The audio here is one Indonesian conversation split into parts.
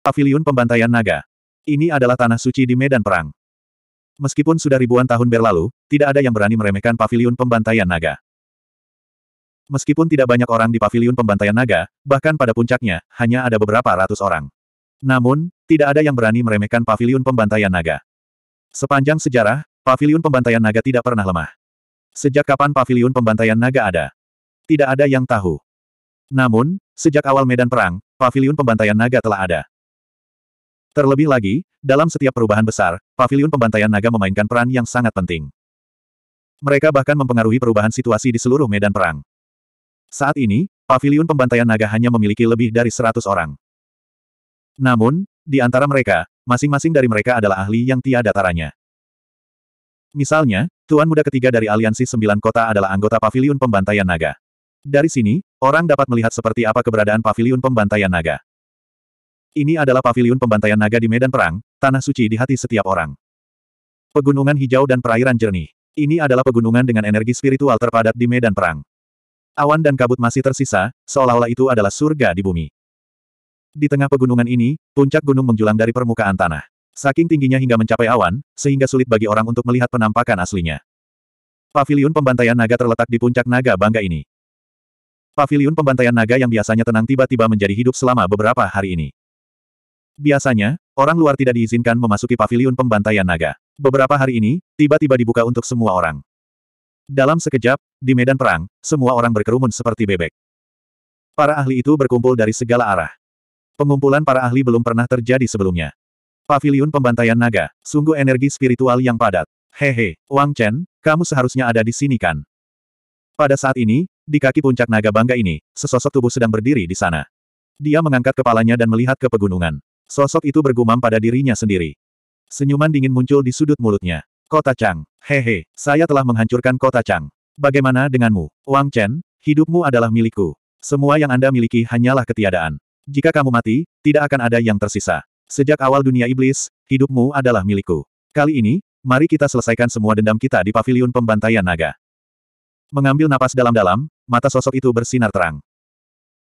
Pavilion Pembantaian Naga. Ini adalah tanah suci di medan perang. Meskipun sudah ribuan tahun berlalu, tidak ada yang berani meremehkan Pavilion Pembantaian Naga. Meskipun tidak banyak orang di Pavilion Pembantaian Naga, bahkan pada puncaknya, hanya ada beberapa ratus orang. Namun, tidak ada yang berani meremehkan Pavilion Pembantaian Naga. Sepanjang sejarah, Pavilion Pembantaian Naga tidak pernah lemah. Sejak kapan Pavilion Pembantaian Naga ada? Tidak ada yang tahu. Namun, sejak awal medan perang, Pavilion Pembantaian Naga telah ada. Terlebih lagi, dalam setiap perubahan besar, pavilion pembantaian naga memainkan peran yang sangat penting. Mereka bahkan mempengaruhi perubahan situasi di seluruh medan perang. Saat ini, pavilion pembantaian naga hanya memiliki lebih dari 100 orang. Namun, di antara mereka, masing-masing dari mereka adalah ahli yang tiada taranya. Misalnya, Tuan Muda ketiga dari Aliansi Sembilan Kota adalah anggota pavilion pembantaian naga. Dari sini, orang dapat melihat seperti apa keberadaan pavilion pembantaian naga. Ini adalah pavilion pembantaian naga di medan perang, tanah suci di hati setiap orang. Pegunungan hijau dan perairan jernih. Ini adalah pegunungan dengan energi spiritual terpadat di medan perang. Awan dan kabut masih tersisa, seolah-olah itu adalah surga di bumi. Di tengah pegunungan ini, puncak gunung menjulang dari permukaan tanah. Saking tingginya hingga mencapai awan, sehingga sulit bagi orang untuk melihat penampakan aslinya. Pavilion pembantaian naga terletak di puncak naga bangga ini. Pavilion pembantaian naga yang biasanya tenang tiba-tiba menjadi hidup selama beberapa hari ini. Biasanya, orang luar tidak diizinkan memasuki paviliun pembantaian naga. Beberapa hari ini, tiba-tiba dibuka untuk semua orang. Dalam sekejap, di medan perang, semua orang berkerumun seperti bebek. Para ahli itu berkumpul dari segala arah. Pengumpulan para ahli belum pernah terjadi sebelumnya. Paviliun pembantaian naga, sungguh energi spiritual yang padat. Hehe, Wang Chen, kamu seharusnya ada di sini kan? Pada saat ini, di kaki puncak naga bangga ini, sesosok tubuh sedang berdiri di sana. Dia mengangkat kepalanya dan melihat ke pegunungan. Sosok itu bergumam pada dirinya sendiri. Senyuman dingin muncul di sudut mulutnya. Kota Chang. Hehe, saya telah menghancurkan kota Chang. Bagaimana denganmu, Wang Chen? Hidupmu adalah milikku. Semua yang Anda miliki hanyalah ketiadaan. Jika kamu mati, tidak akan ada yang tersisa. Sejak awal dunia iblis, hidupmu adalah milikku. Kali ini, mari kita selesaikan semua dendam kita di paviliun pembantaian naga. Mengambil napas dalam-dalam, mata sosok itu bersinar terang.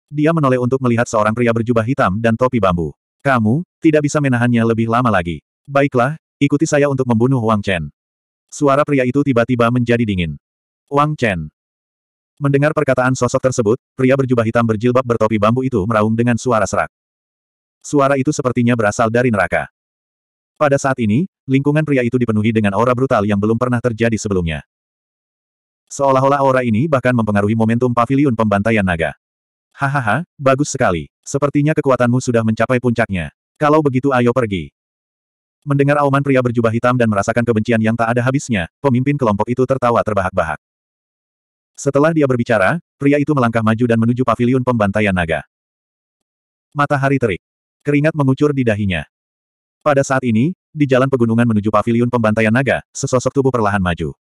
Dia menoleh untuk melihat seorang pria berjubah hitam dan topi bambu. Kamu, tidak bisa menahannya lebih lama lagi. Baiklah, ikuti saya untuk membunuh Wang Chen. Suara pria itu tiba-tiba menjadi dingin. Wang Chen. Mendengar perkataan sosok tersebut, pria berjubah hitam berjilbab bertopi bambu itu meraung dengan suara serak. Suara itu sepertinya berasal dari neraka. Pada saat ini, lingkungan pria itu dipenuhi dengan aura brutal yang belum pernah terjadi sebelumnya. Seolah-olah aura ini bahkan mempengaruhi momentum pavilion pembantaian naga. Hahaha, bagus sekali. Sepertinya kekuatanmu sudah mencapai puncaknya. Kalau begitu ayo pergi. Mendengar auman pria berjubah hitam dan merasakan kebencian yang tak ada habisnya, pemimpin kelompok itu tertawa terbahak-bahak. Setelah dia berbicara, pria itu melangkah maju dan menuju pavilion pembantaian naga. Matahari terik. Keringat mengucur di dahinya. Pada saat ini, di jalan pegunungan menuju pavilion pembantaian naga, sesosok tubuh perlahan maju.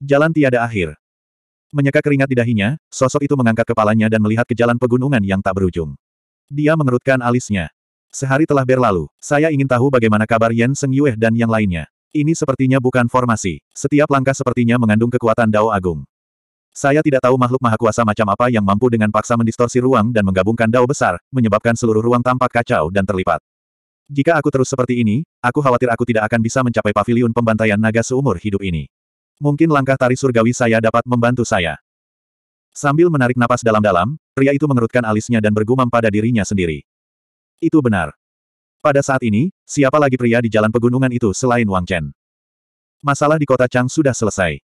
Jalan tiada akhir. Menyeka keringat di dahinya, sosok itu mengangkat kepalanya dan melihat ke jalan pegunungan yang tak berujung. Dia mengerutkan alisnya. Sehari telah berlalu, saya ingin tahu bagaimana kabar Yen Seng Yue dan yang lainnya. Ini sepertinya bukan formasi, setiap langkah sepertinya mengandung kekuatan dao agung. Saya tidak tahu makhluk maha kuasa macam apa yang mampu dengan paksa mendistorsi ruang dan menggabungkan dao besar, menyebabkan seluruh ruang tampak kacau dan terlipat. Jika aku terus seperti ini, aku khawatir aku tidak akan bisa mencapai paviliun pembantaian naga seumur hidup ini. Mungkin langkah tari surgawi saya dapat membantu saya. Sambil menarik napas dalam-dalam, pria itu mengerutkan alisnya dan bergumam pada dirinya sendiri. Itu benar. Pada saat ini, siapa lagi pria di jalan pegunungan itu selain Wang Chen? Masalah di kota Chang sudah selesai.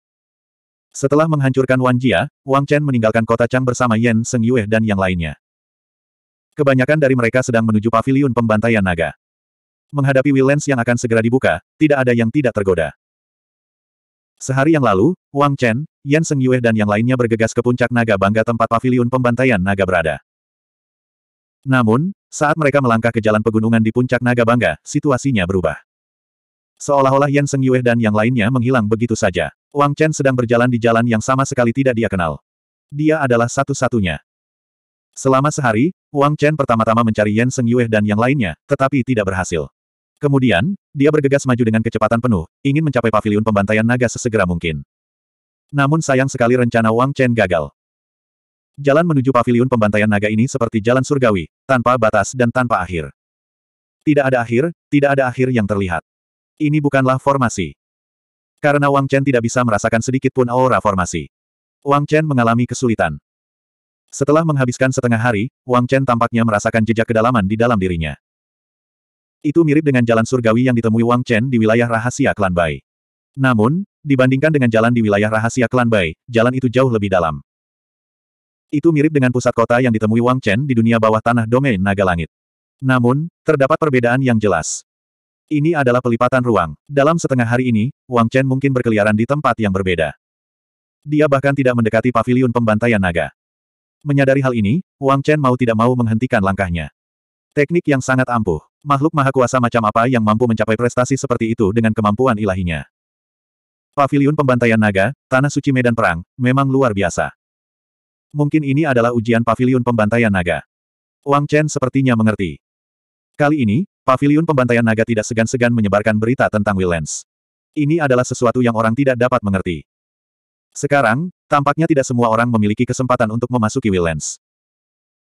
Setelah menghancurkan Wan Jia, Wang Chen meninggalkan kota Chang bersama Yen Seng Yue dan yang lainnya. Kebanyakan dari mereka sedang menuju paviliun pembantaian naga. Menghadapi Willens yang akan segera dibuka, tidak ada yang tidak tergoda. Sehari yang lalu, Wang Chen, Yan Seng Yueh, dan yang lainnya bergegas ke puncak naga bangga tempat pavilion pembantaian naga berada. Namun, saat mereka melangkah ke jalan pegunungan di puncak naga bangga, situasinya berubah. Seolah-olah Yan Seng Yueh dan yang lainnya menghilang begitu saja. Wang Chen sedang berjalan di jalan yang sama sekali tidak dia kenal. Dia adalah satu-satunya. Selama sehari, Wang Chen pertama-tama mencari Yan Seng Yueh dan yang lainnya, tetapi tidak berhasil. Kemudian, dia bergegas maju dengan kecepatan penuh, ingin mencapai pavilion pembantaian naga sesegera mungkin. Namun sayang sekali rencana Wang Chen gagal. Jalan menuju pavilion pembantaian naga ini seperti jalan surgawi, tanpa batas dan tanpa akhir. Tidak ada akhir, tidak ada akhir yang terlihat. Ini bukanlah formasi. Karena Wang Chen tidak bisa merasakan sedikit pun aura formasi. Wang Chen mengalami kesulitan. Setelah menghabiskan setengah hari, Wang Chen tampaknya merasakan jejak kedalaman di dalam dirinya. Itu mirip dengan jalan surgawi yang ditemui Wang Chen di wilayah rahasia klan Bai. Namun, dibandingkan dengan jalan di wilayah rahasia klan Bai, jalan itu jauh lebih dalam. Itu mirip dengan pusat kota yang ditemui Wang Chen di dunia bawah tanah domain naga langit. Namun, terdapat perbedaan yang jelas. Ini adalah pelipatan ruang. Dalam setengah hari ini, Wang Chen mungkin berkeliaran di tempat yang berbeda. Dia bahkan tidak mendekati paviliun pembantaian naga. Menyadari hal ini, Wang Chen mau tidak mau menghentikan langkahnya. Teknik yang sangat ampuh. Makhluk maha kuasa macam apa yang mampu mencapai prestasi seperti itu dengan kemampuan ilahinya? Paviliun pembantaian naga, tanah suci medan perang, memang luar biasa. Mungkin ini adalah ujian pavilion pembantaian naga. Wang Chen sepertinya mengerti. Kali ini, pavilion pembantaian naga tidak segan-segan menyebarkan berita tentang Willens. Ini adalah sesuatu yang orang tidak dapat mengerti. Sekarang, tampaknya tidak semua orang memiliki kesempatan untuk memasuki Willens.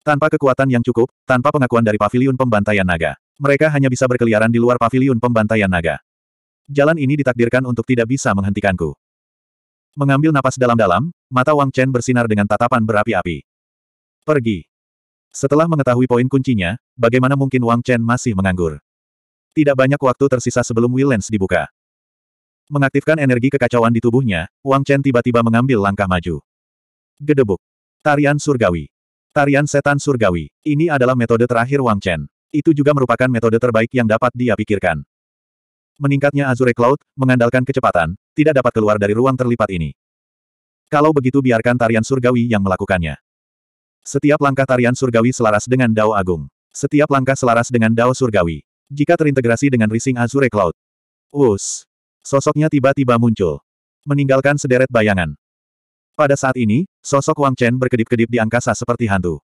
Tanpa kekuatan yang cukup, tanpa pengakuan dari pavilion pembantaian naga mereka hanya bisa berkeliaran di luar paviliun pembantaian naga. Jalan ini ditakdirkan untuk tidak bisa menghentikanku. Mengambil napas dalam-dalam, mata Wang Chen bersinar dengan tatapan berapi-api. Pergi. Setelah mengetahui poin kuncinya, bagaimana mungkin Wang Chen masih menganggur? Tidak banyak waktu tersisa sebelum Wilens dibuka. Mengaktifkan energi kekacauan di tubuhnya, Wang Chen tiba-tiba mengambil langkah maju. Gedebuk. Tarian surgawi. Tarian setan surgawi. Ini adalah metode terakhir Wang Chen. Itu juga merupakan metode terbaik yang dapat dia pikirkan. Meningkatnya Azure Cloud, mengandalkan kecepatan, tidak dapat keluar dari ruang terlipat ini. Kalau begitu biarkan tarian surgawi yang melakukannya. Setiap langkah tarian surgawi selaras dengan Dao Agung. Setiap langkah selaras dengan Dao Surgawi. Jika terintegrasi dengan Rising Azure Cloud. Us. Sosoknya tiba-tiba muncul. Meninggalkan sederet bayangan. Pada saat ini, sosok Wang Chen berkedip-kedip di angkasa seperti hantu.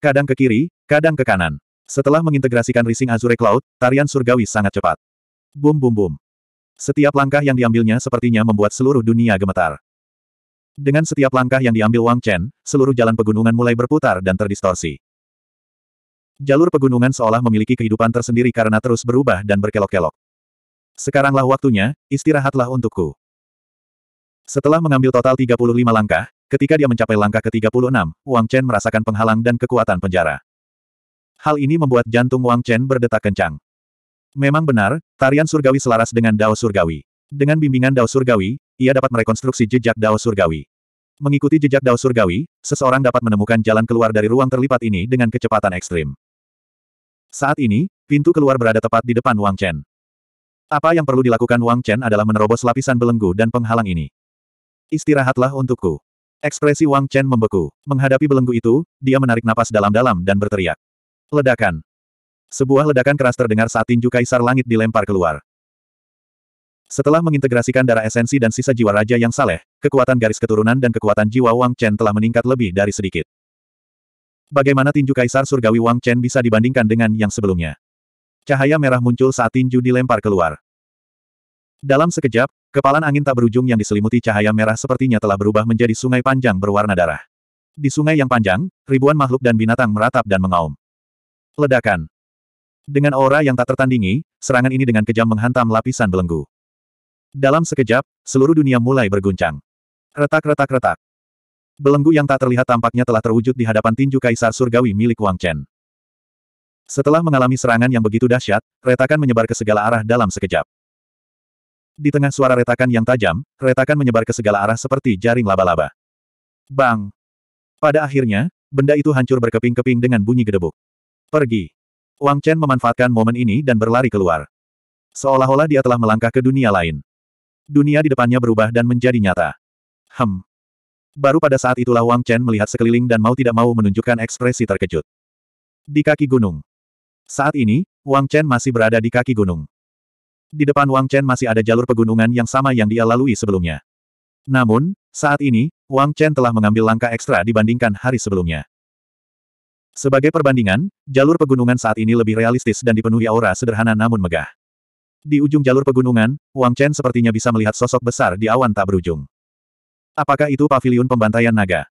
Kadang ke kiri, kadang ke kanan. Setelah mengintegrasikan Rising Azure Cloud, tarian surgawi sangat cepat. Bum bum bum. Setiap langkah yang diambilnya sepertinya membuat seluruh dunia gemetar. Dengan setiap langkah yang diambil Wang Chen, seluruh jalan pegunungan mulai berputar dan terdistorsi. Jalur pegunungan seolah memiliki kehidupan tersendiri karena terus berubah dan berkelok-kelok. Sekaranglah waktunya, istirahatlah untukku. Setelah mengambil total 35 langkah, ketika dia mencapai langkah ke-36, Wang Chen merasakan penghalang dan kekuatan penjara. Hal ini membuat jantung Wang Chen berdetak kencang. Memang benar, tarian surgawi selaras dengan Dao surgawi. Dengan bimbingan Dao surgawi, ia dapat merekonstruksi jejak Dao surgawi. Mengikuti jejak Dao surgawi, seseorang dapat menemukan jalan keluar dari ruang terlipat ini dengan kecepatan ekstrim. Saat ini, pintu keluar berada tepat di depan Wang Chen. Apa yang perlu dilakukan Wang Chen adalah menerobos lapisan belenggu dan penghalang ini. Istirahatlah untukku. Ekspresi Wang Chen membeku. Menghadapi belenggu itu, dia menarik napas dalam-dalam dan berteriak. Ledakan. Sebuah ledakan keras terdengar saat tinju kaisar langit dilempar keluar. Setelah mengintegrasikan darah esensi dan sisa jiwa raja yang saleh, kekuatan garis keturunan dan kekuatan jiwa Wang Chen telah meningkat lebih dari sedikit. Bagaimana tinju kaisar surgawi Wang Chen bisa dibandingkan dengan yang sebelumnya? Cahaya merah muncul saat tinju dilempar keluar. Dalam sekejap, kepalan angin tak berujung yang diselimuti cahaya merah sepertinya telah berubah menjadi sungai panjang berwarna darah. Di sungai yang panjang, ribuan makhluk dan binatang meratap dan mengaum. Ledakan. Dengan aura yang tak tertandingi, serangan ini dengan kejam menghantam lapisan belenggu. Dalam sekejap, seluruh dunia mulai berguncang. Retak-retak-retak. Belenggu yang tak terlihat tampaknya telah terwujud di hadapan tinju kaisar surgawi milik Wang Chen. Setelah mengalami serangan yang begitu dahsyat, retakan menyebar ke segala arah dalam sekejap. Di tengah suara retakan yang tajam, retakan menyebar ke segala arah seperti jaring laba-laba. Bang! Pada akhirnya, benda itu hancur berkeping-keping dengan bunyi gedebuk. Pergi. Wang Chen memanfaatkan momen ini dan berlari keluar. Seolah-olah dia telah melangkah ke dunia lain. Dunia di depannya berubah dan menjadi nyata. Hem. Baru pada saat itulah Wang Chen melihat sekeliling dan mau tidak mau menunjukkan ekspresi terkejut. Di kaki gunung. Saat ini, Wang Chen masih berada di kaki gunung. Di depan Wang Chen masih ada jalur pegunungan yang sama yang dia lalui sebelumnya. Namun, saat ini, Wang Chen telah mengambil langkah ekstra dibandingkan hari sebelumnya. Sebagai perbandingan, jalur pegunungan saat ini lebih realistis dan dipenuhi aura sederhana namun megah. Di ujung jalur pegunungan, Wang Chen sepertinya bisa melihat sosok besar di awan tak berujung. Apakah itu pavilion pembantaian naga?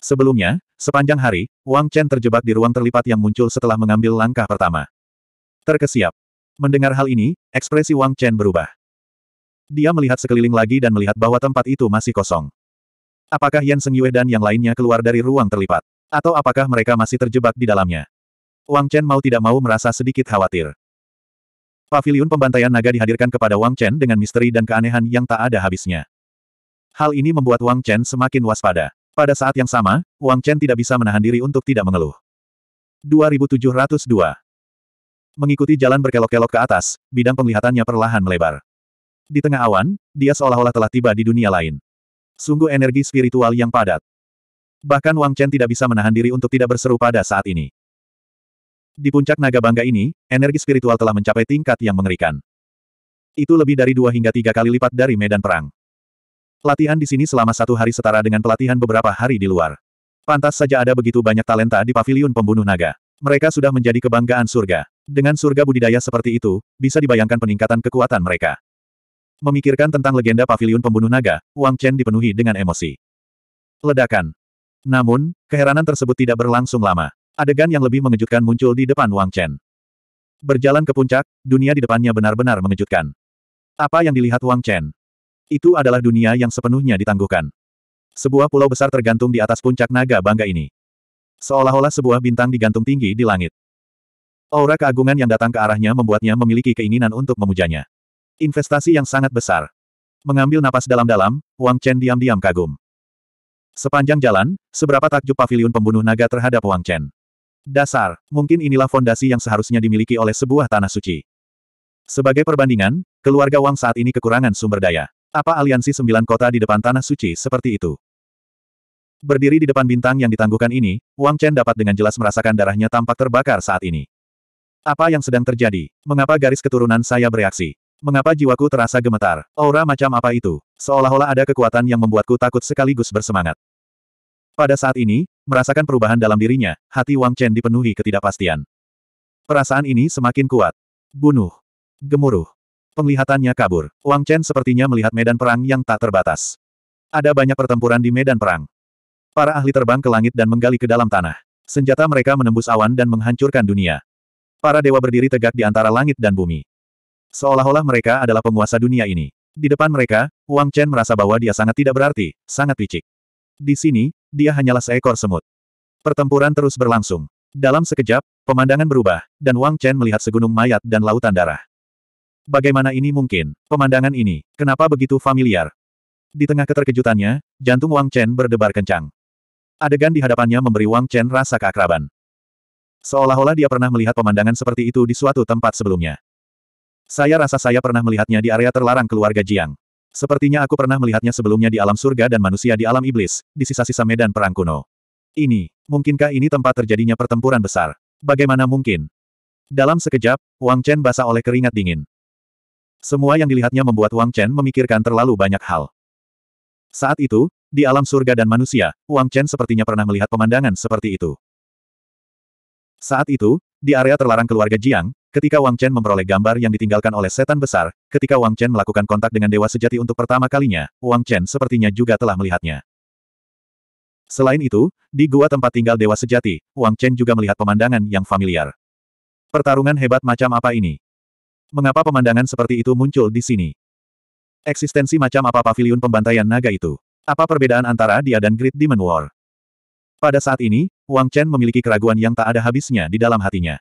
Sebelumnya, sepanjang hari, Wang Chen terjebak di ruang terlipat yang muncul setelah mengambil langkah pertama. Terkesiap. Mendengar hal ini, ekspresi Wang Chen berubah. Dia melihat sekeliling lagi dan melihat bahwa tempat itu masih kosong. Apakah Yan Seng Yue dan yang lainnya keluar dari ruang terlipat? Atau apakah mereka masih terjebak di dalamnya? Wang Chen mau tidak mau merasa sedikit khawatir. Pavilion pembantaian naga dihadirkan kepada Wang Chen dengan misteri dan keanehan yang tak ada habisnya. Hal ini membuat Wang Chen semakin waspada. Pada saat yang sama, Wang Chen tidak bisa menahan diri untuk tidak mengeluh. 2702 Mengikuti jalan berkelok-kelok ke atas, bidang penglihatannya perlahan melebar. Di tengah awan, dia seolah-olah telah tiba di dunia lain. Sungguh energi spiritual yang padat. Bahkan Wang Chen tidak bisa menahan diri untuk tidak berseru pada saat ini. Di puncak naga bangga ini, energi spiritual telah mencapai tingkat yang mengerikan. Itu lebih dari dua hingga tiga kali lipat dari medan perang. Pelatihan di sini selama satu hari setara dengan pelatihan beberapa hari di luar. Pantas saja ada begitu banyak talenta di paviliun pembunuh naga. Mereka sudah menjadi kebanggaan surga. Dengan surga budidaya seperti itu, bisa dibayangkan peningkatan kekuatan mereka. Memikirkan tentang legenda paviliun pembunuh naga, Wang Chen dipenuhi dengan emosi. Ledakan. Namun, keheranan tersebut tidak berlangsung lama. Adegan yang lebih mengejutkan muncul di depan Wang Chen. Berjalan ke puncak, dunia di depannya benar-benar mengejutkan. Apa yang dilihat Wang Chen? Itu adalah dunia yang sepenuhnya ditangguhkan. Sebuah pulau besar tergantung di atas puncak naga bangga ini. Seolah-olah sebuah bintang digantung tinggi di langit. Aura keagungan yang datang ke arahnya membuatnya memiliki keinginan untuk memujanya. Investasi yang sangat besar. Mengambil napas dalam-dalam, Wang Chen diam-diam kagum. Sepanjang jalan, seberapa takjub pavilion pembunuh naga terhadap Wang Chen. Dasar, mungkin inilah fondasi yang seharusnya dimiliki oleh sebuah tanah suci. Sebagai perbandingan, keluarga Wang saat ini kekurangan sumber daya. Apa aliansi sembilan kota di depan tanah suci seperti itu? Berdiri di depan bintang yang ditangguhkan ini, Wang Chen dapat dengan jelas merasakan darahnya tampak terbakar saat ini. Apa yang sedang terjadi? Mengapa garis keturunan saya bereaksi? Mengapa jiwaku terasa gemetar? Aura macam apa itu? Seolah-olah ada kekuatan yang membuatku takut sekaligus bersemangat. Pada saat ini, merasakan perubahan dalam dirinya, hati Wang Chen dipenuhi ketidakpastian. Perasaan ini semakin kuat. Bunuh. Gemuruh. Penglihatannya kabur. Wang Chen sepertinya melihat medan perang yang tak terbatas. Ada banyak pertempuran di medan perang. Para ahli terbang ke langit dan menggali ke dalam tanah. Senjata mereka menembus awan dan menghancurkan dunia. Para dewa berdiri tegak di antara langit dan bumi. Seolah-olah mereka adalah penguasa dunia ini. Di depan mereka, Wang Chen merasa bahwa dia sangat tidak berarti, sangat picik. Di sini, dia hanyalah seekor semut. Pertempuran terus berlangsung. Dalam sekejap, pemandangan berubah, dan Wang Chen melihat segunung mayat dan lautan darah. Bagaimana ini mungkin? Pemandangan ini, kenapa begitu familiar? Di tengah keterkejutannya, jantung Wang Chen berdebar kencang. Adegan di hadapannya memberi Wang Chen rasa keakraban. Seolah-olah dia pernah melihat pemandangan seperti itu di suatu tempat sebelumnya. Saya rasa saya pernah melihatnya di area terlarang keluarga Jiang. Sepertinya aku pernah melihatnya sebelumnya di alam surga dan manusia di alam iblis, di sisa-sisa medan perang kuno. Ini, mungkinkah ini tempat terjadinya pertempuran besar? Bagaimana mungkin? Dalam sekejap, Wang Chen basah oleh keringat dingin. Semua yang dilihatnya membuat Wang Chen memikirkan terlalu banyak hal. Saat itu, di alam surga dan manusia, Wang Chen sepertinya pernah melihat pemandangan seperti itu. Saat itu, di area terlarang keluarga Jiang, Ketika Wang Chen memperoleh gambar yang ditinggalkan oleh setan besar, ketika Wang Chen melakukan kontak dengan dewa sejati untuk pertama kalinya, Wang Chen sepertinya juga telah melihatnya. Selain itu, di gua tempat tinggal dewa sejati, Wang Chen juga melihat pemandangan yang familiar. Pertarungan hebat macam apa ini? Mengapa pemandangan seperti itu muncul di sini? Eksistensi macam apa pavilion pembantaian naga itu? Apa perbedaan antara dia dan Great Demon War? Pada saat ini, Wang Chen memiliki keraguan yang tak ada habisnya di dalam hatinya.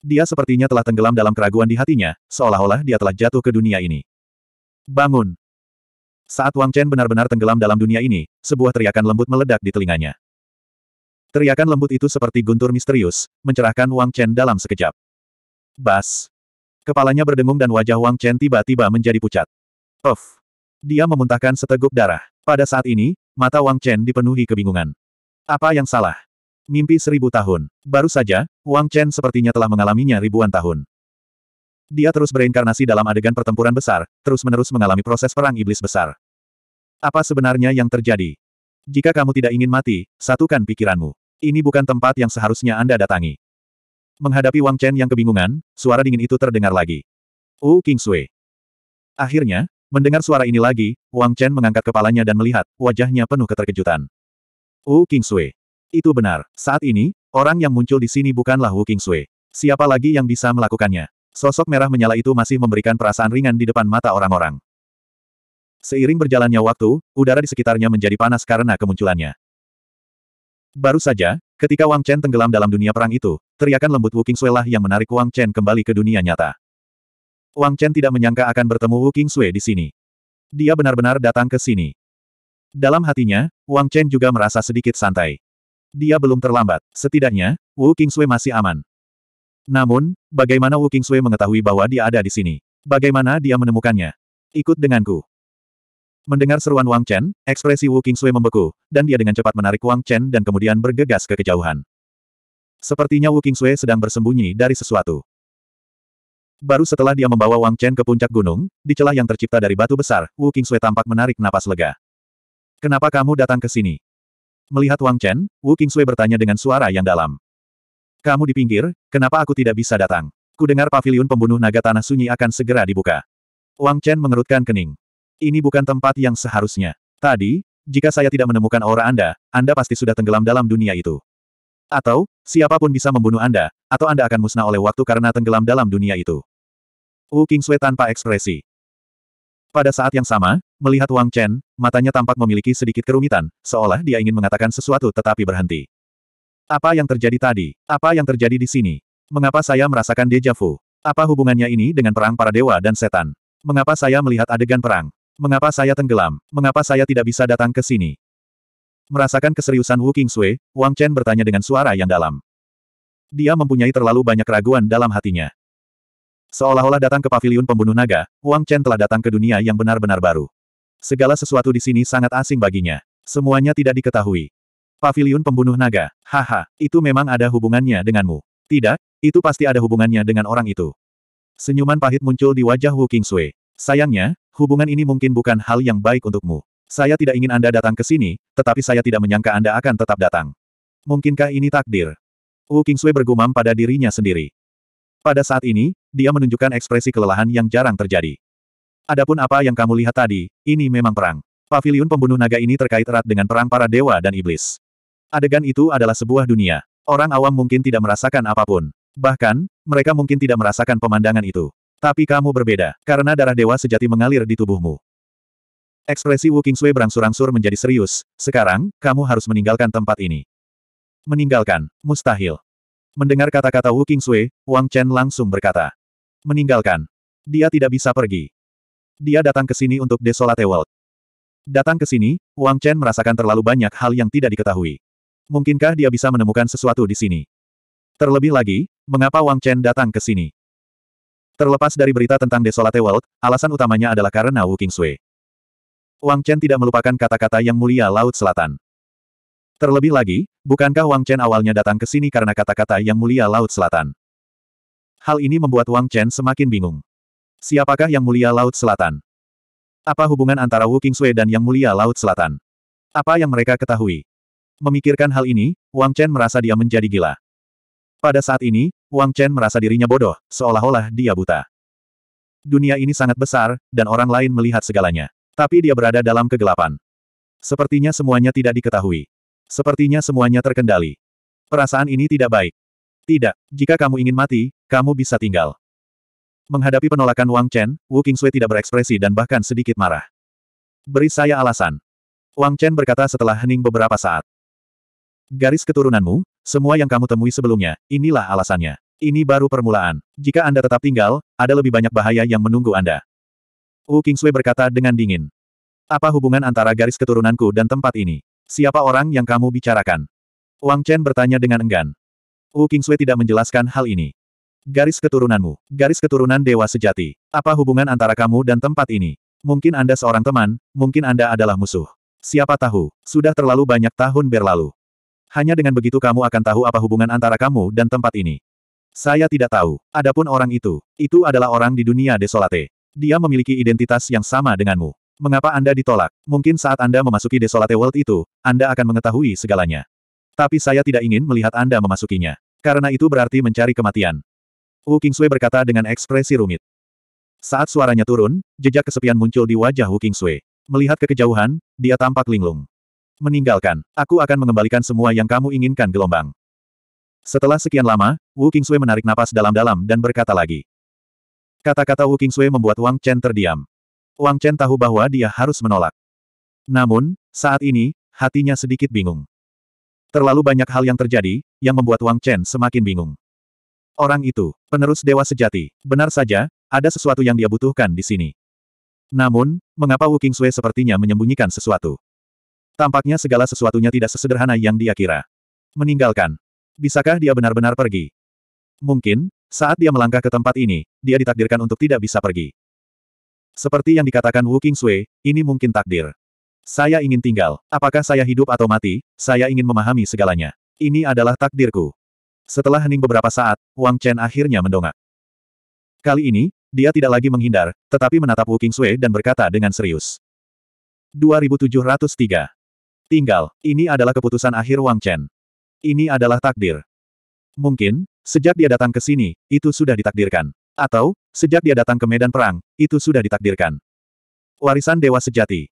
Dia sepertinya telah tenggelam dalam keraguan di hatinya, seolah-olah dia telah jatuh ke dunia ini. Bangun! Saat Wang Chen benar-benar tenggelam dalam dunia ini, sebuah teriakan lembut meledak di telinganya. Teriakan lembut itu seperti guntur misterius, mencerahkan Wang Chen dalam sekejap. Bas! Kepalanya berdengung dan wajah Wang Chen tiba-tiba menjadi pucat. Of! Dia memuntahkan seteguk darah. Pada saat ini, mata Wang Chen dipenuhi kebingungan. Apa yang salah? Mimpi seribu tahun. Baru saja, Wang Chen sepertinya telah mengalaminya ribuan tahun. Dia terus bereinkarnasi dalam adegan pertempuran besar, terus-menerus mengalami proses perang iblis besar. Apa sebenarnya yang terjadi? Jika kamu tidak ingin mati, satukan pikiranmu. Ini bukan tempat yang seharusnya Anda datangi. Menghadapi Wang Chen yang kebingungan, suara dingin itu terdengar lagi. Wu King Sui. Akhirnya, mendengar suara ini lagi, Wang Chen mengangkat kepalanya dan melihat, wajahnya penuh keterkejutan. Wu King Sui. Itu benar. Saat ini, orang yang muncul di sini bukanlah Wu Sui. Siapa lagi yang bisa melakukannya? Sosok merah menyala itu masih memberikan perasaan ringan di depan mata orang-orang. Seiring berjalannya waktu, udara di sekitarnya menjadi panas karena kemunculannya. Baru saja, ketika Wang Chen tenggelam dalam dunia perang itu, teriakan lembut Wu Sui lah yang menarik Wang Chen kembali ke dunia nyata. Wang Chen tidak menyangka akan bertemu Wu Sui di sini. Dia benar-benar datang ke sini. Dalam hatinya, Wang Chen juga merasa sedikit santai. Dia belum terlambat. Setidaknya, Wu Kingsui masih aman. Namun, bagaimana Wu Kingsui mengetahui bahwa dia ada di sini? Bagaimana dia menemukannya? Ikut denganku. Mendengar seruan Wang Chen, ekspresi Wu Kingsui membeku, dan dia dengan cepat menarik Wang Chen dan kemudian bergegas ke kejauhan. Sepertinya Wu Kingsui sedang bersembunyi dari sesuatu. Baru setelah dia membawa Wang Chen ke puncak gunung, di celah yang tercipta dari batu besar, Wu Kingsui tampak menarik napas lega. Kenapa kamu datang ke sini? Melihat Wang Chen, Wu Qingsui bertanya dengan suara yang dalam. Kamu di pinggir, kenapa aku tidak bisa datang? Kudengar pavilion pembunuh naga tanah sunyi akan segera dibuka. Wang Chen mengerutkan kening. Ini bukan tempat yang seharusnya. Tadi, jika saya tidak menemukan aura Anda, Anda pasti sudah tenggelam dalam dunia itu. Atau, siapapun bisa membunuh Anda, atau Anda akan musnah oleh waktu karena tenggelam dalam dunia itu. Wu Qingsui tanpa ekspresi. Pada saat yang sama, Melihat Wang Chen, matanya tampak memiliki sedikit kerumitan, seolah dia ingin mengatakan sesuatu tetapi berhenti. Apa yang terjadi tadi? Apa yang terjadi di sini? Mengapa saya merasakan deja vu? Apa hubungannya ini dengan perang para dewa dan setan? Mengapa saya melihat adegan perang? Mengapa saya tenggelam? Mengapa saya tidak bisa datang ke sini? Merasakan keseriusan Wu Qingsui, Wang Chen bertanya dengan suara yang dalam. Dia mempunyai terlalu banyak keraguan dalam hatinya. Seolah-olah datang ke paviliun pembunuh naga, Wang Chen telah datang ke dunia yang benar-benar baru. Segala sesuatu di sini sangat asing baginya. Semuanya tidak diketahui. Paviliun pembunuh naga, haha, itu memang ada hubungannya denganmu. Tidak, itu pasti ada hubungannya dengan orang itu. Senyuman pahit muncul di wajah Wu Kingsui. Sayangnya, hubungan ini mungkin bukan hal yang baik untukmu. Saya tidak ingin Anda datang ke sini, tetapi saya tidak menyangka Anda akan tetap datang. Mungkinkah ini takdir? Wu Kingsui bergumam pada dirinya sendiri. Pada saat ini, dia menunjukkan ekspresi kelelahan yang jarang terjadi. Adapun apa yang kamu lihat tadi, ini memang perang. Paviliun pembunuh naga ini terkait erat dengan perang para dewa dan iblis. Adegan itu adalah sebuah dunia. Orang awam mungkin tidak merasakan apapun. Bahkan, mereka mungkin tidak merasakan pemandangan itu. Tapi kamu berbeda, karena darah dewa sejati mengalir di tubuhmu. Ekspresi Wu Sui berangsur-angsur menjadi serius, sekarang, kamu harus meninggalkan tempat ini. Meninggalkan, mustahil. Mendengar kata-kata Wu Sui, Wang Chen langsung berkata. Meninggalkan. Dia tidak bisa pergi. Dia datang ke sini untuk Desolate World. Datang ke sini, Wang Chen merasakan terlalu banyak hal yang tidak diketahui. Mungkinkah dia bisa menemukan sesuatu di sini? Terlebih lagi, mengapa Wang Chen datang ke sini? Terlepas dari berita tentang Desolate World, alasan utamanya adalah karena Wu Kingsui. Wang Chen tidak melupakan kata-kata yang mulia Laut Selatan. Terlebih lagi, bukankah Wang Chen awalnya datang ke sini karena kata-kata yang mulia Laut Selatan? Hal ini membuat Wang Chen semakin bingung. Siapakah Yang Mulia Laut Selatan? Apa hubungan antara Wu Kingsui dan Yang Mulia Laut Selatan? Apa yang mereka ketahui? Memikirkan hal ini, Wang Chen merasa dia menjadi gila. Pada saat ini, Wang Chen merasa dirinya bodoh, seolah-olah dia buta. Dunia ini sangat besar, dan orang lain melihat segalanya. Tapi dia berada dalam kegelapan. Sepertinya semuanya tidak diketahui. Sepertinya semuanya terkendali. Perasaan ini tidak baik. Tidak, jika kamu ingin mati, kamu bisa tinggal. Menghadapi penolakan Wang Chen, Wu Qingsui tidak berekspresi dan bahkan sedikit marah. Beri saya alasan. Wang Chen berkata setelah hening beberapa saat. Garis keturunanmu, semua yang kamu temui sebelumnya, inilah alasannya. Ini baru permulaan. Jika Anda tetap tinggal, ada lebih banyak bahaya yang menunggu Anda. Wu Qingsui berkata dengan dingin. Apa hubungan antara garis keturunanku dan tempat ini? Siapa orang yang kamu bicarakan? Wang Chen bertanya dengan enggan. Wu Qingsui tidak menjelaskan hal ini. Garis keturunanmu. Garis keturunan dewa sejati. Apa hubungan antara kamu dan tempat ini? Mungkin Anda seorang teman, mungkin Anda adalah musuh. Siapa tahu, sudah terlalu banyak tahun berlalu. Hanya dengan begitu kamu akan tahu apa hubungan antara kamu dan tempat ini. Saya tidak tahu. Adapun orang itu, itu adalah orang di dunia desolate. Dia memiliki identitas yang sama denganmu. Mengapa Anda ditolak? Mungkin saat Anda memasuki desolate world itu, Anda akan mengetahui segalanya. Tapi saya tidak ingin melihat Anda memasukinya. Karena itu berarti mencari kematian. Wu Kingsui berkata dengan ekspresi rumit. Saat suaranya turun, jejak kesepian muncul di wajah Wu Kingsui. Melihat ke kejauhan, dia tampak linglung. Meninggalkan, aku akan mengembalikan semua yang kamu inginkan gelombang. Setelah sekian lama, Wu Kingsui menarik napas dalam-dalam dan berkata lagi. Kata-kata Wu Kingsui membuat Wang Chen terdiam. Wang Chen tahu bahwa dia harus menolak. Namun, saat ini, hatinya sedikit bingung. Terlalu banyak hal yang terjadi, yang membuat Wang Chen semakin bingung. Orang itu, penerus dewa sejati. Benar saja, ada sesuatu yang dia butuhkan di sini. Namun, mengapa Wu Sui sepertinya menyembunyikan sesuatu? Tampaknya segala sesuatunya tidak sesederhana yang dia kira. Meninggalkan. Bisakah dia benar-benar pergi? Mungkin, saat dia melangkah ke tempat ini, dia ditakdirkan untuk tidak bisa pergi. Seperti yang dikatakan Wu Sui, ini mungkin takdir. Saya ingin tinggal. Apakah saya hidup atau mati? Saya ingin memahami segalanya. Ini adalah takdirku. Setelah hening beberapa saat, Wang Chen akhirnya mendongak. Kali ini, dia tidak lagi menghindar, tetapi menatap Wu Sui dan berkata dengan serius. 2703. Tinggal, ini adalah keputusan akhir Wang Chen. Ini adalah takdir. Mungkin, sejak dia datang ke sini, itu sudah ditakdirkan. Atau, sejak dia datang ke medan perang, itu sudah ditakdirkan. Warisan Dewa Sejati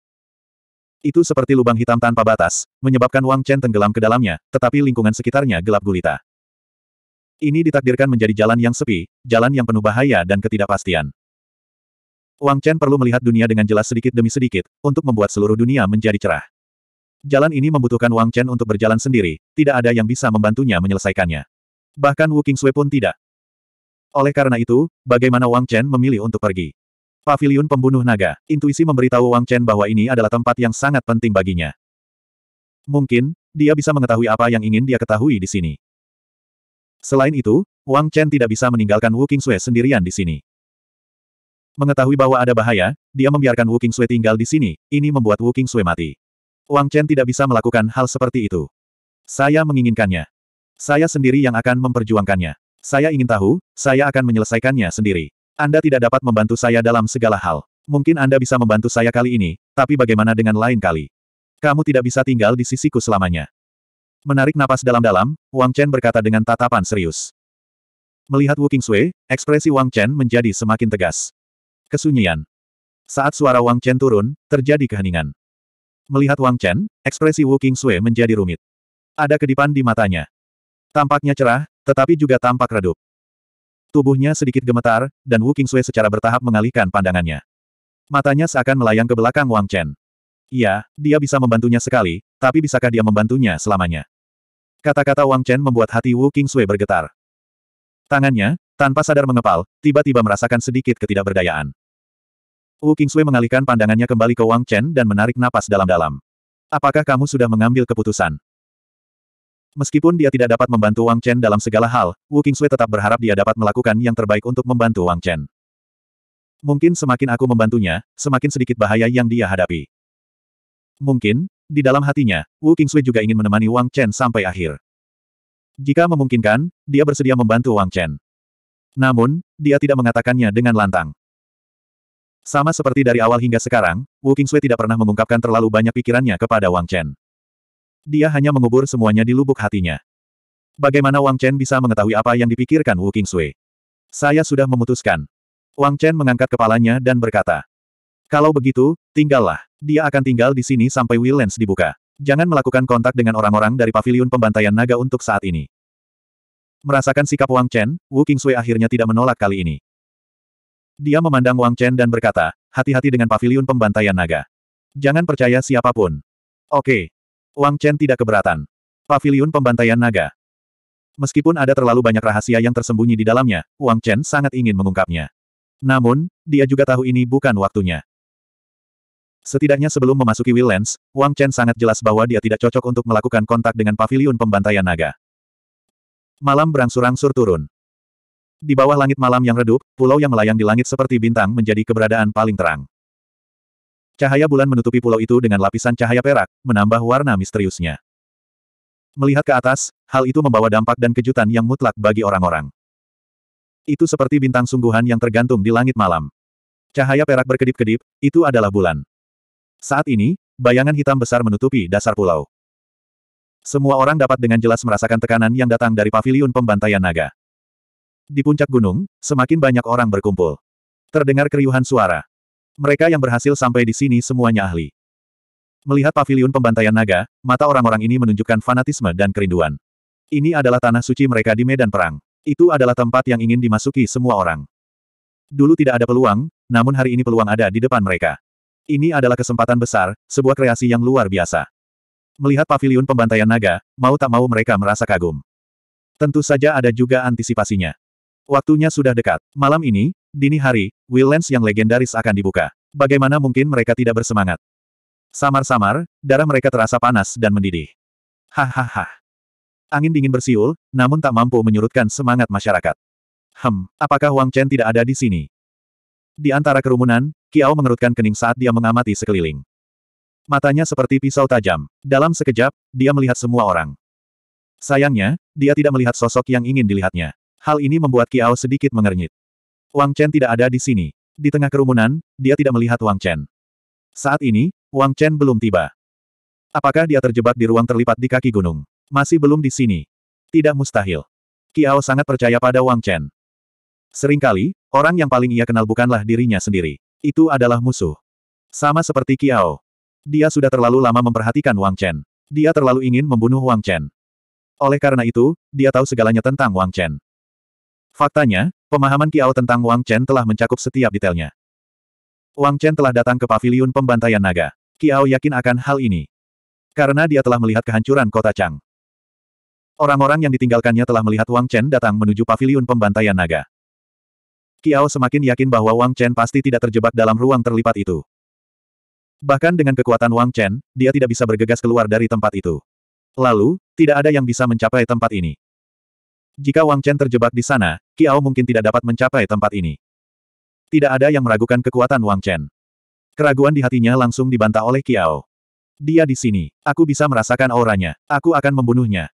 Itu seperti lubang hitam tanpa batas, menyebabkan Wang Chen tenggelam ke dalamnya, tetapi lingkungan sekitarnya gelap gulita. Ini ditakdirkan menjadi jalan yang sepi, jalan yang penuh bahaya dan ketidakpastian. Wang Chen perlu melihat dunia dengan jelas sedikit demi sedikit, untuk membuat seluruh dunia menjadi cerah. Jalan ini membutuhkan Wang Chen untuk berjalan sendiri, tidak ada yang bisa membantunya menyelesaikannya. Bahkan Wu Qingsui pun tidak. Oleh karena itu, bagaimana Wang Chen memilih untuk pergi? Pavilion Pembunuh Naga, intuisi memberitahu Wang Chen bahwa ini adalah tempat yang sangat penting baginya. Mungkin, dia bisa mengetahui apa yang ingin dia ketahui di sini. Selain itu, Wang Chen tidak bisa meninggalkan Wu Qingsue sendirian di sini. Mengetahui bahwa ada bahaya, dia membiarkan Wu Qingsue tinggal di sini, ini membuat Wu Qingsue mati. Wang Chen tidak bisa melakukan hal seperti itu. Saya menginginkannya. Saya sendiri yang akan memperjuangkannya. Saya ingin tahu, saya akan menyelesaikannya sendiri. Anda tidak dapat membantu saya dalam segala hal. Mungkin Anda bisa membantu saya kali ini, tapi bagaimana dengan lain kali? Kamu tidak bisa tinggal di sisiku selamanya. Menarik napas dalam-dalam, Wang Chen berkata dengan tatapan serius. Melihat Wu Sui, ekspresi Wang Chen menjadi semakin tegas. Kesunyian. Saat suara Wang Chen turun, terjadi keheningan. Melihat Wang Chen, ekspresi Wu Sui menjadi rumit. Ada kedipan di matanya. Tampaknya cerah, tetapi juga tampak redup. Tubuhnya sedikit gemetar, dan Wu Sui secara bertahap mengalihkan pandangannya. Matanya seakan melayang ke belakang Wang Chen. Iya, dia bisa membantunya sekali, tapi bisakah dia membantunya selamanya? Kata-kata Wang Chen membuat hati Wu King Qingsui bergetar. Tangannya, tanpa sadar mengepal, tiba-tiba merasakan sedikit ketidakberdayaan. Wu King Qingsui mengalihkan pandangannya kembali ke Wang Chen dan menarik napas dalam-dalam. Apakah kamu sudah mengambil keputusan? Meskipun dia tidak dapat membantu Wang Chen dalam segala hal, Wu King Qingsui tetap berharap dia dapat melakukan yang terbaik untuk membantu Wang Chen. Mungkin semakin aku membantunya, semakin sedikit bahaya yang dia hadapi. Mungkin, di dalam hatinya, Wu Sui juga ingin menemani Wang Chen sampai akhir. Jika memungkinkan, dia bersedia membantu Wang Chen. Namun, dia tidak mengatakannya dengan lantang. Sama seperti dari awal hingga sekarang, Wu Sui tidak pernah mengungkapkan terlalu banyak pikirannya kepada Wang Chen. Dia hanya mengubur semuanya di lubuk hatinya. Bagaimana Wang Chen bisa mengetahui apa yang dipikirkan Wu Sui? Saya sudah memutuskan. Wang Chen mengangkat kepalanya dan berkata, kalau begitu, tinggallah. Dia akan tinggal di sini sampai Willens dibuka. Jangan melakukan kontak dengan orang-orang dari paviliun pembantaian naga untuk saat ini. Merasakan sikap Wang Chen, Wu Qingsui akhirnya tidak menolak kali ini. Dia memandang Wang Chen dan berkata, hati-hati dengan paviliun pembantaian naga. Jangan percaya siapapun. Oke. Wang Chen tidak keberatan. Paviliun pembantaian naga. Meskipun ada terlalu banyak rahasia yang tersembunyi di dalamnya, Wang Chen sangat ingin mengungkapnya. Namun, dia juga tahu ini bukan waktunya. Setidaknya sebelum memasuki Willlands, Wang Chen sangat jelas bahwa dia tidak cocok untuk melakukan kontak dengan pavilion pembantaian naga. Malam berangsur-angsur turun. Di bawah langit malam yang redup, pulau yang melayang di langit seperti bintang menjadi keberadaan paling terang. Cahaya bulan menutupi pulau itu dengan lapisan cahaya perak, menambah warna misteriusnya. Melihat ke atas, hal itu membawa dampak dan kejutan yang mutlak bagi orang-orang. Itu seperti bintang sungguhan yang tergantung di langit malam. Cahaya perak berkedip-kedip, itu adalah bulan. Saat ini, bayangan hitam besar menutupi dasar pulau. Semua orang dapat dengan jelas merasakan tekanan yang datang dari paviliun pembantaian naga. Di puncak gunung, semakin banyak orang berkumpul. Terdengar keriuhan suara. Mereka yang berhasil sampai di sini semuanya ahli. Melihat paviliun pembantaian naga, mata orang-orang ini menunjukkan fanatisme dan kerinduan. Ini adalah tanah suci mereka di medan perang. Itu adalah tempat yang ingin dimasuki semua orang. Dulu tidak ada peluang, namun hari ini peluang ada di depan mereka. Ini adalah kesempatan besar, sebuah kreasi yang luar biasa. Melihat paviliun pembantaian naga, mau tak mau mereka merasa kagum. Tentu saja ada juga antisipasinya. Waktunya sudah dekat. Malam ini, dini hari, Willens yang legendaris akan dibuka. Bagaimana mungkin mereka tidak bersemangat? Samar-samar, darah mereka terasa panas dan mendidih. Hahaha. Angin dingin bersiul, namun tak mampu menyurutkan semangat masyarakat. Hem, apakah Wang Chen tidak ada di sini? Di antara kerumunan, Kiao mengerutkan kening saat dia mengamati sekeliling. Matanya seperti pisau tajam. Dalam sekejap, dia melihat semua orang. Sayangnya, dia tidak melihat sosok yang ingin dilihatnya. Hal ini membuat Kiao sedikit mengernyit. Wang Chen tidak ada di sini. Di tengah kerumunan, dia tidak melihat Wang Chen. Saat ini, Wang Chen belum tiba. Apakah dia terjebak di ruang terlipat di kaki gunung? Masih belum di sini. Tidak mustahil. Kiao sangat percaya pada Wang Chen. Seringkali, orang yang paling ia kenal bukanlah dirinya sendiri. Itu adalah musuh. Sama seperti Kiao. Dia sudah terlalu lama memperhatikan Wang Chen. Dia terlalu ingin membunuh Wang Chen. Oleh karena itu, dia tahu segalanya tentang Wang Chen. Faktanya, pemahaman Kiao tentang Wang Chen telah mencakup setiap detailnya. Wang Chen telah datang ke paviliun pembantaian naga. Kiao yakin akan hal ini. Karena dia telah melihat kehancuran kota Chang. Orang-orang yang ditinggalkannya telah melihat Wang Chen datang menuju paviliun pembantaian naga. Kiao semakin yakin bahwa Wang Chen pasti tidak terjebak dalam ruang terlipat itu. Bahkan dengan kekuatan Wang Chen, dia tidak bisa bergegas keluar dari tempat itu. Lalu, tidak ada yang bisa mencapai tempat ini. Jika Wang Chen terjebak di sana, Kiao mungkin tidak dapat mencapai tempat ini. Tidak ada yang meragukan kekuatan Wang Chen. Keraguan di hatinya langsung dibantah oleh Kiao. Dia di sini. Aku bisa merasakan auranya. Aku akan membunuhnya.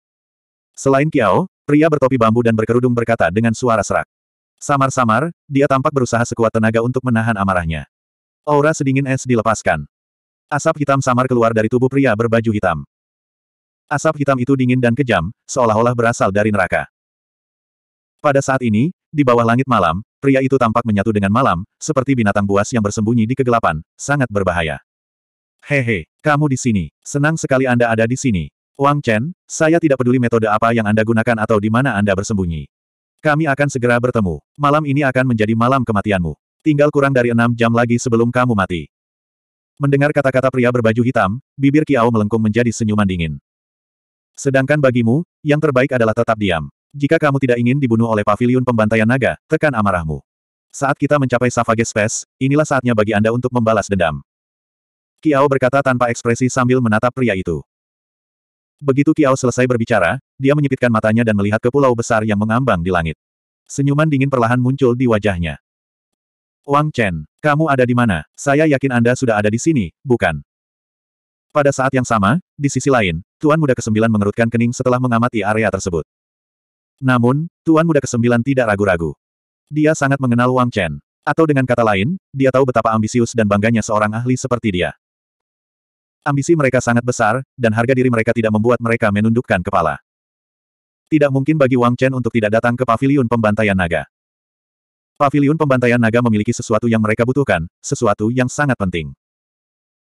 Selain Kiao, pria bertopi bambu dan berkerudung berkata dengan suara serak. Samar-samar, dia tampak berusaha sekuat tenaga untuk menahan amarahnya. Aura sedingin es dilepaskan. Asap hitam samar keluar dari tubuh pria berbaju hitam. Asap hitam itu dingin dan kejam, seolah-olah berasal dari neraka. Pada saat ini, di bawah langit malam, pria itu tampak menyatu dengan malam, seperti binatang buas yang bersembunyi di kegelapan, sangat berbahaya. Hehe, kamu di sini. Senang sekali Anda ada di sini. Wang Chen, saya tidak peduli metode apa yang Anda gunakan atau di mana Anda bersembunyi. Kami akan segera bertemu. Malam ini akan menjadi malam kematianmu. Tinggal kurang dari enam jam lagi sebelum kamu mati. Mendengar kata-kata pria berbaju hitam, bibir Kiao melengkung menjadi senyuman dingin. Sedangkan bagimu, yang terbaik adalah tetap diam. Jika kamu tidak ingin dibunuh oleh Pavilion pembantaian naga, tekan amarahmu. Saat kita mencapai Savage Space, inilah saatnya bagi Anda untuk membalas dendam. Kiao berkata tanpa ekspresi sambil menatap pria itu. Begitu Kiao selesai berbicara, dia menyipitkan matanya dan melihat ke pulau besar yang mengambang di langit. Senyuman dingin perlahan muncul di wajahnya. Wang Chen, kamu ada di mana? Saya yakin Anda sudah ada di sini, bukan? Pada saat yang sama, di sisi lain, Tuan Muda Kesembilan mengerutkan kening setelah mengamati area tersebut. Namun, Tuan Muda Kesembilan tidak ragu-ragu. Dia sangat mengenal Wang Chen. Atau dengan kata lain, dia tahu betapa ambisius dan bangganya seorang ahli seperti dia. Ambisi mereka sangat besar, dan harga diri mereka tidak membuat mereka menundukkan kepala. Tidak mungkin bagi Wang Chen untuk tidak datang ke paviliun pembantaian naga. Paviliun pembantaian naga memiliki sesuatu yang mereka butuhkan, sesuatu yang sangat penting.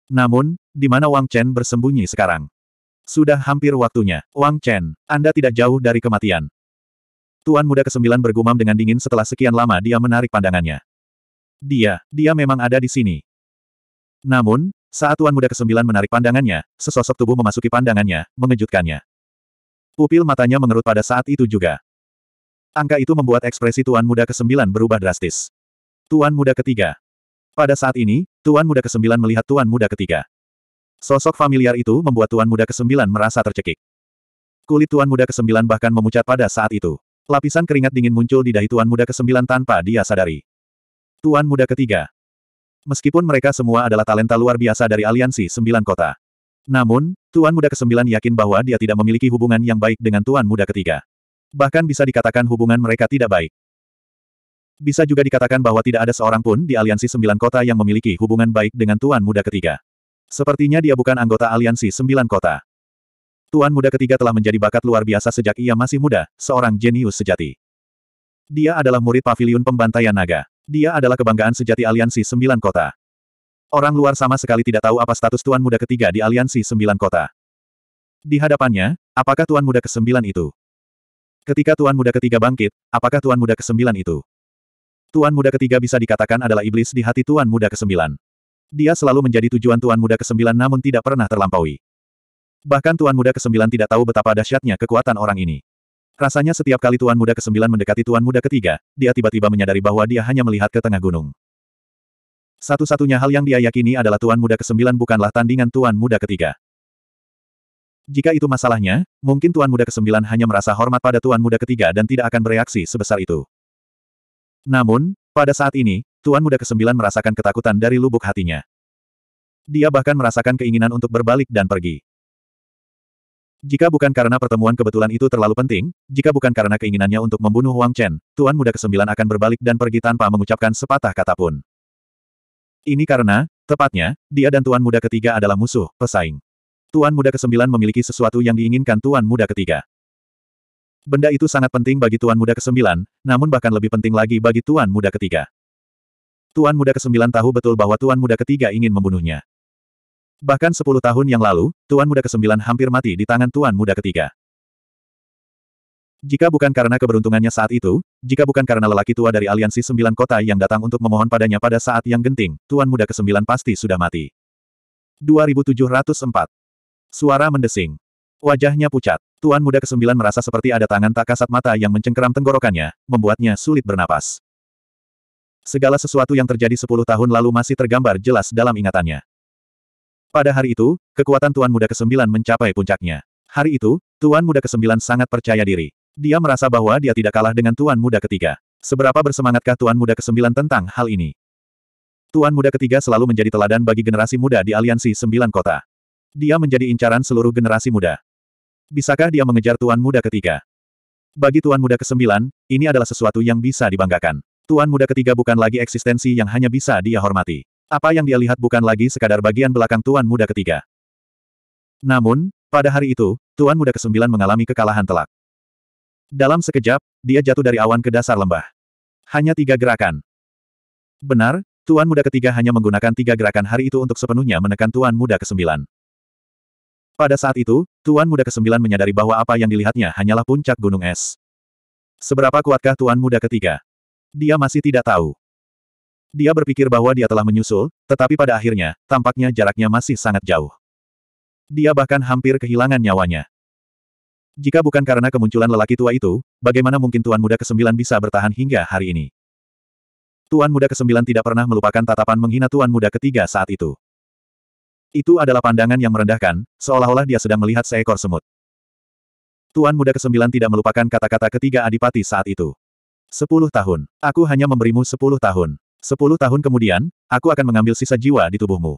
Namun, di mana Wang Chen bersembunyi sekarang? Sudah hampir waktunya. Wang Chen, Anda tidak jauh dari kematian. Tuan muda kesembilan bergumam dengan dingin setelah sekian lama dia menarik pandangannya. Dia, dia memang ada di sini. Namun, saat Tuan Muda Kesembilan menarik pandangannya, sesosok tubuh memasuki pandangannya, mengejutkannya. Pupil matanya mengerut pada saat itu juga. Angka itu membuat ekspresi Tuan Muda Kesembilan berubah drastis. Tuan Muda Ketiga. Pada saat ini, Tuan Muda Kesembilan melihat Tuan Muda Ketiga. Sosok familiar itu membuat Tuan Muda Kesembilan merasa tercekik. Kulit Tuan Muda Kesembilan bahkan memucat pada saat itu. Lapisan keringat dingin muncul di dahi Tuan Muda Kesembilan tanpa dia sadari. Tuan Muda Ketiga. Meskipun mereka semua adalah talenta luar biasa dari aliansi sembilan kota. Namun, Tuan Muda kesembilan yakin bahwa dia tidak memiliki hubungan yang baik dengan Tuan Muda ketiga. Bahkan bisa dikatakan hubungan mereka tidak baik. Bisa juga dikatakan bahwa tidak ada seorang pun di aliansi sembilan kota yang memiliki hubungan baik dengan Tuan Muda ketiga. Sepertinya dia bukan anggota aliansi sembilan kota. Tuan Muda ketiga telah menjadi bakat luar biasa sejak ia masih muda, seorang jenius sejati. Dia adalah murid pavilion pembantaian naga. Dia adalah kebanggaan sejati aliansi sembilan kota. Orang luar sama sekali tidak tahu apa status tuan muda ketiga di aliansi sembilan kota. Di hadapannya, apakah tuan muda kesembilan itu? Ketika tuan muda ketiga bangkit, apakah tuan muda kesembilan itu? Tuan muda ketiga bisa dikatakan adalah iblis di hati tuan muda kesembilan. Dia selalu menjadi tujuan tuan muda kesembilan namun tidak pernah terlampaui. Bahkan tuan muda kesembilan tidak tahu betapa dahsyatnya kekuatan orang ini. Rasanya setiap kali Tuan Muda ke-9 mendekati Tuan Muda ketiga, dia tiba-tiba menyadari bahwa dia hanya melihat ke tengah gunung. Satu-satunya hal yang dia yakini adalah Tuan Muda ke-9 bukanlah tandingan Tuan Muda ketiga. Jika itu masalahnya, mungkin Tuan Muda ke-9 hanya merasa hormat pada Tuan Muda ketiga dan tidak akan bereaksi sebesar itu. Namun, pada saat ini, Tuan Muda ke-9 merasakan ketakutan dari lubuk hatinya. Dia bahkan merasakan keinginan untuk berbalik dan pergi. Jika bukan karena pertemuan kebetulan itu terlalu penting, jika bukan karena keinginannya untuk membunuh Wang Chen, Tuan Muda Kesembilan akan berbalik dan pergi tanpa mengucapkan sepatah kata pun. Ini karena, tepatnya, dia dan Tuan Muda Ketiga adalah musuh, pesaing. Tuan Muda Kesembilan memiliki sesuatu yang diinginkan Tuan Muda Ketiga. Benda itu sangat penting bagi Tuan Muda Kesembilan, namun bahkan lebih penting lagi bagi Tuan Muda Ketiga. Tuan Muda Kesembilan tahu betul bahwa Tuan Muda Ketiga ingin membunuhnya. Bahkan sepuluh tahun yang lalu, Tuan Muda ke-9 hampir mati di tangan Tuan Muda ketiga. Jika bukan karena keberuntungannya saat itu, jika bukan karena lelaki tua dari aliansi sembilan kota yang datang untuk memohon padanya pada saat yang genting, Tuan Muda ke-9 pasti sudah mati. 2704 Suara mendesing. Wajahnya pucat. Tuan Muda ke-9 merasa seperti ada tangan tak kasat mata yang mencengkeram tenggorokannya, membuatnya sulit bernapas. Segala sesuatu yang terjadi sepuluh tahun lalu masih tergambar jelas dalam ingatannya. Pada hari itu, kekuatan Tuan Muda ke-9 mencapai puncaknya. Hari itu, Tuan Muda ke-9 sangat percaya diri. Dia merasa bahwa dia tidak kalah dengan Tuan Muda ketiga. Seberapa bersemangatkah Tuan Muda ke-9 tentang hal ini? Tuan Muda ketiga selalu menjadi teladan bagi generasi muda di Aliansi Sembilan Kota. Dia menjadi incaran seluruh generasi muda. Bisakah dia mengejar Tuan Muda ketiga? Bagi Tuan Muda ke-9, ini adalah sesuatu yang bisa dibanggakan. Tuan Muda ketiga bukan lagi eksistensi yang hanya bisa dia hormati. Apa yang dia lihat bukan lagi sekadar bagian belakang Tuan Muda ketiga. Namun, pada hari itu, Tuan Muda kesembilan mengalami kekalahan telak. Dalam sekejap, dia jatuh dari awan ke dasar lembah. Hanya tiga gerakan. Benar, Tuan Muda ketiga hanya menggunakan tiga gerakan hari itu untuk sepenuhnya menekan Tuan Muda kesembilan. Pada saat itu, Tuan Muda kesembilan menyadari bahwa apa yang dilihatnya hanyalah puncak gunung es. Seberapa kuatkah Tuan Muda ketiga? Dia masih tidak tahu. Dia berpikir bahwa dia telah menyusul, tetapi pada akhirnya, tampaknya jaraknya masih sangat jauh. Dia bahkan hampir kehilangan nyawanya. Jika bukan karena kemunculan lelaki tua itu, bagaimana mungkin Tuan Muda ke-9 bisa bertahan hingga hari ini? Tuan Muda ke-9 tidak pernah melupakan tatapan menghina Tuan Muda ketiga saat itu. Itu adalah pandangan yang merendahkan, seolah-olah dia sedang melihat seekor semut. Tuan Muda ke-9 tidak melupakan kata-kata ketiga adipati saat itu. Sepuluh tahun. Aku hanya memberimu sepuluh tahun. Sepuluh tahun kemudian, aku akan mengambil sisa jiwa di tubuhmu.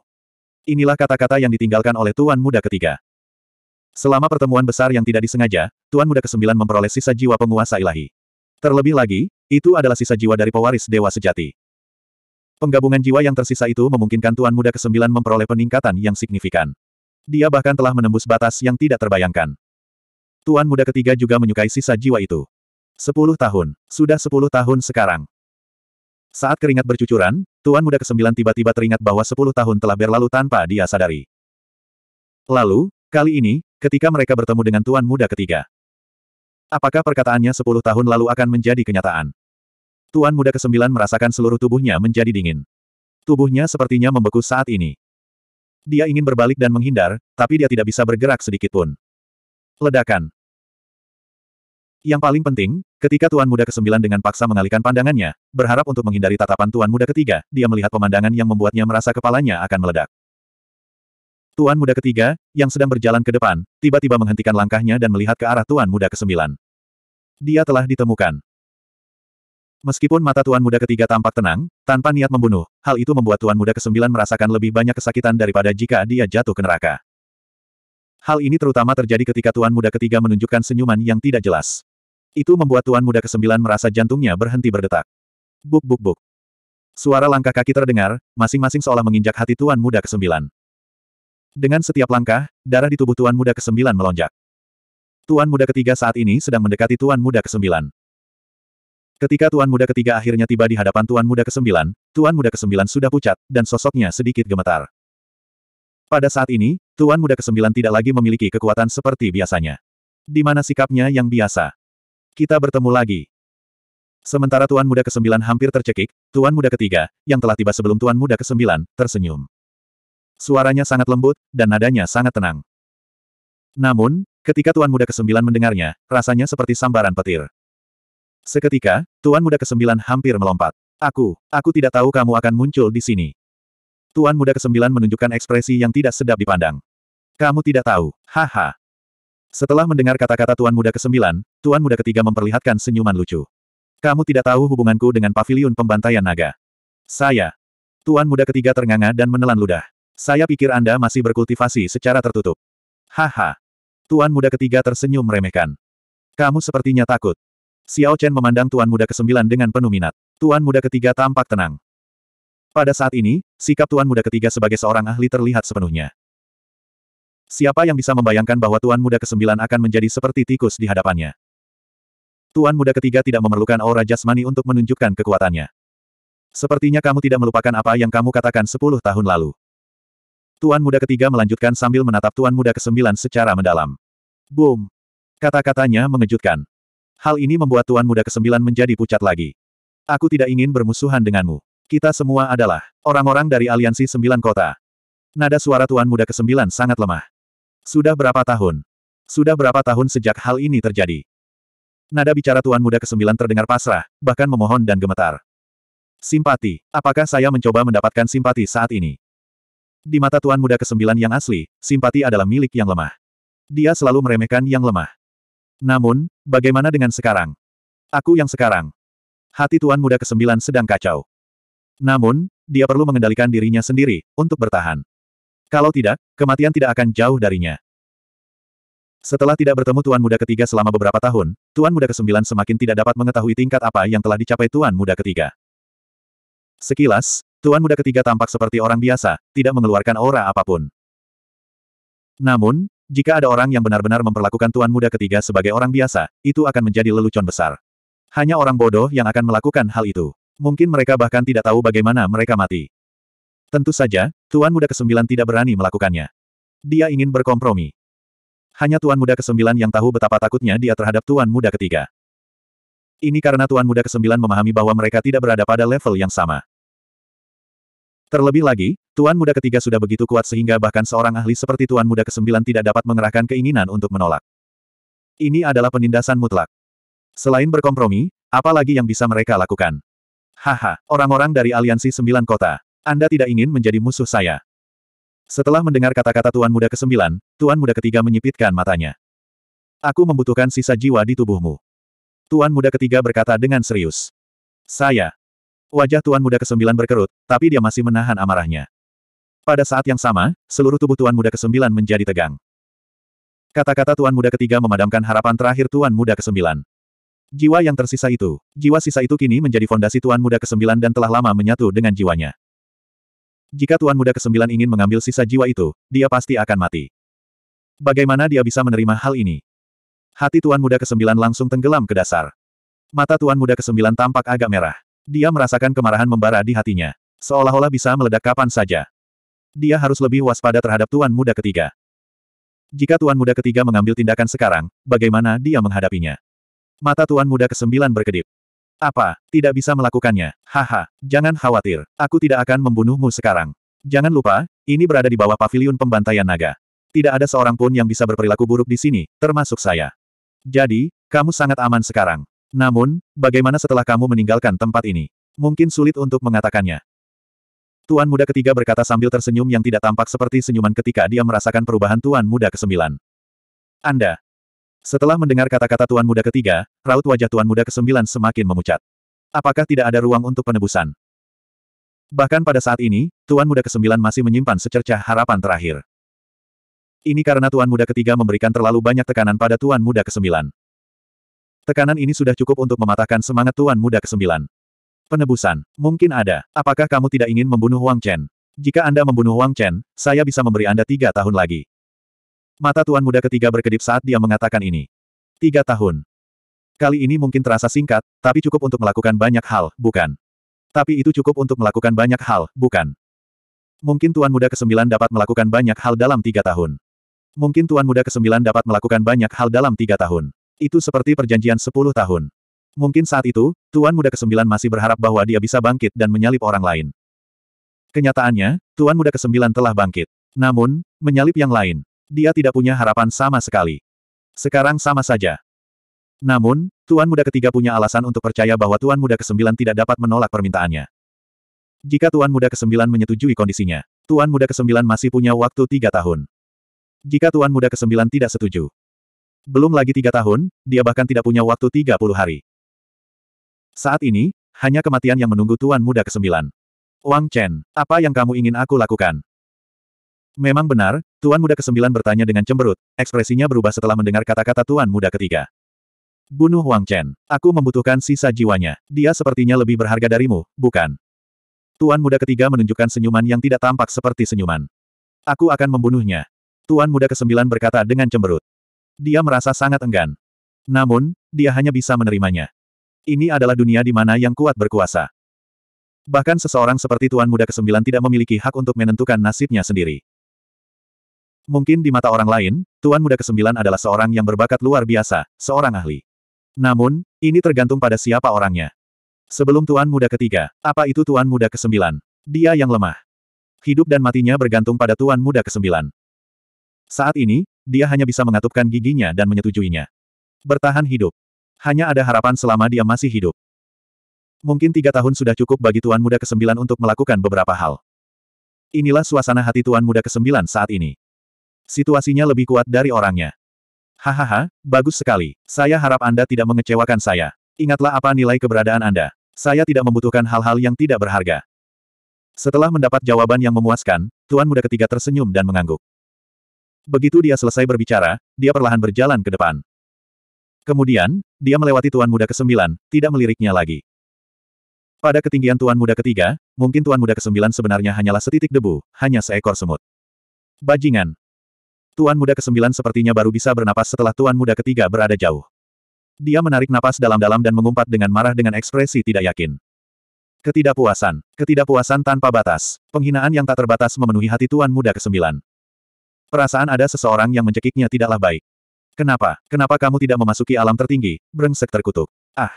Inilah kata-kata yang ditinggalkan oleh Tuan Muda ketiga. Selama pertemuan besar yang tidak disengaja, Tuan Muda kesembilan memperoleh sisa jiwa penguasa ilahi. Terlebih lagi, itu adalah sisa jiwa dari pewaris dewa sejati. Penggabungan jiwa yang tersisa itu memungkinkan Tuan Muda kesembilan memperoleh peningkatan yang signifikan. Dia bahkan telah menembus batas yang tidak terbayangkan. Tuan Muda ketiga juga menyukai sisa jiwa itu. Sepuluh tahun. Sudah sepuluh tahun sekarang. Saat keringat bercucuran, Tuan Muda Kesembilan tiba-tiba teringat bahwa sepuluh tahun telah berlalu tanpa dia sadari. Lalu, kali ini, ketika mereka bertemu dengan Tuan Muda ketiga. Apakah perkataannya sepuluh tahun lalu akan menjadi kenyataan? Tuan Muda Kesembilan merasakan seluruh tubuhnya menjadi dingin. Tubuhnya sepertinya membeku saat ini. Dia ingin berbalik dan menghindar, tapi dia tidak bisa bergerak sedikitpun. Ledakan. Yang paling penting, ketika Tuan Muda ke-9 dengan paksa mengalihkan pandangannya, berharap untuk menghindari tatapan Tuan Muda ketiga, dia melihat pemandangan yang membuatnya merasa kepalanya akan meledak. Tuan Muda ketiga, yang sedang berjalan ke depan, tiba-tiba menghentikan langkahnya dan melihat ke arah Tuan Muda ke-9. Dia telah ditemukan. Meskipun mata Tuan Muda ketiga tampak tenang, tanpa niat membunuh, hal itu membuat Tuan Muda ke-9 merasakan lebih banyak kesakitan daripada jika dia jatuh ke neraka. Hal ini terutama terjadi ketika Tuan Muda ketiga menunjukkan senyuman yang tidak jelas. Itu membuat tuan muda kesembilan merasa jantungnya berhenti berdetak. Buk buk buk. Suara langkah kaki terdengar, masing-masing seolah menginjak hati tuan muda kesembilan. Dengan setiap langkah, darah di tubuh tuan muda kesembilan melonjak. Tuan muda ketiga saat ini sedang mendekati tuan muda kesembilan. Ketika tuan muda ketiga akhirnya tiba di hadapan tuan muda kesembilan, tuan muda kesembilan sudah pucat, dan sosoknya sedikit gemetar. Pada saat ini, tuan muda kesembilan tidak lagi memiliki kekuatan seperti biasanya. Di mana sikapnya yang biasa? Kita bertemu lagi. Sementara Tuan Muda ke-9 hampir tercekik, Tuan Muda ketiga, yang telah tiba sebelum Tuan Muda ke-9, tersenyum. Suaranya sangat lembut, dan nadanya sangat tenang. Namun, ketika Tuan Muda ke-9 mendengarnya, rasanya seperti sambaran petir. Seketika, Tuan Muda ke-9 hampir melompat. Aku, aku tidak tahu kamu akan muncul di sini. Tuan Muda ke-9 menunjukkan ekspresi yang tidak sedap dipandang. Kamu tidak tahu, haha. Setelah mendengar kata-kata Tuan Muda ke-9, Tuan Muda ketiga memperlihatkan senyuman lucu. Kamu tidak tahu hubunganku dengan paviliun pembantaian naga. Saya. Tuan Muda ketiga ternganga dan menelan ludah. Saya pikir Anda masih berkultivasi secara tertutup. Haha. Tuan Muda ketiga tersenyum meremehkan. Kamu sepertinya takut. Xiao Chen memandang Tuan Muda ke-9 dengan penuh minat. Tuan Muda ketiga tampak tenang. Pada saat ini, sikap Tuan Muda ketiga sebagai seorang ahli terlihat sepenuhnya. Siapa yang bisa membayangkan bahwa Tuan Muda ke-9 akan menjadi seperti tikus di hadapannya? Tuan Muda ketiga tidak memerlukan aura jasmani untuk menunjukkan kekuatannya. Sepertinya kamu tidak melupakan apa yang kamu katakan 10 tahun lalu. Tuan Muda ketiga melanjutkan sambil menatap Tuan Muda ke-9 secara mendalam. Boom! Kata-katanya mengejutkan. Hal ini membuat Tuan Muda ke-9 menjadi pucat lagi. Aku tidak ingin bermusuhan denganmu. Kita semua adalah orang-orang dari aliansi sembilan kota. Nada suara Tuan Muda ke-9 sangat lemah. Sudah berapa tahun? Sudah berapa tahun sejak hal ini terjadi? Nada bicara Tuan Muda kesembilan terdengar pasrah, bahkan memohon dan gemetar. Simpati. Apakah saya mencoba mendapatkan simpati saat ini? Di mata Tuan Muda kesembilan yang asli, simpati adalah milik yang lemah. Dia selalu meremehkan yang lemah. Namun, bagaimana dengan sekarang? Aku yang sekarang. Hati Tuan Muda kesembilan sedang kacau. Namun, dia perlu mengendalikan dirinya sendiri, untuk bertahan. Kalau tidak, kematian tidak akan jauh darinya. Setelah tidak bertemu Tuan Muda Ketiga selama beberapa tahun, Tuan Muda kesembilan semakin tidak dapat mengetahui tingkat apa yang telah dicapai Tuan Muda Ketiga. Sekilas, Tuan Muda Ketiga tampak seperti orang biasa, tidak mengeluarkan aura apapun. Namun, jika ada orang yang benar-benar memperlakukan Tuan Muda Ketiga sebagai orang biasa, itu akan menjadi lelucon besar. Hanya orang bodoh yang akan melakukan hal itu. Mungkin mereka bahkan tidak tahu bagaimana mereka mati. Tentu saja, Tuan Muda Kesembilan tidak berani melakukannya. Dia ingin berkompromi. Hanya Tuan Muda Kesembilan yang tahu betapa takutnya dia terhadap Tuan Muda Ketiga. Ini karena Tuan Muda Kesembilan memahami bahwa mereka tidak berada pada level yang sama. Terlebih lagi, Tuan Muda Ketiga sudah begitu kuat sehingga bahkan seorang ahli seperti Tuan Muda Kesembilan tidak dapat mengerahkan keinginan untuk menolak. Ini adalah penindasan mutlak. Selain berkompromi, apa lagi yang bisa mereka lakukan? Haha, orang-orang dari aliansi sembilan kota. Anda tidak ingin menjadi musuh saya. Setelah mendengar kata-kata Tuan Muda ke-9, Tuan Muda ketiga menyipitkan matanya. Aku membutuhkan sisa jiwa di tubuhmu. Tuan Muda ketiga berkata dengan serius. Saya. Wajah Tuan Muda ke-9 berkerut, tapi dia masih menahan amarahnya. Pada saat yang sama, seluruh tubuh Tuan Muda ke-9 menjadi tegang. Kata-kata Tuan Muda ketiga memadamkan harapan terakhir Tuan Muda ke-9. Jiwa yang tersisa itu, jiwa sisa itu kini menjadi fondasi Tuan Muda ke-9 dan telah lama menyatu dengan jiwanya. Jika Tuan Muda Kesembilan ingin mengambil sisa jiwa itu, dia pasti akan mati. Bagaimana dia bisa menerima hal ini? Hati Tuan Muda Kesembilan langsung tenggelam ke dasar. Mata Tuan Muda Kesembilan tampak agak merah. Dia merasakan kemarahan membara di hatinya. Seolah-olah bisa meledak kapan saja. Dia harus lebih waspada terhadap Tuan Muda Ketiga. Jika Tuan Muda Ketiga mengambil tindakan sekarang, bagaimana dia menghadapinya? Mata Tuan Muda Kesembilan berkedip. Apa? Tidak bisa melakukannya. Haha, jangan khawatir. Aku tidak akan membunuhmu sekarang. Jangan lupa, ini berada di bawah pavilion pembantaian naga. Tidak ada seorang pun yang bisa berperilaku buruk di sini, termasuk saya. Jadi, kamu sangat aman sekarang. Namun, bagaimana setelah kamu meninggalkan tempat ini? Mungkin sulit untuk mengatakannya. Tuan muda ketiga berkata sambil tersenyum yang tidak tampak seperti senyuman ketika dia merasakan perubahan tuan muda kesembilan. Anda, setelah mendengar kata-kata Tuan Muda ketiga, raut wajah Tuan Muda kesembilan semakin memucat. Apakah tidak ada ruang untuk penebusan? Bahkan pada saat ini, Tuan Muda kesembilan masih menyimpan secercah harapan terakhir. Ini karena Tuan Muda ketiga memberikan terlalu banyak tekanan pada Tuan Muda kesembilan. Tekanan ini sudah cukup untuk mematahkan semangat Tuan Muda kesembilan. Penebusan. Mungkin ada. Apakah kamu tidak ingin membunuh Wang Chen? Jika Anda membunuh Wang Chen, saya bisa memberi Anda tiga tahun lagi. Mata tuan muda ketiga berkedip saat dia mengatakan ini. Tiga tahun. Kali ini mungkin terasa singkat, tapi cukup untuk melakukan banyak hal, bukan? Tapi itu cukup untuk melakukan banyak hal, bukan? Mungkin tuan muda ke-9 dapat melakukan banyak hal dalam tiga tahun. Mungkin tuan muda ke-9 dapat melakukan banyak hal dalam tiga tahun. Itu seperti perjanjian sepuluh tahun. Mungkin saat itu, tuan muda ke-9 masih berharap bahwa dia bisa bangkit dan menyalip orang lain. Kenyataannya, tuan muda ke-9 telah bangkit. Namun, menyalip yang lain dia tidak punya harapan sama sekali. Sekarang sama saja. Namun, Tuan Muda ketiga punya alasan untuk percaya bahwa Tuan Muda kesembilan tidak dapat menolak permintaannya. Jika Tuan Muda kesembilan menyetujui kondisinya, Tuan Muda kesembilan masih punya waktu tiga tahun. Jika Tuan Muda kesembilan tidak setuju, belum lagi tiga tahun, dia bahkan tidak punya waktu tiga puluh hari. Saat ini, hanya kematian yang menunggu Tuan Muda kesembilan. Wang Chen, apa yang kamu ingin aku lakukan? Memang benar, Tuan Muda kesembilan bertanya dengan cemberut, ekspresinya berubah setelah mendengar kata-kata Tuan Muda ketiga. Bunuh Wang Chen. Aku membutuhkan sisa jiwanya. Dia sepertinya lebih berharga darimu, bukan? Tuan Muda ketiga menunjukkan senyuman yang tidak tampak seperti senyuman. Aku akan membunuhnya. Tuan Muda kesembilan berkata dengan cemberut. Dia merasa sangat enggan. Namun, dia hanya bisa menerimanya. Ini adalah dunia di mana yang kuat berkuasa. Bahkan seseorang seperti Tuan Muda Kesembilan tidak memiliki hak untuk menentukan nasibnya sendiri. Mungkin di mata orang lain, Tuan Muda ke Kesembilan adalah seorang yang berbakat luar biasa, seorang ahli. Namun, ini tergantung pada siapa orangnya. Sebelum Tuan Muda Ketiga, apa itu Tuan Muda ke Kesembilan? Dia yang lemah. Hidup dan matinya bergantung pada Tuan Muda ke Kesembilan. Saat ini, dia hanya bisa mengatupkan giginya dan menyetujuinya. Bertahan hidup. Hanya ada harapan selama dia masih hidup. Mungkin tiga tahun sudah cukup bagi Tuan Muda ke Kesembilan untuk melakukan beberapa hal. Inilah suasana hati Tuan Muda ke Kesembilan saat ini. Situasinya lebih kuat dari orangnya. Hahaha, bagus sekali. Saya harap Anda tidak mengecewakan saya. Ingatlah apa nilai keberadaan Anda. Saya tidak membutuhkan hal-hal yang tidak berharga. Setelah mendapat jawaban yang memuaskan, Tuan Muda ketiga tersenyum dan mengangguk. Begitu dia selesai berbicara, dia perlahan berjalan ke depan. Kemudian, dia melewati Tuan Muda ke-9, tidak meliriknya lagi. Pada ketinggian Tuan Muda ketiga, mungkin Tuan Muda ke-9 sebenarnya hanyalah setitik debu, hanya seekor semut. Bajingan. Tuan Muda ke-9 sepertinya baru bisa bernapas setelah Tuan Muda ketiga berada jauh. Dia menarik napas dalam-dalam dan mengumpat dengan marah dengan ekspresi tidak yakin. Ketidakpuasan. Ketidakpuasan tanpa batas. Penghinaan yang tak terbatas memenuhi hati Tuan Muda ke-9. Perasaan ada seseorang yang mencekiknya tidaklah baik. Kenapa? Kenapa kamu tidak memasuki alam tertinggi? Brengsek terkutuk. Ah!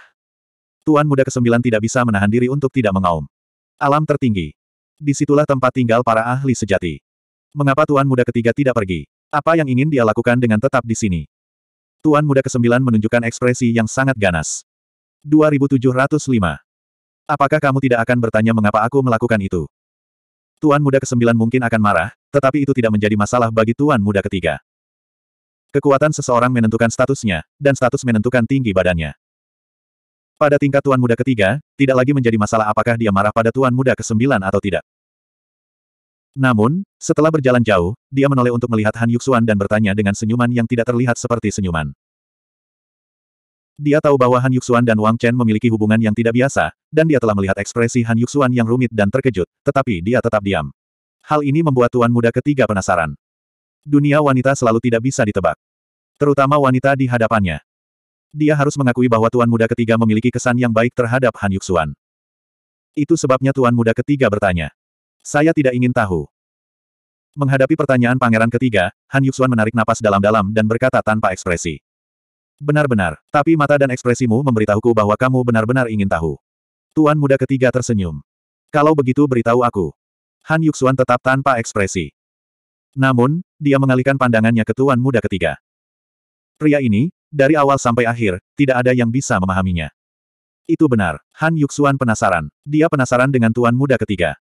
Tuan muda kesembilan tidak bisa menahan diri untuk tidak mengaum. Alam tertinggi. Disitulah tempat tinggal para ahli sejati. Mengapa tuan muda ketiga tidak pergi? Apa yang ingin dia lakukan dengan tetap di sini? Tuan muda kesembilan menunjukkan ekspresi yang sangat ganas. 2705. Apakah kamu tidak akan bertanya mengapa aku melakukan itu? Tuan muda kesembilan mungkin akan marah, tetapi itu tidak menjadi masalah bagi tuan muda ketiga. Kekuatan seseorang menentukan statusnya, dan status menentukan tinggi badannya. Pada tingkat tuan muda ketiga, tidak lagi menjadi masalah apakah dia marah pada tuan muda kesembilan atau tidak. Namun, setelah berjalan jauh, dia menoleh untuk melihat Han Yuxuan dan bertanya dengan senyuman yang tidak terlihat seperti senyuman. Dia tahu bahwa Han Yuxuan dan Wang Chen memiliki hubungan yang tidak biasa, dan dia telah melihat ekspresi Han Yuxuan yang rumit dan terkejut, tetapi dia tetap diam. Hal ini membuat tuan muda ketiga penasaran. Dunia wanita selalu tidak bisa ditebak. Terutama wanita di hadapannya. Dia harus mengakui bahwa tuan muda ketiga memiliki kesan yang baik terhadap Han Yuxuan. Itu sebabnya tuan muda ketiga bertanya. Saya tidak ingin tahu. Menghadapi pertanyaan pangeran ketiga, Han Yuxuan menarik napas dalam-dalam dan berkata tanpa ekspresi. Benar-benar, tapi mata dan ekspresimu memberitahuku bahwa kamu benar-benar ingin tahu. Tuan muda ketiga tersenyum. Kalau begitu beritahu aku. Han Yuxuan tetap tanpa ekspresi. Namun, dia mengalihkan pandangannya ke tuan muda ketiga. Pria ini, dari awal sampai akhir, tidak ada yang bisa memahaminya. Itu benar, Han Yuxuan penasaran. Dia penasaran dengan tuan muda ketiga.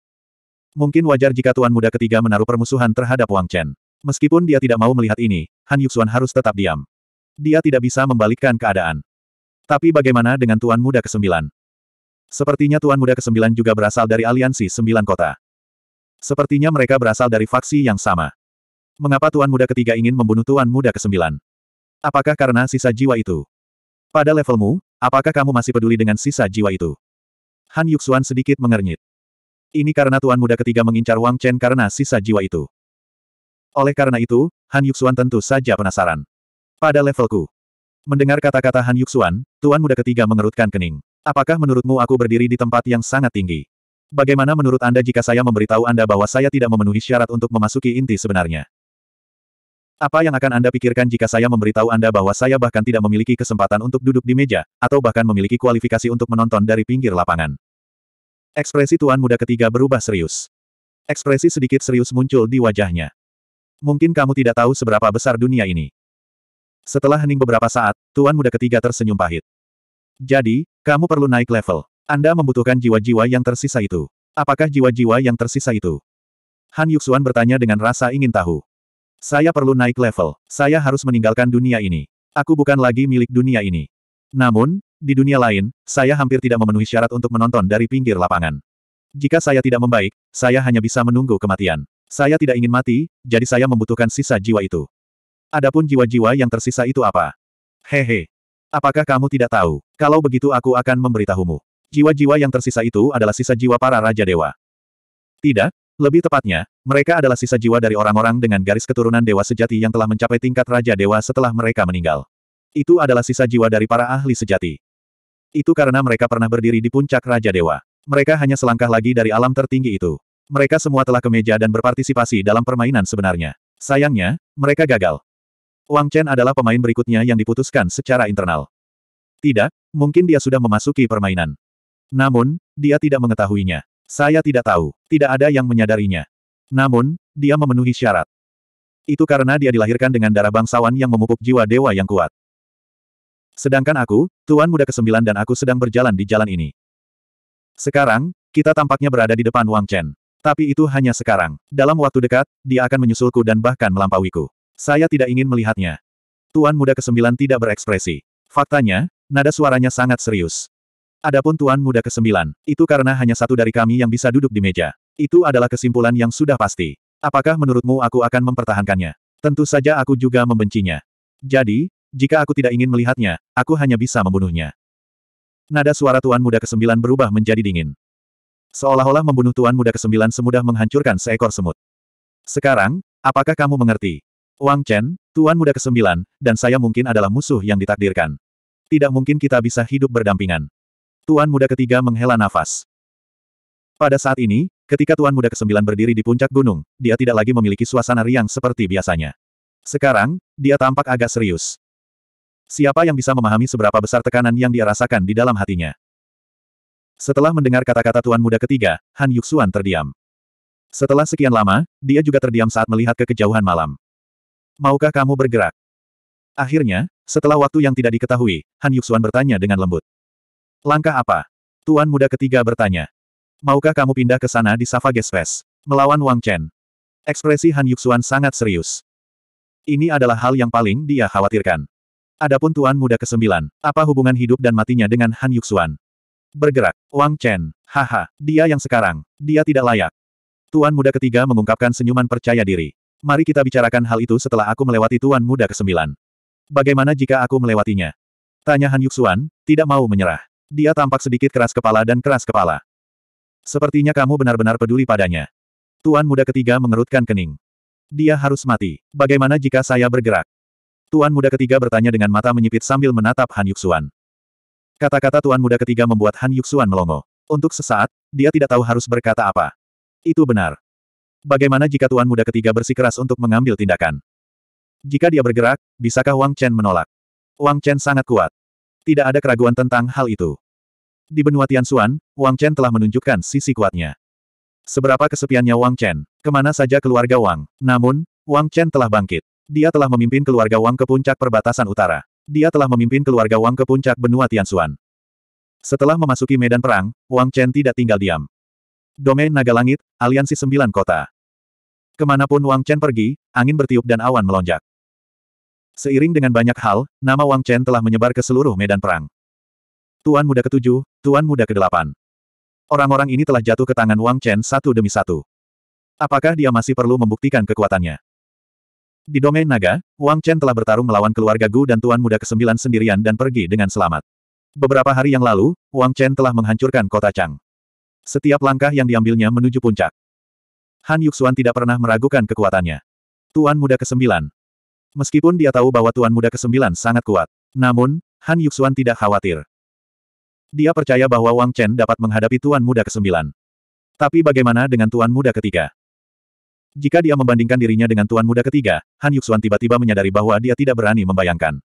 Mungkin wajar jika tuan muda ketiga menaruh permusuhan terhadap Wang Chen. Meskipun dia tidak mau melihat ini, Han Yuxuan harus tetap diam. Dia tidak bisa membalikkan keadaan. Tapi bagaimana dengan tuan muda kesembilan? Sepertinya tuan muda kesembilan juga berasal dari aliansi sembilan kota. Sepertinya mereka berasal dari faksi yang sama. Mengapa tuan muda ketiga ingin membunuh tuan muda kesembilan? Apakah karena sisa jiwa itu? Pada levelmu, apakah kamu masih peduli dengan sisa jiwa itu? Han Yuxuan sedikit mengernyit. Ini karena Tuan Muda ketiga mengincar Wang Chen karena sisa jiwa itu. Oleh karena itu, Han Yuxuan tentu saja penasaran. Pada levelku. Mendengar kata-kata Han Yuxuan, Tuan Muda ketiga mengerutkan kening. Apakah menurutmu aku berdiri di tempat yang sangat tinggi? Bagaimana menurut Anda jika saya memberitahu Anda bahwa saya tidak memenuhi syarat untuk memasuki inti sebenarnya? Apa yang akan Anda pikirkan jika saya memberitahu Anda bahwa saya bahkan tidak memiliki kesempatan untuk duduk di meja, atau bahkan memiliki kualifikasi untuk menonton dari pinggir lapangan? Ekspresi tuan muda ketiga berubah serius. Ekspresi sedikit serius muncul di wajahnya. Mungkin kamu tidak tahu seberapa besar dunia ini. Setelah hening beberapa saat, tuan muda ketiga tersenyum pahit. Jadi, kamu perlu naik level. Anda membutuhkan jiwa-jiwa yang tersisa itu. Apakah jiwa-jiwa yang tersisa itu? Han Yuxuan bertanya dengan rasa ingin tahu. Saya perlu naik level. Saya harus meninggalkan dunia ini. Aku bukan lagi milik dunia ini. Namun, di dunia lain, saya hampir tidak memenuhi syarat untuk menonton dari pinggir lapangan. Jika saya tidak membaik, saya hanya bisa menunggu kematian. Saya tidak ingin mati, jadi saya membutuhkan sisa jiwa itu. Adapun jiwa-jiwa yang tersisa itu apa? Hehe. Apakah kamu tidak tahu? Kalau begitu aku akan memberitahumu. Jiwa-jiwa yang tersisa itu adalah sisa jiwa para Raja Dewa. Tidak, lebih tepatnya, mereka adalah sisa jiwa dari orang-orang dengan garis keturunan dewa sejati yang telah mencapai tingkat Raja Dewa setelah mereka meninggal. Itu adalah sisa jiwa dari para ahli sejati. Itu karena mereka pernah berdiri di puncak Raja Dewa. Mereka hanya selangkah lagi dari alam tertinggi itu. Mereka semua telah ke meja dan berpartisipasi dalam permainan sebenarnya. Sayangnya, mereka gagal. Wang Chen adalah pemain berikutnya yang diputuskan secara internal. Tidak, mungkin dia sudah memasuki permainan. Namun, dia tidak mengetahuinya. Saya tidak tahu, tidak ada yang menyadarinya. Namun, dia memenuhi syarat. Itu karena dia dilahirkan dengan darah bangsawan yang memupuk jiwa dewa yang kuat. Sedangkan aku, Tuan Muda Kesembilan dan aku sedang berjalan di jalan ini. Sekarang, kita tampaknya berada di depan Wang Chen. Tapi itu hanya sekarang. Dalam waktu dekat, dia akan menyusulku dan bahkan melampauiku. Saya tidak ingin melihatnya. Tuan Muda Kesembilan tidak berekspresi. Faktanya, nada suaranya sangat serius. Adapun Tuan Muda Kesembilan, itu karena hanya satu dari kami yang bisa duduk di meja. Itu adalah kesimpulan yang sudah pasti. Apakah menurutmu aku akan mempertahankannya? Tentu saja aku juga membencinya. Jadi, jika aku tidak ingin melihatnya, aku hanya bisa membunuhnya. Nada suara Tuan Muda Kesembilan berubah menjadi dingin. Seolah-olah membunuh Tuan Muda Kesembilan semudah menghancurkan seekor semut. Sekarang, apakah kamu mengerti? Wang Chen, Tuan Muda Kesembilan, dan saya mungkin adalah musuh yang ditakdirkan. Tidak mungkin kita bisa hidup berdampingan. Tuan Muda Ketiga menghela nafas. Pada saat ini, ketika Tuan Muda Kesembilan berdiri di puncak gunung, dia tidak lagi memiliki suasana riang seperti biasanya. Sekarang, dia tampak agak serius. Siapa yang bisa memahami seberapa besar tekanan yang dia rasakan di dalam hatinya? Setelah mendengar kata-kata tuan muda ketiga, Han Yuxuan terdiam. Setelah sekian lama, dia juga terdiam saat melihat ke kejauhan malam. Maukah kamu bergerak? Akhirnya, setelah waktu yang tidak diketahui, Han Yuxuan bertanya dengan lembut. Langkah apa? Tuan muda ketiga bertanya. Maukah kamu pindah ke sana di Savages Fest? Melawan Wang Chen. Ekspresi Han Yuxuan sangat serius. Ini adalah hal yang paling dia khawatirkan. Adapun Tuan Muda ke-9, apa hubungan hidup dan matinya dengan Han Yuxuan? Bergerak. Wang Chen. Haha, dia yang sekarang. Dia tidak layak. Tuan Muda ketiga mengungkapkan senyuman percaya diri. Mari kita bicarakan hal itu setelah aku melewati Tuan Muda ke-9. Bagaimana jika aku melewatinya? Tanya Han Yuxuan, tidak mau menyerah. Dia tampak sedikit keras kepala dan keras kepala. Sepertinya kamu benar-benar peduli padanya. Tuan muda ketiga mengerutkan kening. Dia harus mati. Bagaimana jika saya bergerak? Tuan muda ketiga bertanya dengan mata menyipit sambil menatap Han Yuxuan. Kata-kata tuan muda ketiga membuat Han Yuxuan melongo. Untuk sesaat, dia tidak tahu harus berkata apa. Itu benar. Bagaimana jika tuan muda ketiga bersikeras untuk mengambil tindakan? Jika dia bergerak, bisakah Wang Chen menolak? Wang Chen sangat kuat. Tidak ada keraguan tentang hal itu. Di benua Tianxuan, Wang Chen telah menunjukkan sisi kuatnya. Seberapa kesepiannya Wang Chen, kemana saja keluarga Wang, namun, Wang Chen telah bangkit. Dia telah memimpin keluarga Wang ke puncak perbatasan utara. Dia telah memimpin keluarga Wang ke puncak benua Tianxuan. Setelah memasuki medan perang, Wang Chen tidak tinggal diam. Domain Naga Langit, Aliansi Sembilan Kota. Kemanapun Wang Chen pergi, angin bertiup dan awan melonjak. Seiring dengan banyak hal, nama Wang Chen telah menyebar ke seluruh medan perang. Tuan Muda Ketujuh, Tuan Muda Kedelapan. Orang-orang ini telah jatuh ke tangan Wang Chen satu demi satu. Apakah dia masih perlu membuktikan kekuatannya? Di domain naga, Wang Chen telah bertarung melawan keluarga Gu dan Tuan Muda Kesembilan sendirian dan pergi dengan selamat. Beberapa hari yang lalu, Wang Chen telah menghancurkan kota Chang. Setiap langkah yang diambilnya menuju puncak. Han Yuxuan tidak pernah meragukan kekuatannya. Tuan Muda Kesembilan. Meskipun dia tahu bahwa Tuan Muda Kesembilan sangat kuat. Namun, Han Yuxuan tidak khawatir. Dia percaya bahwa Wang Chen dapat menghadapi Tuan Muda Kesembilan. Tapi bagaimana dengan Tuan Muda ketiga? Jika dia membandingkan dirinya dengan tuan muda ketiga, Han Yuxuan tiba-tiba menyadari bahwa dia tidak berani membayangkan.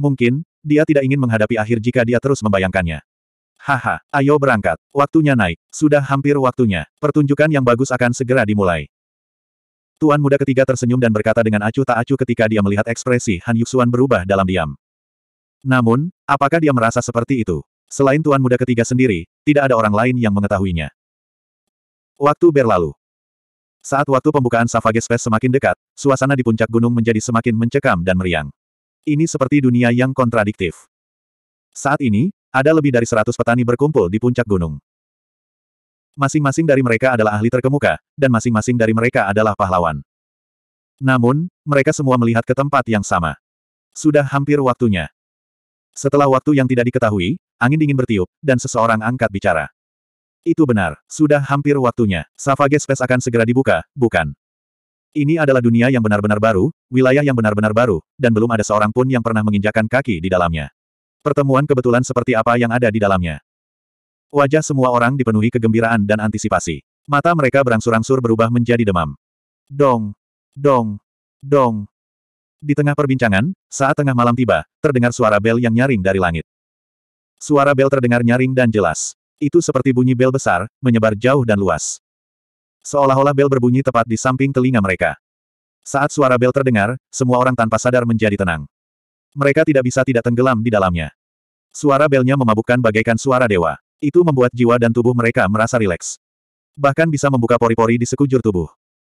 Mungkin, dia tidak ingin menghadapi akhir jika dia terus membayangkannya. Haha, ayo berangkat. Waktunya naik. Sudah hampir waktunya. Pertunjukan yang bagus akan segera dimulai. Tuan muda ketiga tersenyum dan berkata dengan acuh tak acuh ketika dia melihat ekspresi Han Yuxuan berubah dalam diam. Namun, apakah dia merasa seperti itu? Selain tuan muda ketiga sendiri, tidak ada orang lain yang mengetahuinya. Waktu berlalu. Saat waktu pembukaan Savage Space semakin dekat, suasana di puncak gunung menjadi semakin mencekam dan meriang. Ini seperti dunia yang kontradiktif. Saat ini, ada lebih dari 100 petani berkumpul di puncak gunung. Masing-masing dari mereka adalah ahli terkemuka, dan masing-masing dari mereka adalah pahlawan. Namun, mereka semua melihat ke tempat yang sama. Sudah hampir waktunya. Setelah waktu yang tidak diketahui, angin dingin bertiup, dan seseorang angkat bicara. Itu benar, sudah hampir waktunya. Savage Space akan segera dibuka, bukan? Ini adalah dunia yang benar-benar baru, wilayah yang benar-benar baru, dan belum ada seorang pun yang pernah menginjakan kaki di dalamnya. Pertemuan kebetulan seperti apa yang ada di dalamnya. Wajah semua orang dipenuhi kegembiraan dan antisipasi. Mata mereka berangsur-angsur berubah menjadi demam. Dong, dong, dong. Di tengah perbincangan, saat tengah malam tiba, terdengar suara bel yang nyaring dari langit. Suara bel terdengar nyaring dan jelas. Itu seperti bunyi bel besar, menyebar jauh dan luas. Seolah-olah bel berbunyi tepat di samping telinga mereka. Saat suara bel terdengar, semua orang tanpa sadar menjadi tenang. Mereka tidak bisa tidak tenggelam di dalamnya. Suara belnya memabukkan bagaikan suara dewa. Itu membuat jiwa dan tubuh mereka merasa rileks. Bahkan bisa membuka pori-pori di sekujur tubuh.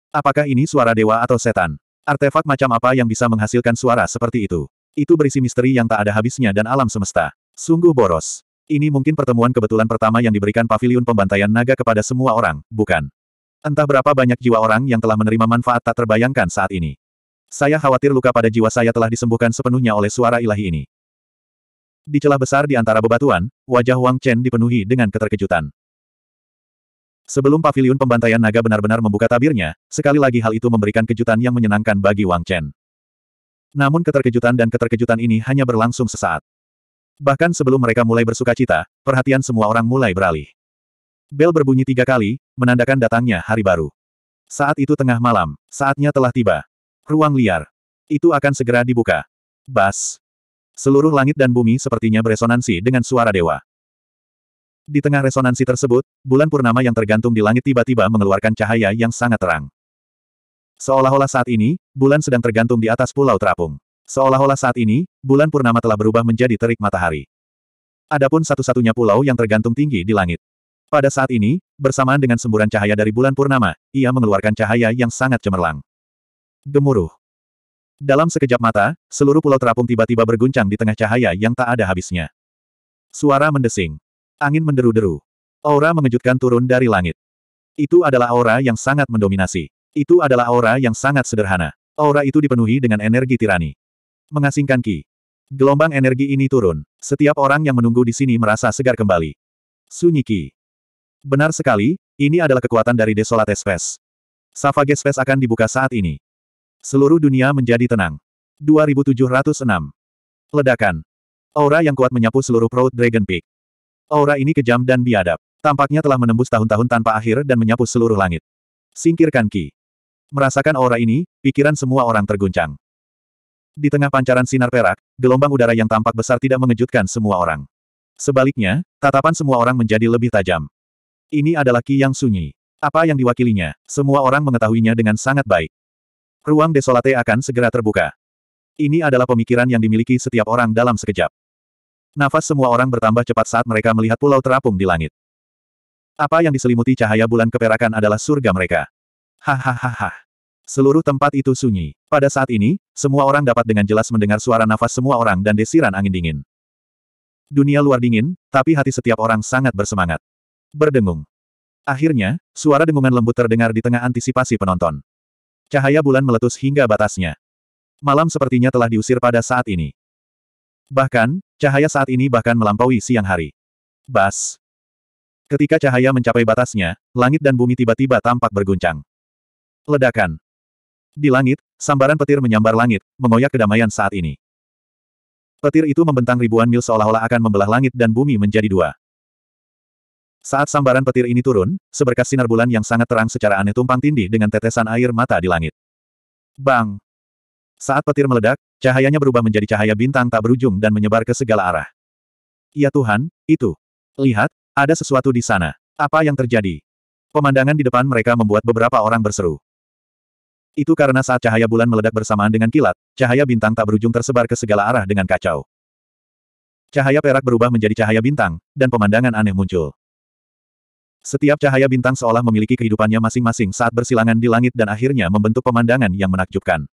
Apakah ini suara dewa atau setan? Artefak macam apa yang bisa menghasilkan suara seperti itu? Itu berisi misteri yang tak ada habisnya dan alam semesta. Sungguh boros. Ini mungkin pertemuan kebetulan pertama yang diberikan paviliun pembantaian naga kepada semua orang, bukan? Entah berapa banyak jiwa orang yang telah menerima manfaat tak terbayangkan saat ini. Saya khawatir luka pada jiwa saya telah disembuhkan sepenuhnya oleh suara ilahi ini. Di celah besar di antara bebatuan, wajah Wang Chen dipenuhi dengan keterkejutan. Sebelum paviliun pembantaian naga benar-benar membuka tabirnya, sekali lagi hal itu memberikan kejutan yang menyenangkan bagi Wang Chen. Namun keterkejutan dan keterkejutan ini hanya berlangsung sesaat. Bahkan sebelum mereka mulai bersuka cita, perhatian semua orang mulai beralih. Bel berbunyi tiga kali, menandakan datangnya hari baru. Saat itu tengah malam, saatnya telah tiba. Ruang liar. Itu akan segera dibuka. Bas. Seluruh langit dan bumi sepertinya beresonansi dengan suara dewa. Di tengah resonansi tersebut, bulan purnama yang tergantung di langit tiba-tiba mengeluarkan cahaya yang sangat terang. Seolah-olah saat ini, bulan sedang tergantung di atas pulau terapung. Seolah-olah saat ini, bulan purnama telah berubah menjadi terik matahari. Adapun satu-satunya pulau yang tergantung tinggi di langit. Pada saat ini, bersamaan dengan semburan cahaya dari bulan purnama, ia mengeluarkan cahaya yang sangat cemerlang. Gemuruh. Dalam sekejap mata, seluruh pulau terapung tiba-tiba berguncang di tengah cahaya yang tak ada habisnya. Suara mendesing. Angin menderu-deru. Aura mengejutkan turun dari langit. Itu adalah aura yang sangat mendominasi. Itu adalah aura yang sangat sederhana. Aura itu dipenuhi dengan energi tirani. Mengasingkan Ki. Gelombang energi ini turun. Setiap orang yang menunggu di sini merasa segar kembali. Sunyi Ki. Benar sekali, ini adalah kekuatan dari Desolate Space. Savage Space akan dibuka saat ini. Seluruh dunia menjadi tenang. 2706. Ledakan. Aura yang kuat menyapu seluruh Proud Dragon Peak. Aura ini kejam dan biadab. Tampaknya telah menembus tahun-tahun tanpa akhir dan menyapu seluruh langit. Singkirkan Ki. Merasakan aura ini, pikiran semua orang terguncang. Di tengah pancaran sinar perak, gelombang udara yang tampak besar tidak mengejutkan semua orang. Sebaliknya, tatapan semua orang menjadi lebih tajam. Ini adalah Ki Yang Sunyi. Apa yang diwakilinya, semua orang mengetahuinya dengan sangat baik. Ruang desolate akan segera terbuka. Ini adalah pemikiran yang dimiliki setiap orang dalam sekejap. Nafas semua orang bertambah cepat saat mereka melihat pulau terapung di langit. Apa yang diselimuti cahaya bulan keperakan adalah surga mereka. Hahaha. Seluruh tempat itu sunyi. Pada saat ini, semua orang dapat dengan jelas mendengar suara nafas semua orang dan desiran angin dingin. Dunia luar dingin, tapi hati setiap orang sangat bersemangat. Berdengung. Akhirnya, suara dengungan lembut terdengar di tengah antisipasi penonton. Cahaya bulan meletus hingga batasnya. Malam sepertinya telah diusir pada saat ini. Bahkan, cahaya saat ini bahkan melampaui siang hari. Bas. Ketika cahaya mencapai batasnya, langit dan bumi tiba-tiba tampak berguncang. Ledakan. Di langit, sambaran petir menyambar langit, mengoyak kedamaian saat ini. Petir itu membentang ribuan mil seolah-olah akan membelah langit dan bumi menjadi dua. Saat sambaran petir ini turun, seberkas sinar bulan yang sangat terang secara aneh tumpang tindih dengan tetesan air mata di langit. Bang! Saat petir meledak, cahayanya berubah menjadi cahaya bintang tak berujung dan menyebar ke segala arah. Ya Tuhan, itu. Lihat, ada sesuatu di sana. Apa yang terjadi? Pemandangan di depan mereka membuat beberapa orang berseru. Itu karena saat cahaya bulan meledak bersamaan dengan kilat, cahaya bintang tak berujung tersebar ke segala arah dengan kacau. Cahaya perak berubah menjadi cahaya bintang, dan pemandangan aneh muncul. Setiap cahaya bintang seolah memiliki kehidupannya masing-masing saat bersilangan di langit dan akhirnya membentuk pemandangan yang menakjubkan.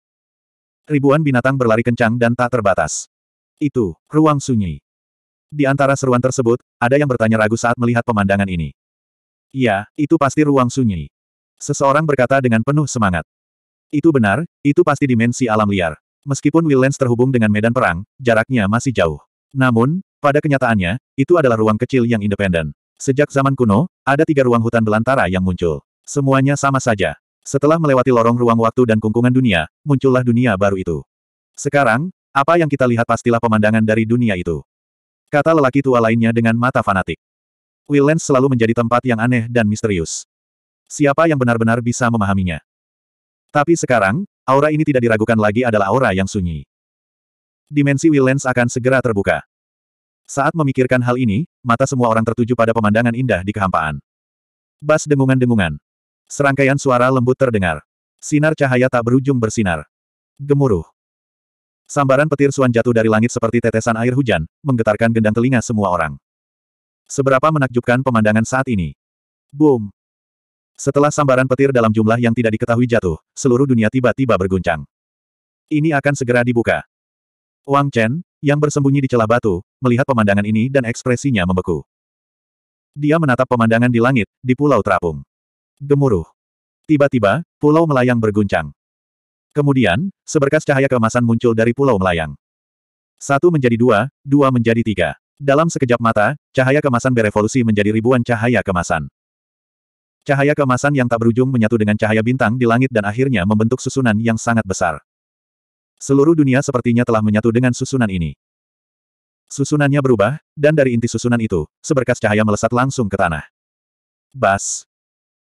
Ribuan binatang berlari kencang dan tak terbatas. Itu, ruang sunyi. Di antara seruan tersebut, ada yang bertanya ragu saat melihat pemandangan ini. Ya, itu pasti ruang sunyi. Seseorang berkata dengan penuh semangat. Itu benar, itu pasti dimensi alam liar. Meskipun Will terhubung dengan medan perang, jaraknya masih jauh. Namun, pada kenyataannya, itu adalah ruang kecil yang independen. Sejak zaman kuno, ada tiga ruang hutan belantara yang muncul. Semuanya sama saja. Setelah melewati lorong ruang waktu dan kungkungan dunia, muncullah dunia baru itu. Sekarang, apa yang kita lihat pastilah pemandangan dari dunia itu. Kata lelaki tua lainnya dengan mata fanatik. Willens selalu menjadi tempat yang aneh dan misterius. Siapa yang benar-benar bisa memahaminya? Tapi sekarang, aura ini tidak diragukan lagi adalah aura yang sunyi. Dimensi Willens akan segera terbuka. Saat memikirkan hal ini, mata semua orang tertuju pada pemandangan indah di kehampaan. Bas dengungan-dengungan. Serangkaian suara lembut terdengar. Sinar cahaya tak berujung bersinar. Gemuruh. Sambaran petir suan jatuh dari langit seperti tetesan air hujan, menggetarkan gendang telinga semua orang. Seberapa menakjubkan pemandangan saat ini. Boom! Setelah sambaran petir dalam jumlah yang tidak diketahui jatuh, seluruh dunia tiba-tiba berguncang. Ini akan segera dibuka. Wang Chen, yang bersembunyi di celah batu, melihat pemandangan ini dan ekspresinya membeku. Dia menatap pemandangan di langit, di Pulau Terapung. Gemuruh. Tiba-tiba, Pulau Melayang berguncang. Kemudian, seberkas cahaya keemasan muncul dari Pulau Melayang. Satu menjadi dua, dua menjadi tiga. Dalam sekejap mata, cahaya kemasan berevolusi menjadi ribuan cahaya kemasan. Cahaya kemasan yang tak berujung menyatu dengan cahaya bintang di langit dan akhirnya membentuk susunan yang sangat besar. Seluruh dunia sepertinya telah menyatu dengan susunan ini. Susunannya berubah, dan dari inti susunan itu, seberkas cahaya melesat langsung ke tanah. Bas.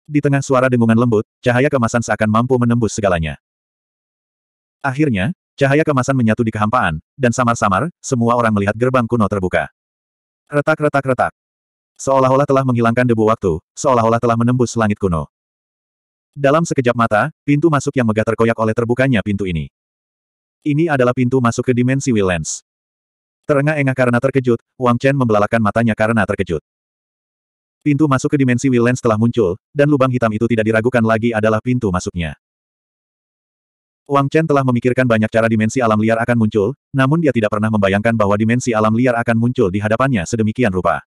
Di tengah suara dengungan lembut, cahaya kemasan seakan mampu menembus segalanya. Akhirnya, cahaya kemasan menyatu di kehampaan, dan samar-samar, semua orang melihat gerbang kuno terbuka. Retak-retak-retak. Seolah-olah telah menghilangkan debu waktu, seolah-olah telah menembus langit kuno. Dalam sekejap mata, pintu masuk yang megah terkoyak oleh terbukanya pintu ini. Ini adalah pintu masuk ke dimensi Willens. Terengah-engah karena terkejut, Wang Chen membelalakan matanya karena terkejut. Pintu masuk ke dimensi Willens telah muncul, dan lubang hitam itu tidak diragukan lagi adalah pintu masuknya. Wang Chen telah memikirkan banyak cara dimensi alam liar akan muncul, namun dia tidak pernah membayangkan bahwa dimensi alam liar akan muncul di hadapannya sedemikian rupa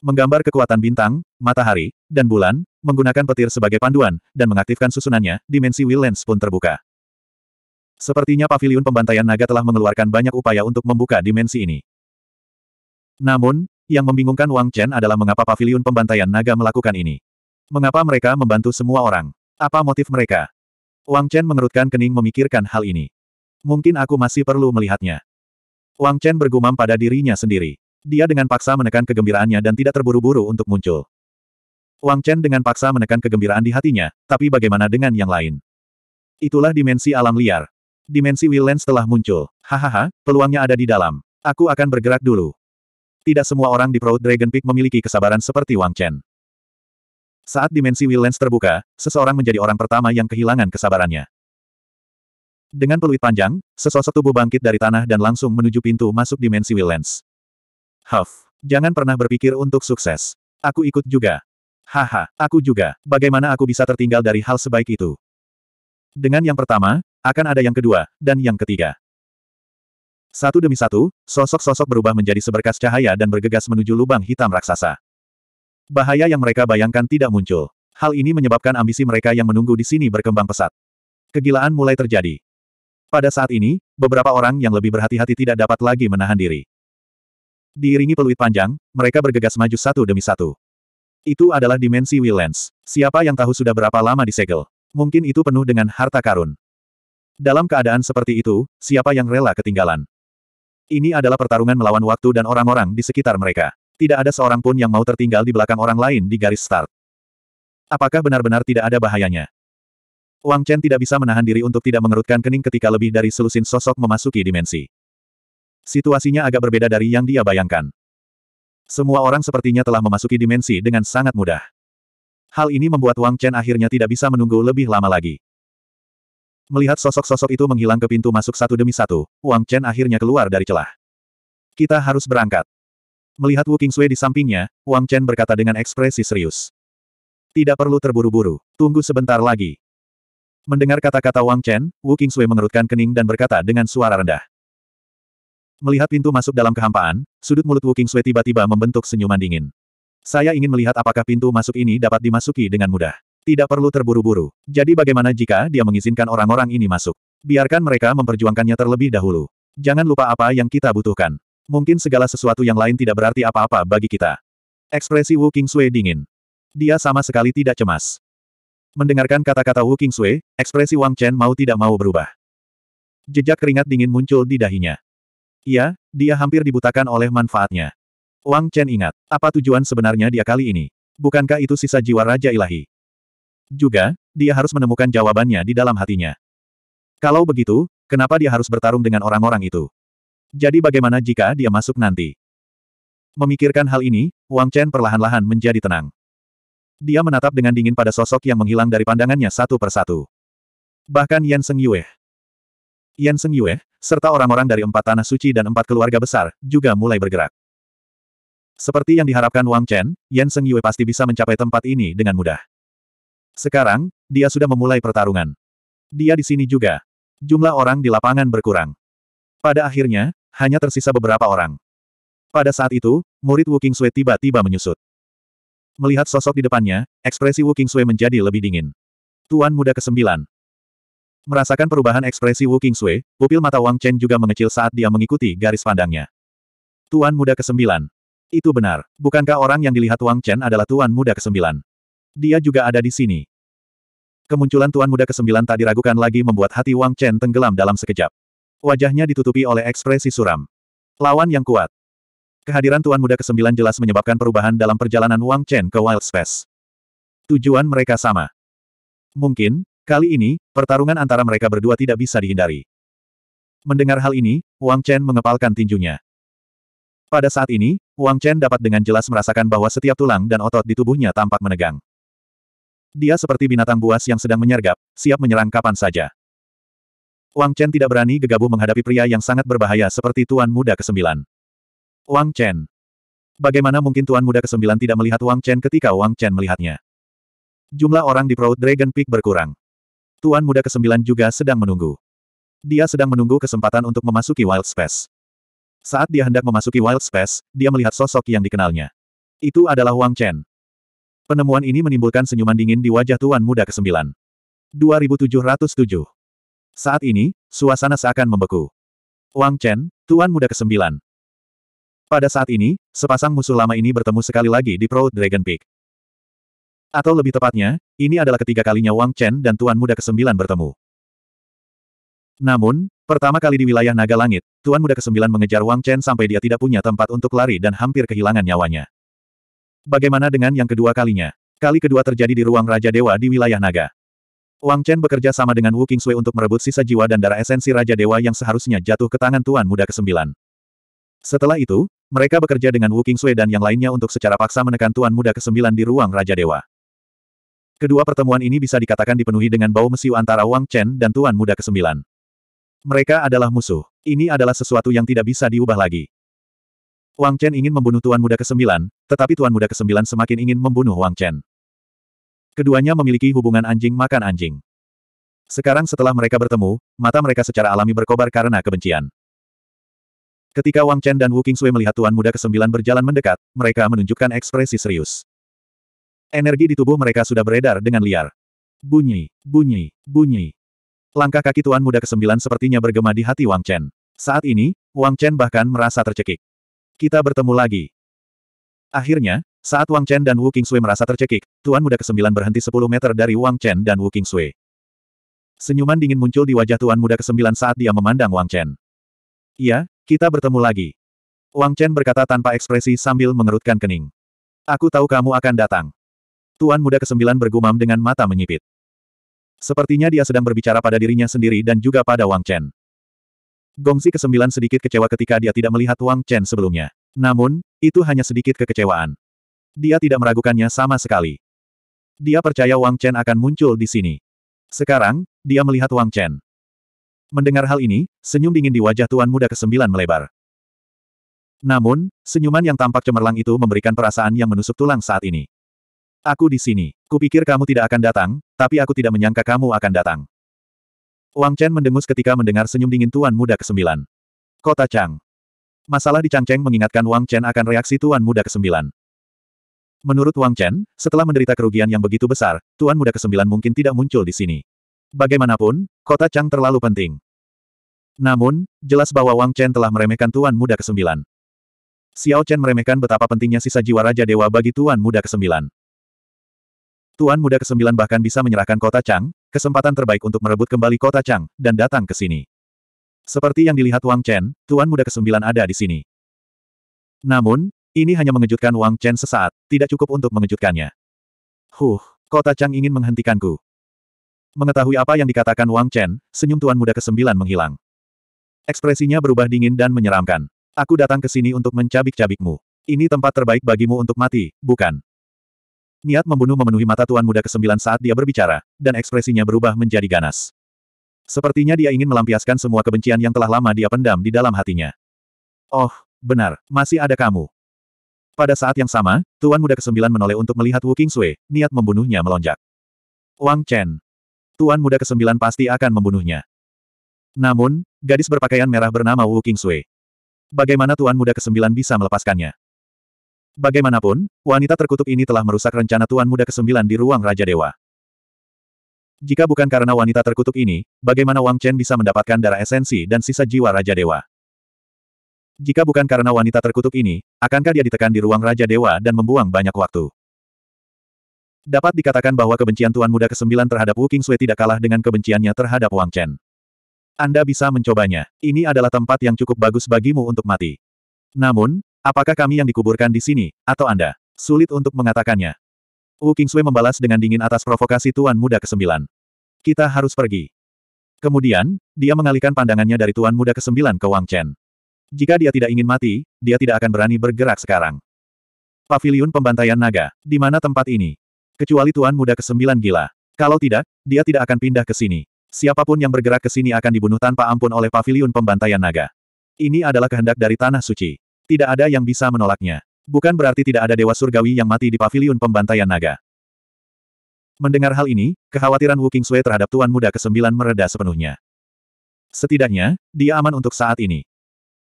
menggambar kekuatan bintang, matahari, dan bulan, menggunakan petir sebagai panduan, dan mengaktifkan susunannya, dimensi Will Lens pun terbuka. Sepertinya pavilion pembantaian naga telah mengeluarkan banyak upaya untuk membuka dimensi ini. Namun, yang membingungkan Wang Chen adalah mengapa pavilion pembantaian naga melakukan ini. Mengapa mereka membantu semua orang? Apa motif mereka? Wang Chen mengerutkan kening memikirkan hal ini. Mungkin aku masih perlu melihatnya. Wang Chen bergumam pada dirinya sendiri. Dia dengan paksa menekan kegembiraannya dan tidak terburu-buru untuk muncul. Wang Chen dengan paksa menekan kegembiraan di hatinya, tapi bagaimana dengan yang lain? Itulah dimensi alam liar. Dimensi Willen telah muncul. Hahaha, peluangnya ada di dalam. Aku akan bergerak dulu. Tidak semua orang di Proud Dragon Peak memiliki kesabaran seperti Wang Chen. Saat dimensi Willens terbuka, seseorang menjadi orang pertama yang kehilangan kesabarannya. Dengan peluit panjang, sesosok tubuh bangkit dari tanah dan langsung menuju pintu masuk dimensi Willens. Huff, jangan pernah berpikir untuk sukses. Aku ikut juga. Haha, aku juga. Bagaimana aku bisa tertinggal dari hal sebaik itu? Dengan yang pertama, akan ada yang kedua, dan yang ketiga. Satu demi satu, sosok-sosok berubah menjadi seberkas cahaya dan bergegas menuju lubang hitam raksasa. Bahaya yang mereka bayangkan tidak muncul. Hal ini menyebabkan ambisi mereka yang menunggu di sini berkembang pesat. Kegilaan mulai terjadi. Pada saat ini, beberapa orang yang lebih berhati-hati tidak dapat lagi menahan diri. Diiringi peluit panjang, mereka bergegas maju satu demi satu. Itu adalah dimensi Willens. Siapa yang tahu sudah berapa lama disegel? Mungkin itu penuh dengan harta karun. Dalam keadaan seperti itu, siapa yang rela ketinggalan? Ini adalah pertarungan melawan waktu dan orang-orang di sekitar mereka. Tidak ada seorang pun yang mau tertinggal di belakang orang lain di garis start. Apakah benar-benar tidak ada bahayanya? Wang Chen tidak bisa menahan diri untuk tidak mengerutkan kening ketika lebih dari selusin sosok memasuki dimensi. Situasinya agak berbeda dari yang dia bayangkan. Semua orang sepertinya telah memasuki dimensi dengan sangat mudah. Hal ini membuat Wang Chen akhirnya tidak bisa menunggu lebih lama lagi. Melihat sosok-sosok itu menghilang ke pintu masuk satu demi satu, Wang Chen akhirnya keluar dari celah. Kita harus berangkat. Melihat Wu Qingsui di sampingnya, Wang Chen berkata dengan ekspresi serius. Tidak perlu terburu-buru, tunggu sebentar lagi. Mendengar kata-kata Wang Chen, Wu Qingsui mengerutkan kening dan berkata dengan suara rendah. Melihat pintu masuk dalam kehampaan, sudut mulut Wu Qingsui tiba-tiba membentuk senyuman dingin. Saya ingin melihat apakah pintu masuk ini dapat dimasuki dengan mudah. Tidak perlu terburu-buru. Jadi bagaimana jika dia mengizinkan orang-orang ini masuk? Biarkan mereka memperjuangkannya terlebih dahulu. Jangan lupa apa yang kita butuhkan. Mungkin segala sesuatu yang lain tidak berarti apa-apa bagi kita. Ekspresi Wu Qingsui dingin. Dia sama sekali tidak cemas. Mendengarkan kata-kata Wu Qingsui, ekspresi Wang Chen mau tidak mau berubah. Jejak keringat dingin muncul di dahinya. Iya, dia hampir dibutakan oleh manfaatnya. Wang Chen ingat, apa tujuan sebenarnya dia kali ini? Bukankah itu sisa jiwa Raja Ilahi? Juga, dia harus menemukan jawabannya di dalam hatinya. Kalau begitu, kenapa dia harus bertarung dengan orang-orang itu? Jadi bagaimana jika dia masuk nanti? Memikirkan hal ini, Wang Chen perlahan-lahan menjadi tenang. Dia menatap dengan dingin pada sosok yang menghilang dari pandangannya satu persatu. Bahkan Yan Seng Yue, Yan Seng Yue, serta orang-orang dari empat tanah suci dan empat keluarga besar, juga mulai bergerak. Seperti yang diharapkan Wang Chen, Yan Seng Yue pasti bisa mencapai tempat ini dengan mudah. Sekarang, dia sudah memulai pertarungan. Dia di sini juga. Jumlah orang di lapangan berkurang. Pada akhirnya, hanya tersisa beberapa orang. Pada saat itu, murid Wu Sui tiba-tiba menyusut. Melihat sosok di depannya, ekspresi Wu Sui menjadi lebih dingin. Tuan muda kesembilan, Merasakan perubahan ekspresi Wu Sui, pupil mata Wang Chen juga mengecil saat dia mengikuti garis pandangnya. Tuan muda kesembilan. Itu benar. Bukankah orang yang dilihat Wang Chen adalah tuan muda kesembilan? Dia juga ada di sini. Kemunculan tuan muda kesembilan tak diragukan lagi membuat hati Wang Chen tenggelam dalam sekejap. Wajahnya ditutupi oleh ekspresi suram. Lawan yang kuat. Kehadiran tuan muda kesembilan jelas menyebabkan perubahan dalam perjalanan Wang Chen ke Wild Space. Tujuan mereka sama. Mungkin, Kali ini, pertarungan antara mereka berdua tidak bisa dihindari. Mendengar hal ini, Wang Chen mengepalkan tinjunya. Pada saat ini, Wang Chen dapat dengan jelas merasakan bahwa setiap tulang dan otot di tubuhnya tampak menegang. Dia seperti binatang buas yang sedang menyergap, siap menyerang kapan saja. Wang Chen tidak berani gegabah menghadapi pria yang sangat berbahaya seperti Tuan Muda ke-9. Wang Chen. Bagaimana mungkin Tuan Muda ke-9 tidak melihat Wang Chen ketika Wang Chen melihatnya? Jumlah orang di Proud Dragon Peak berkurang. Tuan Muda ke-9 juga sedang menunggu. Dia sedang menunggu kesempatan untuk memasuki Wild Space. Saat dia hendak memasuki Wild Space, dia melihat sosok yang dikenalnya. Itu adalah Wang Chen. Penemuan ini menimbulkan senyuman dingin di wajah Tuan Muda ke-9. 2707. Saat ini, suasana seakan membeku. Wang Chen, Tuan Muda ke-9. Pada saat ini, sepasang musuh lama ini bertemu sekali lagi di Proud Dragon Peak. Atau lebih tepatnya, ini adalah ketiga kalinya Wang Chen dan Tuan Muda ke-9 bertemu. Namun, pertama kali di wilayah Naga Langit, Tuan Muda ke-9 mengejar Wang Chen sampai dia tidak punya tempat untuk lari dan hampir kehilangan nyawanya. Bagaimana dengan yang kedua kalinya? Kali kedua terjadi di ruang Raja Dewa di wilayah Naga. Wang Chen bekerja sama dengan Wu Qingsui untuk merebut sisa jiwa dan darah esensi Raja Dewa yang seharusnya jatuh ke tangan Tuan Muda ke-9. Setelah itu, mereka bekerja dengan Wu Qingsui dan yang lainnya untuk secara paksa menekan Tuan Muda ke-9 di ruang Raja Dewa. Kedua pertemuan ini bisa dikatakan dipenuhi dengan bau mesiu antara Wang Chen dan Tuan Muda Kesembilan. Mereka adalah musuh. Ini adalah sesuatu yang tidak bisa diubah lagi. Wang Chen ingin membunuh Tuan Muda Kesembilan, tetapi Tuan Muda Kesembilan semakin ingin membunuh Wang Chen. Keduanya memiliki hubungan anjing makan anjing. Sekarang setelah mereka bertemu, mata mereka secara alami berkobar karena kebencian. Ketika Wang Chen dan Wu Qingsui melihat Tuan Muda Kesembilan berjalan mendekat, mereka menunjukkan ekspresi serius. Energi di tubuh mereka sudah beredar dengan liar. Bunyi, bunyi, bunyi. Langkah kaki tuan muda ke kesembilan sepertinya bergema di hati Wang Chen. Saat ini, Wang Chen bahkan merasa tercekik. Kita bertemu lagi. Akhirnya, saat Wang Chen dan Wu King Sui merasa tercekik, tuan muda ke kesembilan berhenti 10 meter dari Wang Chen dan Wu King Sui. Senyuman dingin muncul di wajah tuan muda ke kesembilan saat dia memandang Wang Chen. Iya, kita bertemu lagi. Wang Chen berkata tanpa ekspresi sambil mengerutkan kening. Aku tahu kamu akan datang. Tuan muda ke kesembilan bergumam dengan mata menyipit. Sepertinya dia sedang berbicara pada dirinya sendiri dan juga pada Wang Chen. Gongzi kesembilan sedikit kecewa ketika dia tidak melihat Wang Chen sebelumnya. Namun, itu hanya sedikit kekecewaan. Dia tidak meragukannya sama sekali. Dia percaya Wang Chen akan muncul di sini. Sekarang, dia melihat Wang Chen. Mendengar hal ini, senyum dingin di wajah tuan muda ke kesembilan melebar. Namun, senyuman yang tampak cemerlang itu memberikan perasaan yang menusuk tulang saat ini. Aku di sini. Kupikir kamu tidak akan datang, tapi aku tidak menyangka kamu akan datang. Wang Chen mendengus ketika mendengar senyum dingin Tuan Muda ke-9. Kota Chang. Masalah di Changcheng mengingatkan Wang Chen akan reaksi Tuan Muda ke-9. Menurut Wang Chen, setelah menderita kerugian yang begitu besar, Tuan Muda ke-9 mungkin tidak muncul di sini. Bagaimanapun, kota Chang terlalu penting. Namun, jelas bahwa Wang Chen telah meremehkan Tuan Muda ke-9. Xiao Chen meremehkan betapa pentingnya sisa jiwa Raja Dewa bagi Tuan Muda ke-9. Tuan Muda ke-9 bahkan bisa menyerahkan kota Chang, kesempatan terbaik untuk merebut kembali kota Chang, dan datang ke sini. Seperti yang dilihat Wang Chen, Tuan Muda ke-9 ada di sini. Namun, ini hanya mengejutkan Wang Chen sesaat, tidak cukup untuk mengejutkannya. Huh, kota Chang ingin menghentikanku. Mengetahui apa yang dikatakan Wang Chen, senyum Tuan Muda ke-9 menghilang. Ekspresinya berubah dingin dan menyeramkan. Aku datang ke sini untuk mencabik-cabikmu. Ini tempat terbaik bagimu untuk mati, bukan? Niat membunuh memenuhi mata Tuan Muda ke-9 saat dia berbicara, dan ekspresinya berubah menjadi ganas. Sepertinya dia ingin melampiaskan semua kebencian yang telah lama dia pendam di dalam hatinya. Oh, benar, masih ada kamu. Pada saat yang sama, Tuan Muda ke-9 menoleh untuk melihat Wu Sui, niat membunuhnya melonjak. Wang Chen. Tuan Muda ke-9 pasti akan membunuhnya. Namun, gadis berpakaian merah bernama Wu Sui. Bagaimana Tuan Muda ke-9 bisa melepaskannya? Bagaimanapun, wanita terkutuk ini telah merusak rencana Tuan Muda ke-9 di ruang Raja Dewa. Jika bukan karena wanita terkutuk ini, bagaimana Wang Chen bisa mendapatkan darah esensi dan sisa jiwa Raja Dewa? Jika bukan karena wanita terkutuk ini, akankah dia ditekan di ruang Raja Dewa dan membuang banyak waktu? Dapat dikatakan bahwa kebencian Tuan Muda ke-9 terhadap Wu King Sui tidak kalah dengan kebenciannya terhadap Wang Chen. Anda bisa mencobanya. Ini adalah tempat yang cukup bagus bagimu untuk mati. Namun, Apakah kami yang dikuburkan di sini, atau Anda? Sulit untuk mengatakannya. Wu Kingsui membalas dengan dingin atas provokasi Tuan Muda ke-9. Kita harus pergi. Kemudian, dia mengalihkan pandangannya dari Tuan Muda ke-9 ke Wang Chen. Jika dia tidak ingin mati, dia tidak akan berani bergerak sekarang. Paviliun Pembantaian Naga, di mana tempat ini? Kecuali Tuan Muda ke-9 gila. Kalau tidak, dia tidak akan pindah ke sini. Siapapun yang bergerak ke sini akan dibunuh tanpa ampun oleh Paviliun Pembantaian Naga. Ini adalah kehendak dari Tanah Suci. Tidak ada yang bisa menolaknya. Bukan berarti tidak ada dewa surgawi yang mati di paviliun pembantaian naga. Mendengar hal ini, kekhawatiran Wu Kingsui terhadap Tuan Muda ke-9 mereda sepenuhnya. Setidaknya, dia aman untuk saat ini.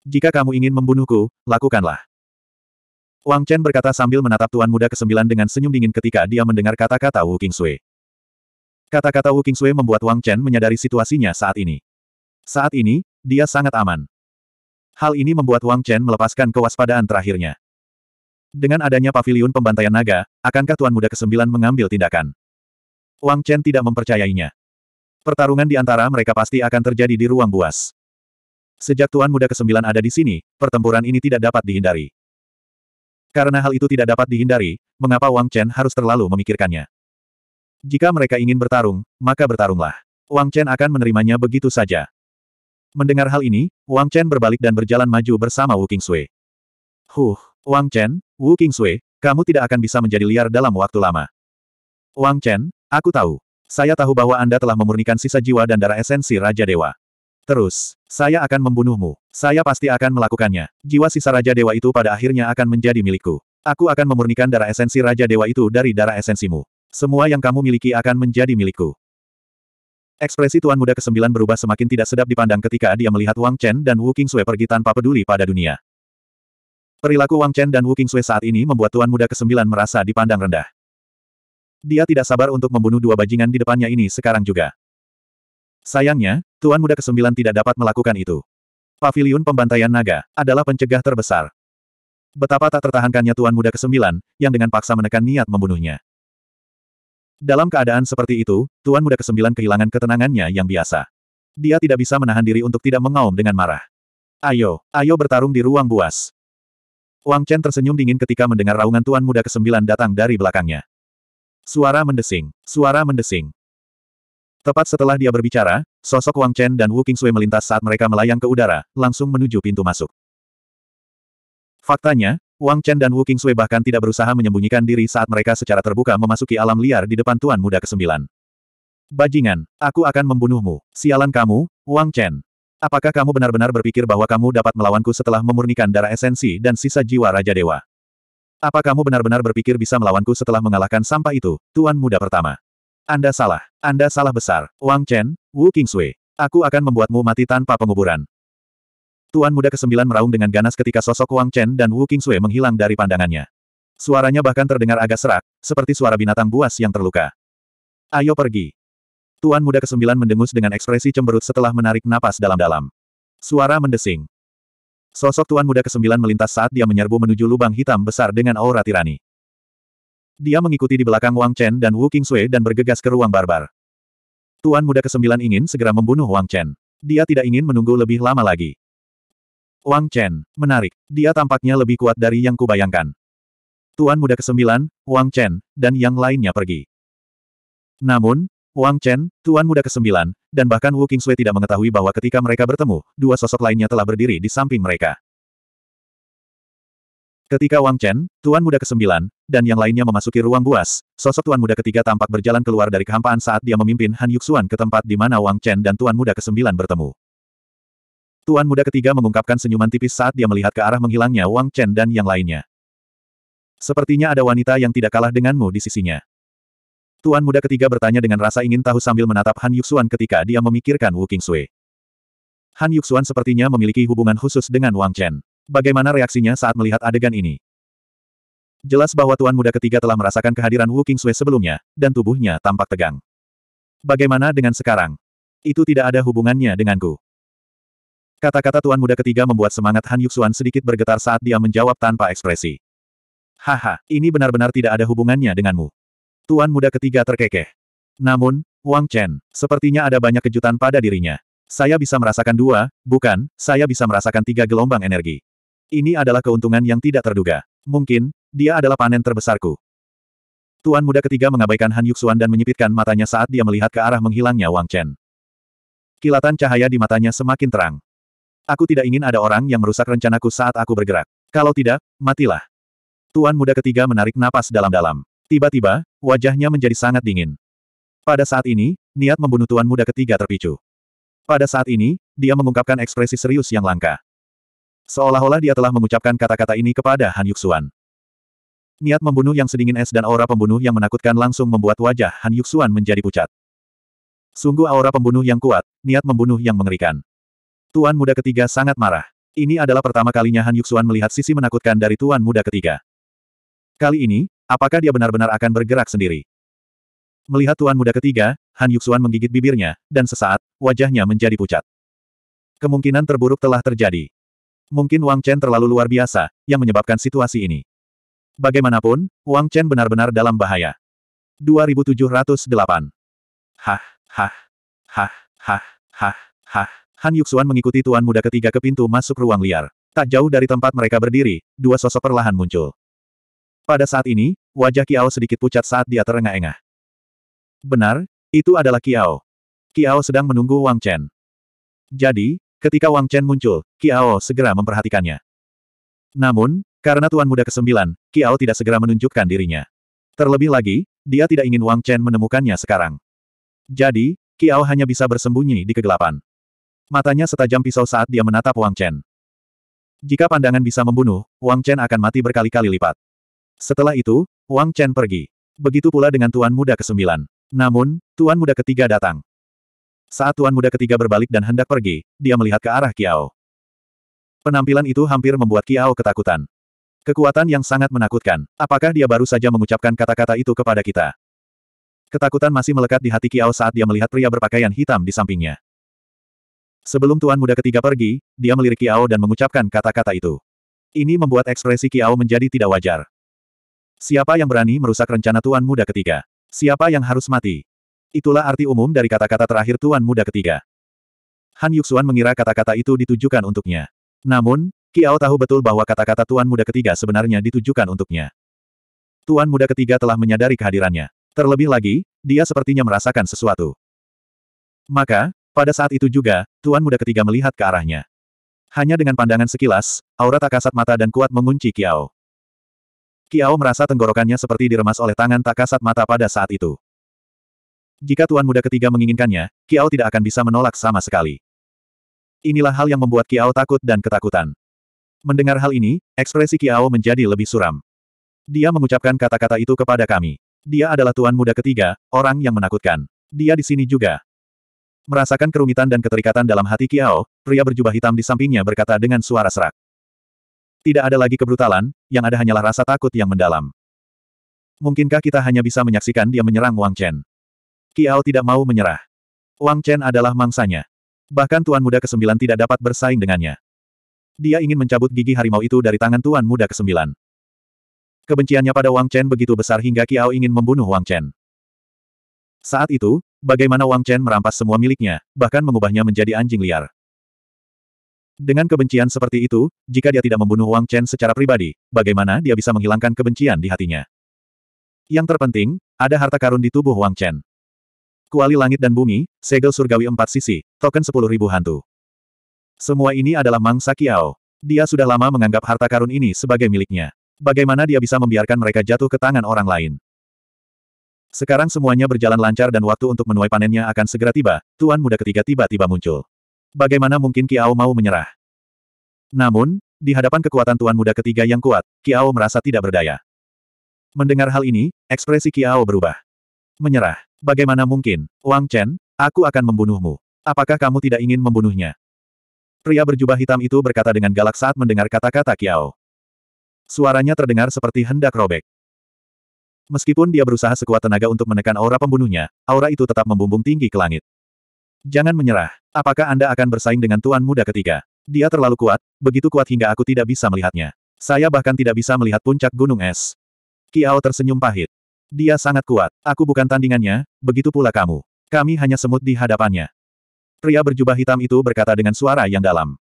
Jika kamu ingin membunuhku, lakukanlah. Wang Chen berkata sambil menatap Tuan Muda ke-9 dengan senyum dingin ketika dia mendengar kata-kata Wu Kingsui. Kata-kata Wu Kingsui membuat Wang Chen menyadari situasinya saat ini. Saat ini, dia sangat aman. Hal ini membuat Wang Chen melepaskan kewaspadaan terakhirnya. Dengan adanya pavilion pembantaian naga, akankah Tuan Muda Kesembilan mengambil tindakan? Wang Chen tidak mempercayainya. Pertarungan di antara mereka pasti akan terjadi di ruang buas. Sejak Tuan Muda Kesembilan ada di sini, pertempuran ini tidak dapat dihindari. Karena hal itu tidak dapat dihindari, mengapa Wang Chen harus terlalu memikirkannya? Jika mereka ingin bertarung, maka bertarunglah. Wang Chen akan menerimanya begitu saja. Mendengar hal ini, Wang Chen berbalik dan berjalan maju bersama Wu Qingsui. Huh, Wang Chen, Wu Qingsui, kamu tidak akan bisa menjadi liar dalam waktu lama. Wang Chen, aku tahu. Saya tahu bahwa Anda telah memurnikan sisa jiwa dan darah esensi Raja Dewa. Terus, saya akan membunuhmu. Saya pasti akan melakukannya. Jiwa sisa Raja Dewa itu pada akhirnya akan menjadi milikku. Aku akan memurnikan darah esensi Raja Dewa itu dari darah esensimu. Semua yang kamu miliki akan menjadi milikku. Ekspresi Tuan Muda ke-9 berubah semakin tidak sedap dipandang ketika dia melihat Wang Chen dan Wu Qingsui pergi tanpa peduli pada dunia. Perilaku Wang Chen dan Wu Qingsui saat ini membuat Tuan Muda ke-9 merasa dipandang rendah. Dia tidak sabar untuk membunuh dua bajingan di depannya ini sekarang juga. Sayangnya, Tuan Muda ke-9 tidak dapat melakukan itu. Paviliun Pembantaian Naga adalah pencegah terbesar. Betapa tak tertahankannya Tuan Muda ke-9, yang dengan paksa menekan niat membunuhnya. Dalam keadaan seperti itu, Tuan Muda Kesembilan kehilangan ketenangannya yang biasa. Dia tidak bisa menahan diri untuk tidak mengaum dengan marah. Ayo, ayo bertarung di ruang buas. Wang Chen tersenyum dingin ketika mendengar raungan Tuan Muda Kesembilan datang dari belakangnya. Suara mendesing, suara mendesing. Tepat setelah dia berbicara, sosok Wang Chen dan Wu Qingsui melintas saat mereka melayang ke udara, langsung menuju pintu masuk. Faktanya, Wang Chen dan Wu Qingsui bahkan tidak berusaha menyembunyikan diri saat mereka secara terbuka memasuki alam liar di depan Tuan Muda Kesembilan. Bajingan, aku akan membunuhmu. Sialan kamu, Wang Chen. Apakah kamu benar-benar berpikir bahwa kamu dapat melawanku setelah memurnikan darah esensi dan sisa jiwa Raja Dewa? Apa kamu benar-benar berpikir bisa melawanku setelah mengalahkan sampah itu, Tuan Muda pertama? Anda salah. Anda salah besar, Wang Chen, Wu Qingsui. Aku akan membuatmu mati tanpa penguburan. Tuan muda ke kesembilan meraung dengan ganas ketika sosok Wang Chen dan Wu King Sui menghilang dari pandangannya. Suaranya bahkan terdengar agak serak, seperti suara binatang buas yang terluka. Ayo pergi. Tuan muda ke kesembilan mendengus dengan ekspresi cemberut setelah menarik napas dalam-dalam. Suara mendesing. Sosok tuan muda ke kesembilan melintas saat dia menyerbu menuju lubang hitam besar dengan aura tirani. Dia mengikuti di belakang Wang Chen dan Wu King Sui dan bergegas ke ruang barbar. Tuan muda ke kesembilan ingin segera membunuh Wang Chen. Dia tidak ingin menunggu lebih lama lagi. Wang Chen, menarik. Dia tampaknya lebih kuat dari yang kubayangkan. Tuan muda ke kesembilan, Wang Chen, dan yang lainnya pergi. Namun, Wang Chen, Tuan muda ke kesembilan, dan bahkan Wu Qingsui tidak mengetahui bahwa ketika mereka bertemu, dua sosok lainnya telah berdiri di samping mereka. Ketika Wang Chen, Tuan Muda ke-9, dan yang lainnya memasuki ruang buas, sosok Tuan Muda ketiga tampak berjalan keluar dari kehampaan saat dia memimpin Han Yuxuan ke tempat di mana Wang Chen dan Tuan Muda ke-9 bertemu. Tuan muda ketiga mengungkapkan senyuman tipis saat dia melihat ke arah menghilangnya Wang Chen dan yang lainnya. Sepertinya ada wanita yang tidak kalah denganmu di sisinya. Tuan muda ketiga bertanya dengan rasa ingin tahu sambil menatap Han Yuxuan ketika dia memikirkan Wu Qingsui. Han Yuxuan sepertinya memiliki hubungan khusus dengan Wang Chen. Bagaimana reaksinya saat melihat adegan ini? Jelas bahwa Tuan Muda ketiga telah merasakan kehadiran Wu Qingsui sebelumnya, dan tubuhnya tampak tegang. Bagaimana dengan sekarang? Itu tidak ada hubungannya denganku. Kata-kata tuan muda ketiga membuat semangat Han Yuxuan sedikit bergetar saat dia menjawab tanpa ekspresi. Haha, ini benar-benar tidak ada hubungannya denganmu. Tuan muda ketiga terkekeh. Namun, Wang Chen, sepertinya ada banyak kejutan pada dirinya. Saya bisa merasakan dua, bukan, saya bisa merasakan tiga gelombang energi. Ini adalah keuntungan yang tidak terduga. Mungkin, dia adalah panen terbesarku. Tuan muda ketiga mengabaikan Han Yuxuan dan menyipitkan matanya saat dia melihat ke arah menghilangnya Wang Chen. Kilatan cahaya di matanya semakin terang. Aku tidak ingin ada orang yang merusak rencanaku saat aku bergerak. Kalau tidak, matilah. Tuan muda ketiga menarik napas dalam-dalam. Tiba-tiba, wajahnya menjadi sangat dingin. Pada saat ini, niat membunuh tuan muda ketiga terpicu. Pada saat ini, dia mengungkapkan ekspresi serius yang langka. Seolah-olah dia telah mengucapkan kata-kata ini kepada Han Yuxuan. Niat membunuh yang sedingin es dan aura pembunuh yang menakutkan langsung membuat wajah Han Yuxuan menjadi pucat. Sungguh aura pembunuh yang kuat, niat membunuh yang mengerikan. Tuan muda ketiga sangat marah. Ini adalah pertama kalinya Han Yuxuan melihat sisi menakutkan dari tuan muda ketiga. Kali ini, apakah dia benar-benar akan bergerak sendiri? Melihat tuan muda ketiga, Han Yuxuan menggigit bibirnya, dan sesaat, wajahnya menjadi pucat. Kemungkinan terburuk telah terjadi. Mungkin Wang Chen terlalu luar biasa, yang menyebabkan situasi ini. Bagaimanapun, Wang Chen benar-benar dalam bahaya. 2708 Hah, hah, hah, hah, hah, hah. Han Yuxuan mengikuti tuan muda ketiga ke pintu masuk ruang liar. Tak jauh dari tempat mereka berdiri, dua sosok perlahan muncul. Pada saat ini, wajah Kiao sedikit pucat saat dia terengah-engah. Benar, itu adalah Kiao. Kiao sedang menunggu Wang Chen. Jadi, ketika Wang Chen muncul, Kiao segera memperhatikannya. Namun, karena tuan muda kesembilan, Kiao tidak segera menunjukkan dirinya. Terlebih lagi, dia tidak ingin Wang Chen menemukannya sekarang. Jadi, Kiao hanya bisa bersembunyi di kegelapan. Matanya setajam pisau saat dia menatap Wang Chen. Jika pandangan bisa membunuh, Wang Chen akan mati berkali-kali lipat. Setelah itu, Wang Chen pergi. Begitu pula dengan Tuan Muda ke-9. Namun, Tuan Muda ketiga datang. Saat Tuan Muda ketiga berbalik dan hendak pergi, dia melihat ke arah Kiao. Penampilan itu hampir membuat Kiao ketakutan. Kekuatan yang sangat menakutkan. Apakah dia baru saja mengucapkan kata-kata itu kepada kita? Ketakutan masih melekat di hati Kiao saat dia melihat pria berpakaian hitam di sampingnya. Sebelum tuan muda ketiga pergi, dia melirik Kiao dan mengucapkan kata-kata itu. Ini membuat ekspresi Kiao menjadi tidak wajar. Siapa yang berani merusak rencana tuan muda ketiga? Siapa yang harus mati? Itulah arti umum dari kata-kata terakhir tuan muda ketiga. Han Yuxuan mengira kata-kata itu ditujukan untuknya. Namun, Kiao tahu betul bahwa kata-kata tuan muda ketiga sebenarnya ditujukan untuknya. Tuan muda ketiga telah menyadari kehadirannya. Terlebih lagi, dia sepertinya merasakan sesuatu. Maka, pada saat itu juga, Tuan Muda ketiga melihat ke arahnya. Hanya dengan pandangan sekilas, aura tak kasat mata dan kuat mengunci Kiao. Kiao merasa tenggorokannya seperti diremas oleh tangan tak kasat mata pada saat itu. Jika Tuan Muda ketiga menginginkannya, Kiao tidak akan bisa menolak sama sekali. Inilah hal yang membuat Kiao takut dan ketakutan. Mendengar hal ini, ekspresi Kiao menjadi lebih suram. Dia mengucapkan kata-kata itu kepada kami. Dia adalah tuan muda ketiga, orang yang menakutkan. Dia di sini juga. Merasakan kerumitan dan keterikatan dalam hati Kiao, pria berjubah hitam di sampingnya berkata dengan suara serak. Tidak ada lagi kebrutalan, yang ada hanyalah rasa takut yang mendalam. Mungkinkah kita hanya bisa menyaksikan dia menyerang Wang Chen? Kiao tidak mau menyerah. Wang Chen adalah mangsanya. Bahkan Tuan Muda ke-9 tidak dapat bersaing dengannya. Dia ingin mencabut gigi harimau itu dari tangan Tuan Muda ke-9. Kebenciannya pada Wang Chen begitu besar hingga Kiao ingin membunuh Wang Chen. Saat itu, Bagaimana Wang Chen merampas semua miliknya, bahkan mengubahnya menjadi anjing liar. Dengan kebencian seperti itu, jika dia tidak membunuh Wang Chen secara pribadi, bagaimana dia bisa menghilangkan kebencian di hatinya? Yang terpenting, ada harta karun di tubuh Wang Chen. Kuali langit dan bumi, segel surgawi empat sisi, token sepuluh ribu hantu. Semua ini adalah mangsa Kiao. Dia sudah lama menganggap harta karun ini sebagai miliknya. Bagaimana dia bisa membiarkan mereka jatuh ke tangan orang lain? Sekarang semuanya berjalan lancar dan waktu untuk menuai panennya akan segera tiba, tuan muda ketiga tiba-tiba muncul. Bagaimana mungkin Kiao mau menyerah? Namun, di hadapan kekuatan tuan muda ketiga yang kuat, Kiao merasa tidak berdaya. Mendengar hal ini, ekspresi Kiao berubah. Menyerah. Bagaimana mungkin, Wang Chen, aku akan membunuhmu. Apakah kamu tidak ingin membunuhnya? Pria berjubah hitam itu berkata dengan galak saat mendengar kata-kata Kiao. Suaranya terdengar seperti hendak robek. Meskipun dia berusaha sekuat tenaga untuk menekan aura pembunuhnya, aura itu tetap membumbung tinggi ke langit. Jangan menyerah. Apakah Anda akan bersaing dengan tuan muda ketiga? Dia terlalu kuat, begitu kuat hingga aku tidak bisa melihatnya. Saya bahkan tidak bisa melihat puncak gunung es. Kiao tersenyum pahit. Dia sangat kuat. Aku bukan tandingannya, begitu pula kamu. Kami hanya semut di hadapannya. Pria berjubah hitam itu berkata dengan suara yang dalam.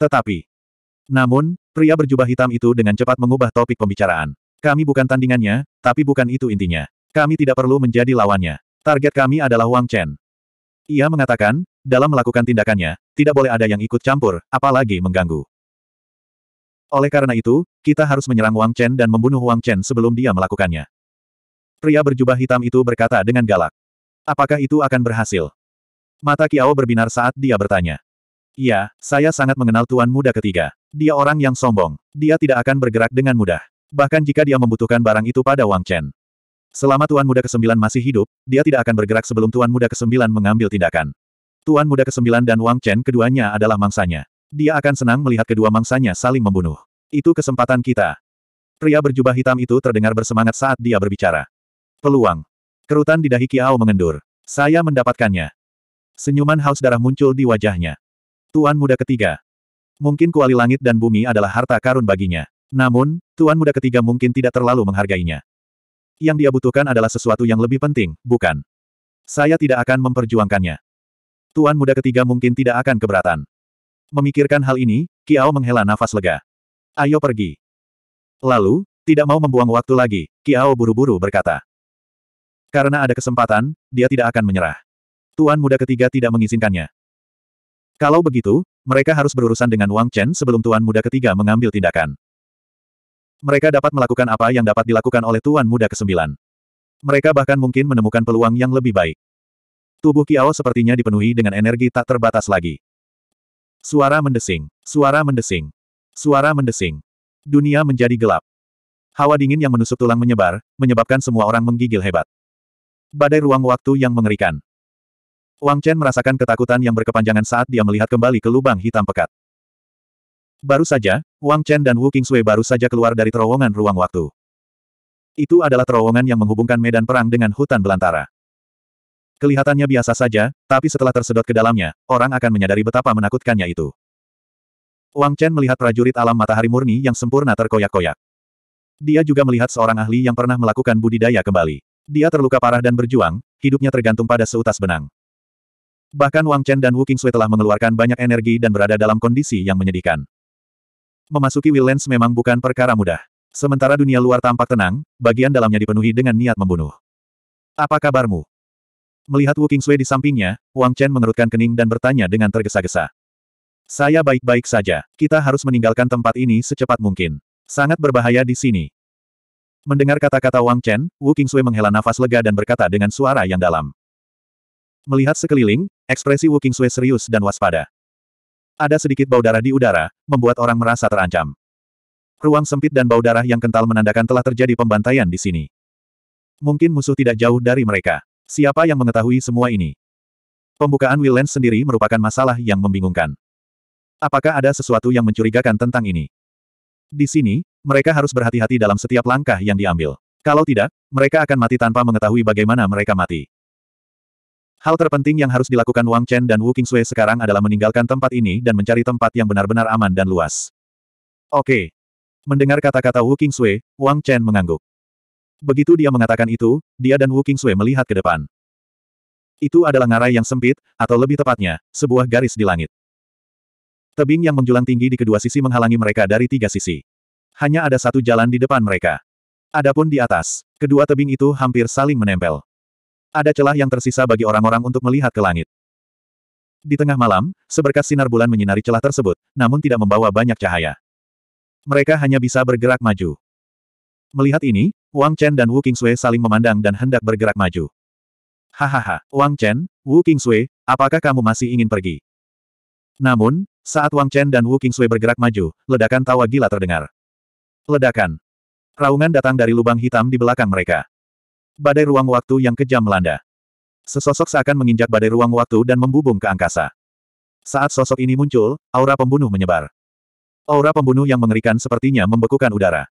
Tetapi. Namun, pria berjubah hitam itu dengan cepat mengubah topik pembicaraan. Kami bukan tandingannya, tapi bukan itu intinya. Kami tidak perlu menjadi lawannya. Target kami adalah Wang Chen. Ia mengatakan, dalam melakukan tindakannya, tidak boleh ada yang ikut campur, apalagi mengganggu. Oleh karena itu, kita harus menyerang Wang Chen dan membunuh Wang Chen sebelum dia melakukannya. Pria berjubah hitam itu berkata dengan galak. Apakah itu akan berhasil? Mata Kiao berbinar saat dia bertanya. Ya, saya sangat mengenal tuan muda ketiga. Dia orang yang sombong. Dia tidak akan bergerak dengan mudah bahkan jika dia membutuhkan barang itu pada Wang Chen. Selama Tuan Muda ke-9 masih hidup, dia tidak akan bergerak sebelum Tuan Muda ke-9 mengambil tindakan. Tuan Muda ke-9 dan Wang Chen keduanya adalah mangsanya. Dia akan senang melihat kedua mangsanya saling membunuh. Itu kesempatan kita. Pria berjubah hitam itu terdengar bersemangat saat dia berbicara. Peluang. Kerutan di dahi Kiao mengendur. Saya mendapatkannya. Senyuman haus darah muncul di wajahnya. Tuan Muda ketiga. Mungkin kuali langit dan bumi adalah harta karun baginya. Namun, tuan muda ketiga mungkin tidak terlalu menghargainya. Yang dia butuhkan adalah sesuatu yang lebih penting, bukan? Saya tidak akan memperjuangkannya. Tuan muda ketiga mungkin tidak akan keberatan. Memikirkan hal ini, Kiao menghela nafas lega. Ayo pergi. Lalu, tidak mau membuang waktu lagi, Kiao buru-buru berkata. Karena ada kesempatan, dia tidak akan menyerah. Tuan muda ketiga tidak mengizinkannya. Kalau begitu, mereka harus berurusan dengan Wang Chen sebelum tuan muda ketiga mengambil tindakan. Mereka dapat melakukan apa yang dapat dilakukan oleh Tuan Muda Kesembilan. Mereka bahkan mungkin menemukan peluang yang lebih baik. Tubuh Kiao sepertinya dipenuhi dengan energi tak terbatas lagi. Suara mendesing. Suara mendesing. Suara mendesing. Dunia menjadi gelap. Hawa dingin yang menusuk tulang menyebar, menyebabkan semua orang menggigil hebat. Badai ruang waktu yang mengerikan. Wang Chen merasakan ketakutan yang berkepanjangan saat dia melihat kembali ke lubang hitam pekat. Baru saja, Wang Chen dan Wu Sui baru saja keluar dari terowongan ruang waktu. Itu adalah terowongan yang menghubungkan medan perang dengan hutan belantara. Kelihatannya biasa saja, tapi setelah tersedot ke dalamnya, orang akan menyadari betapa menakutkannya itu. Wang Chen melihat prajurit alam matahari murni yang sempurna terkoyak-koyak. Dia juga melihat seorang ahli yang pernah melakukan budidaya kembali. Dia terluka parah dan berjuang, hidupnya tergantung pada seutas benang. Bahkan Wang Chen dan Wu Qingsui telah mengeluarkan banyak energi dan berada dalam kondisi yang menyedihkan. Memasuki Willens memang bukan perkara mudah. Sementara dunia luar tampak tenang, bagian dalamnya dipenuhi dengan niat membunuh. Apa kabarmu? Melihat Wu Qingzui di sampingnya, Wang Chen mengerutkan kening dan bertanya dengan tergesa-gesa. Saya baik-baik saja. Kita harus meninggalkan tempat ini secepat mungkin. Sangat berbahaya di sini. Mendengar kata-kata Wang Chen, Wu Qingzui menghela nafas lega dan berkata dengan suara yang dalam. Melihat sekeliling, ekspresi Wu Qingzui serius dan waspada. Ada sedikit bau darah di udara, membuat orang merasa terancam. Ruang sempit dan bau darah yang kental menandakan telah terjadi pembantaian di sini. Mungkin musuh tidak jauh dari mereka. Siapa yang mengetahui semua ini? Pembukaan Willens sendiri merupakan masalah yang membingungkan. Apakah ada sesuatu yang mencurigakan tentang ini? Di sini, mereka harus berhati-hati dalam setiap langkah yang diambil. Kalau tidak, mereka akan mati tanpa mengetahui bagaimana mereka mati. Hal terpenting yang harus dilakukan Wang Chen dan Wu Sui sekarang adalah meninggalkan tempat ini dan mencari tempat yang benar-benar aman dan luas. Oke. Mendengar kata-kata Wu Sui, Wang Chen mengangguk. Begitu dia mengatakan itu, dia dan Wu Sui melihat ke depan. Itu adalah ngarai yang sempit, atau lebih tepatnya, sebuah garis di langit. Tebing yang menjulang tinggi di kedua sisi menghalangi mereka dari tiga sisi. Hanya ada satu jalan di depan mereka. Adapun di atas, kedua tebing itu hampir saling menempel. Ada celah yang tersisa bagi orang-orang untuk melihat ke langit. Di tengah malam, seberkas sinar bulan menyinari celah tersebut, namun tidak membawa banyak cahaya. Mereka hanya bisa bergerak maju. Melihat ini, Wang Chen dan Wu Sui saling memandang dan hendak bergerak maju. Hahaha, Wang Chen, Wu Sui, apakah kamu masih ingin pergi? Namun, saat Wang Chen dan Wu Sui bergerak maju, ledakan tawa gila terdengar. Ledakan. Raungan datang dari lubang hitam di belakang mereka. Badai ruang waktu yang kejam melanda. Sesosok seakan menginjak badai ruang waktu dan membubung ke angkasa. Saat sosok ini muncul, aura pembunuh menyebar. Aura pembunuh yang mengerikan sepertinya membekukan udara.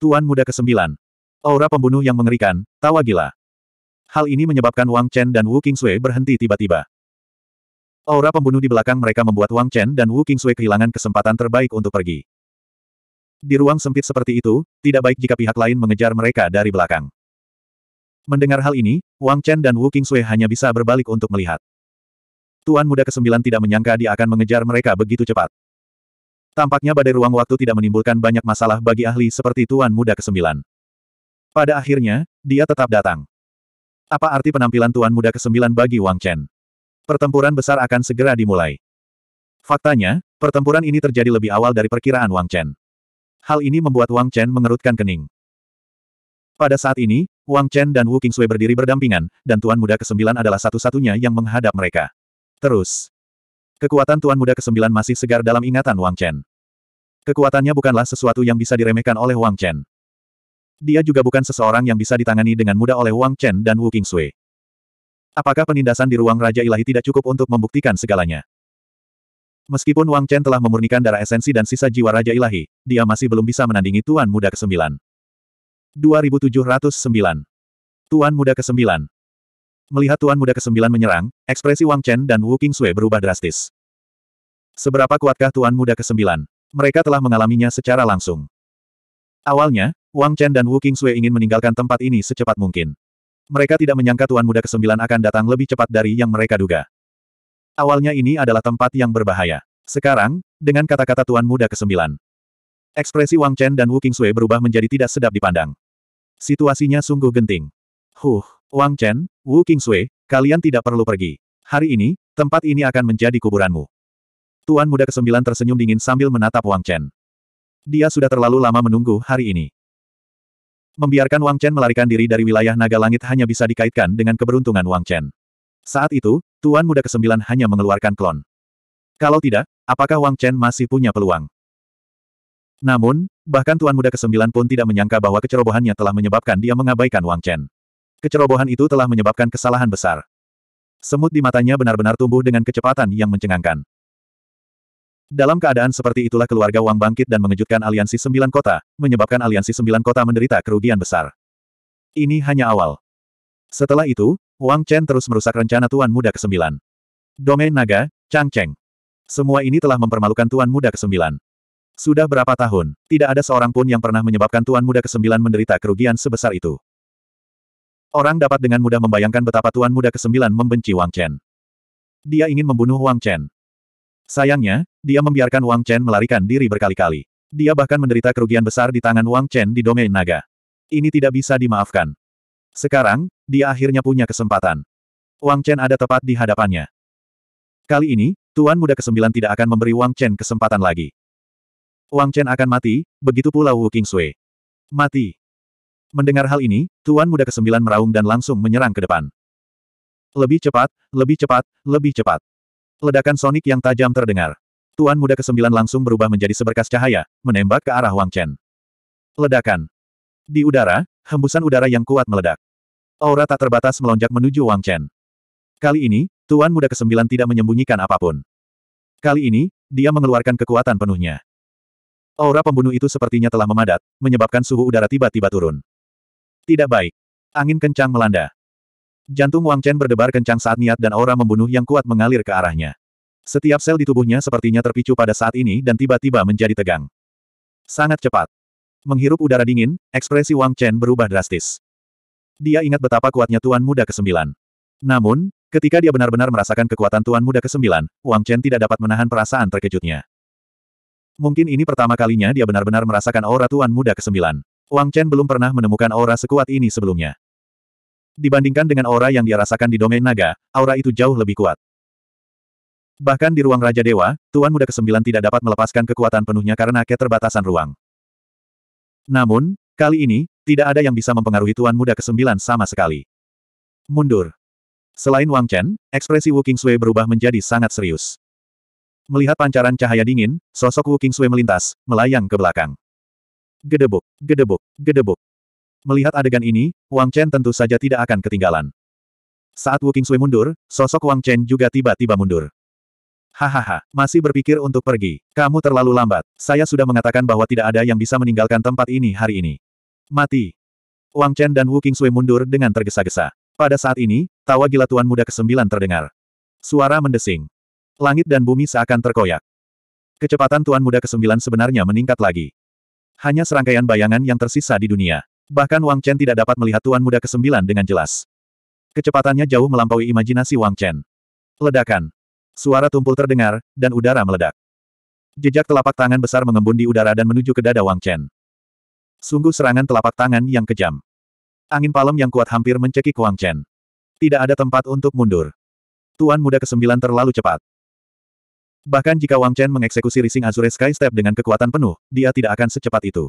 Tuan muda kesembilan. Aura pembunuh yang mengerikan, tawa gila. Hal ini menyebabkan Wang Chen dan Wu Qingsui berhenti tiba-tiba. Aura pembunuh di belakang mereka membuat Wang Chen dan Wu Qingsui kehilangan kesempatan terbaik untuk pergi. Di ruang sempit seperti itu, tidak baik jika pihak lain mengejar mereka dari belakang. Mendengar hal ini, Wang Chen dan Wu Qingsui hanya bisa berbalik untuk melihat. Tuan muda ke-9 tidak menyangka dia akan mengejar mereka begitu cepat. Tampaknya badai ruang waktu tidak menimbulkan banyak masalah bagi ahli seperti Tuan muda ke-9. Pada akhirnya, dia tetap datang. Apa arti penampilan Tuan muda ke-9 bagi Wang Chen? Pertempuran besar akan segera dimulai. Faktanya, pertempuran ini terjadi lebih awal dari perkiraan Wang Chen. Hal ini membuat Wang Chen mengerutkan kening. Pada saat ini, Wang Chen dan Wu Qingsui berdiri berdampingan, dan Tuan Muda Kesembilan adalah satu-satunya yang menghadap mereka. Terus. Kekuatan Tuan Muda Kesembilan masih segar dalam ingatan Wang Chen. Kekuatannya bukanlah sesuatu yang bisa diremehkan oleh Wang Chen. Dia juga bukan seseorang yang bisa ditangani dengan mudah oleh Wang Chen dan Wu Qingsui. Apakah penindasan di ruang Raja Ilahi tidak cukup untuk membuktikan segalanya? Meskipun Wang Chen telah memurnikan darah esensi dan sisa jiwa Raja Ilahi, dia masih belum bisa menandingi Tuan Muda Kesembilan. 2709. Tuan Muda ke-9. Melihat Tuan Muda ke-9 menyerang, ekspresi Wang Chen dan Wu Sui berubah drastis. Seberapa kuatkah Tuan Muda ke-9? Mereka telah mengalaminya secara langsung. Awalnya, Wang Chen dan Wu Sui ingin meninggalkan tempat ini secepat mungkin. Mereka tidak menyangka Tuan Muda ke-9 akan datang lebih cepat dari yang mereka duga. Awalnya ini adalah tempat yang berbahaya. Sekarang, dengan kata-kata Tuan Muda ke-9, ekspresi Wang Chen dan Wu Sui berubah menjadi tidak sedap dipandang. Situasinya sungguh genting. Huh, Wang Chen, Wu Qingsui, kalian tidak perlu pergi. Hari ini, tempat ini akan menjadi kuburanmu. Tuan muda kesembilan tersenyum dingin sambil menatap Wang Chen. Dia sudah terlalu lama menunggu hari ini. Membiarkan Wang Chen melarikan diri dari wilayah naga langit hanya bisa dikaitkan dengan keberuntungan Wang Chen. Saat itu, Tuan muda kesembilan hanya mengeluarkan klon. Kalau tidak, apakah Wang Chen masih punya peluang? Namun, Bahkan Tuan Muda ke-9 pun tidak menyangka bahwa kecerobohannya telah menyebabkan dia mengabaikan Wang Chen. Kecerobohan itu telah menyebabkan kesalahan besar. Semut di matanya benar-benar tumbuh dengan kecepatan yang mencengangkan. Dalam keadaan seperti itulah keluarga Wang bangkit dan mengejutkan aliansi sembilan kota, menyebabkan aliansi sembilan kota menderita kerugian besar. Ini hanya awal. Setelah itu, Wang Chen terus merusak rencana Tuan Muda ke-9. Domain Naga, Chang Cheng. Semua ini telah mempermalukan Tuan Muda ke-9. Sudah berapa tahun, tidak ada seorang pun yang pernah menyebabkan Tuan Muda ke-9 menderita kerugian sebesar itu. Orang dapat dengan mudah membayangkan betapa Tuan Muda ke-9 membenci Wang Chen. Dia ingin membunuh Wang Chen. Sayangnya, dia membiarkan Wang Chen melarikan diri berkali-kali. Dia bahkan menderita kerugian besar di tangan Wang Chen di domain naga. Ini tidak bisa dimaafkan. Sekarang, dia akhirnya punya kesempatan. Wang Chen ada tepat di hadapannya. Kali ini, Tuan Muda ke-9 tidak akan memberi Wang Chen kesempatan lagi. Wang Chen akan mati, begitu pula Wu Sui. Mati. Mendengar hal ini, Tuan Muda Kesembilan meraung dan langsung menyerang ke depan. Lebih cepat, lebih cepat, lebih cepat. Ledakan sonik yang tajam terdengar. Tuan Muda Kesembilan langsung berubah menjadi seberkas cahaya, menembak ke arah Wang Chen. Ledakan. Di udara, hembusan udara yang kuat meledak. Aura tak terbatas melonjak menuju Wang Chen. Kali ini, Tuan Muda Kesembilan tidak menyembunyikan apapun. Kali ini, dia mengeluarkan kekuatan penuhnya. Aura pembunuh itu sepertinya telah memadat, menyebabkan suhu udara tiba-tiba turun. Tidak baik. Angin kencang melanda. Jantung Wang Chen berdebar kencang saat niat dan aura membunuh yang kuat mengalir ke arahnya. Setiap sel di tubuhnya sepertinya terpicu pada saat ini dan tiba-tiba menjadi tegang. Sangat cepat. Menghirup udara dingin, ekspresi Wang Chen berubah drastis. Dia ingat betapa kuatnya Tuan Muda ke-9. Namun, ketika dia benar-benar merasakan kekuatan Tuan Muda ke-9, Wang Chen tidak dapat menahan perasaan terkejutnya. Mungkin ini pertama kalinya dia benar-benar merasakan aura Tuan Muda ke-9. Wang Chen belum pernah menemukan aura sekuat ini sebelumnya. Dibandingkan dengan aura yang dia rasakan di domain naga, aura itu jauh lebih kuat. Bahkan di ruang Raja Dewa, Tuan Muda ke-9 tidak dapat melepaskan kekuatan penuhnya karena keterbatasan ruang. Namun, kali ini, tidak ada yang bisa mempengaruhi Tuan Muda ke-9 sama sekali. Mundur. Selain Wang Chen, ekspresi Wu Sui berubah menjadi sangat serius. Melihat pancaran cahaya dingin, sosok Wu Qingsui melintas, melayang ke belakang. Gedebuk, gedebuk, gedebuk. Melihat adegan ini, Wang Chen tentu saja tidak akan ketinggalan. Saat Wu Qingsui mundur, sosok Wang Chen juga tiba-tiba mundur. Hahaha, masih berpikir untuk pergi. Kamu terlalu lambat. Saya sudah mengatakan bahwa tidak ada yang bisa meninggalkan tempat ini hari ini. Mati. Wang Chen dan Wu Qingsui mundur dengan tergesa-gesa. Pada saat ini, tawa gila Tuan Muda ke-9 terdengar. Suara mendesing. Langit dan bumi seakan terkoyak. Kecepatan Tuan Muda ke-9 sebenarnya meningkat lagi. Hanya serangkaian bayangan yang tersisa di dunia. Bahkan Wang Chen tidak dapat melihat Tuan Muda ke-9 dengan jelas. Kecepatannya jauh melampaui imajinasi Wang Chen. Ledakan. Suara tumpul terdengar, dan udara meledak. Jejak telapak tangan besar mengembun di udara dan menuju ke dada Wang Chen. Sungguh serangan telapak tangan yang kejam. Angin palem yang kuat hampir mencekik Wang Chen. Tidak ada tempat untuk mundur. Tuan muda ke-9 terlalu cepat. Bahkan jika Wang Chen mengeksekusi Rising Azure Sky Step dengan kekuatan penuh, dia tidak akan secepat itu.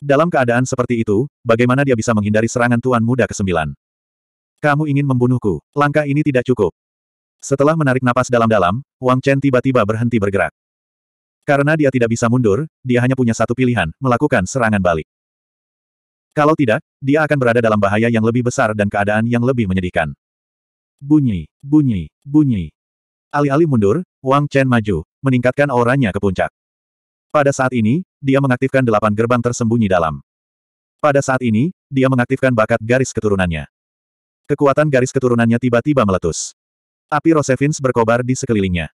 Dalam keadaan seperti itu, bagaimana dia bisa menghindari serangan Tuan Muda ke-9? Kamu ingin membunuhku, langkah ini tidak cukup. Setelah menarik napas dalam-dalam, Wang Chen tiba-tiba berhenti bergerak. Karena dia tidak bisa mundur, dia hanya punya satu pilihan, melakukan serangan balik. Kalau tidak, dia akan berada dalam bahaya yang lebih besar dan keadaan yang lebih menyedihkan. Bunyi, bunyi, bunyi. Alih-alih mundur, Wang Chen maju, meningkatkan auranya ke puncak. Pada saat ini, dia mengaktifkan delapan gerbang tersembunyi dalam. Pada saat ini, dia mengaktifkan bakat garis keturunannya. Kekuatan garis keturunannya tiba-tiba meletus. Api Rosevins berkobar di sekelilingnya.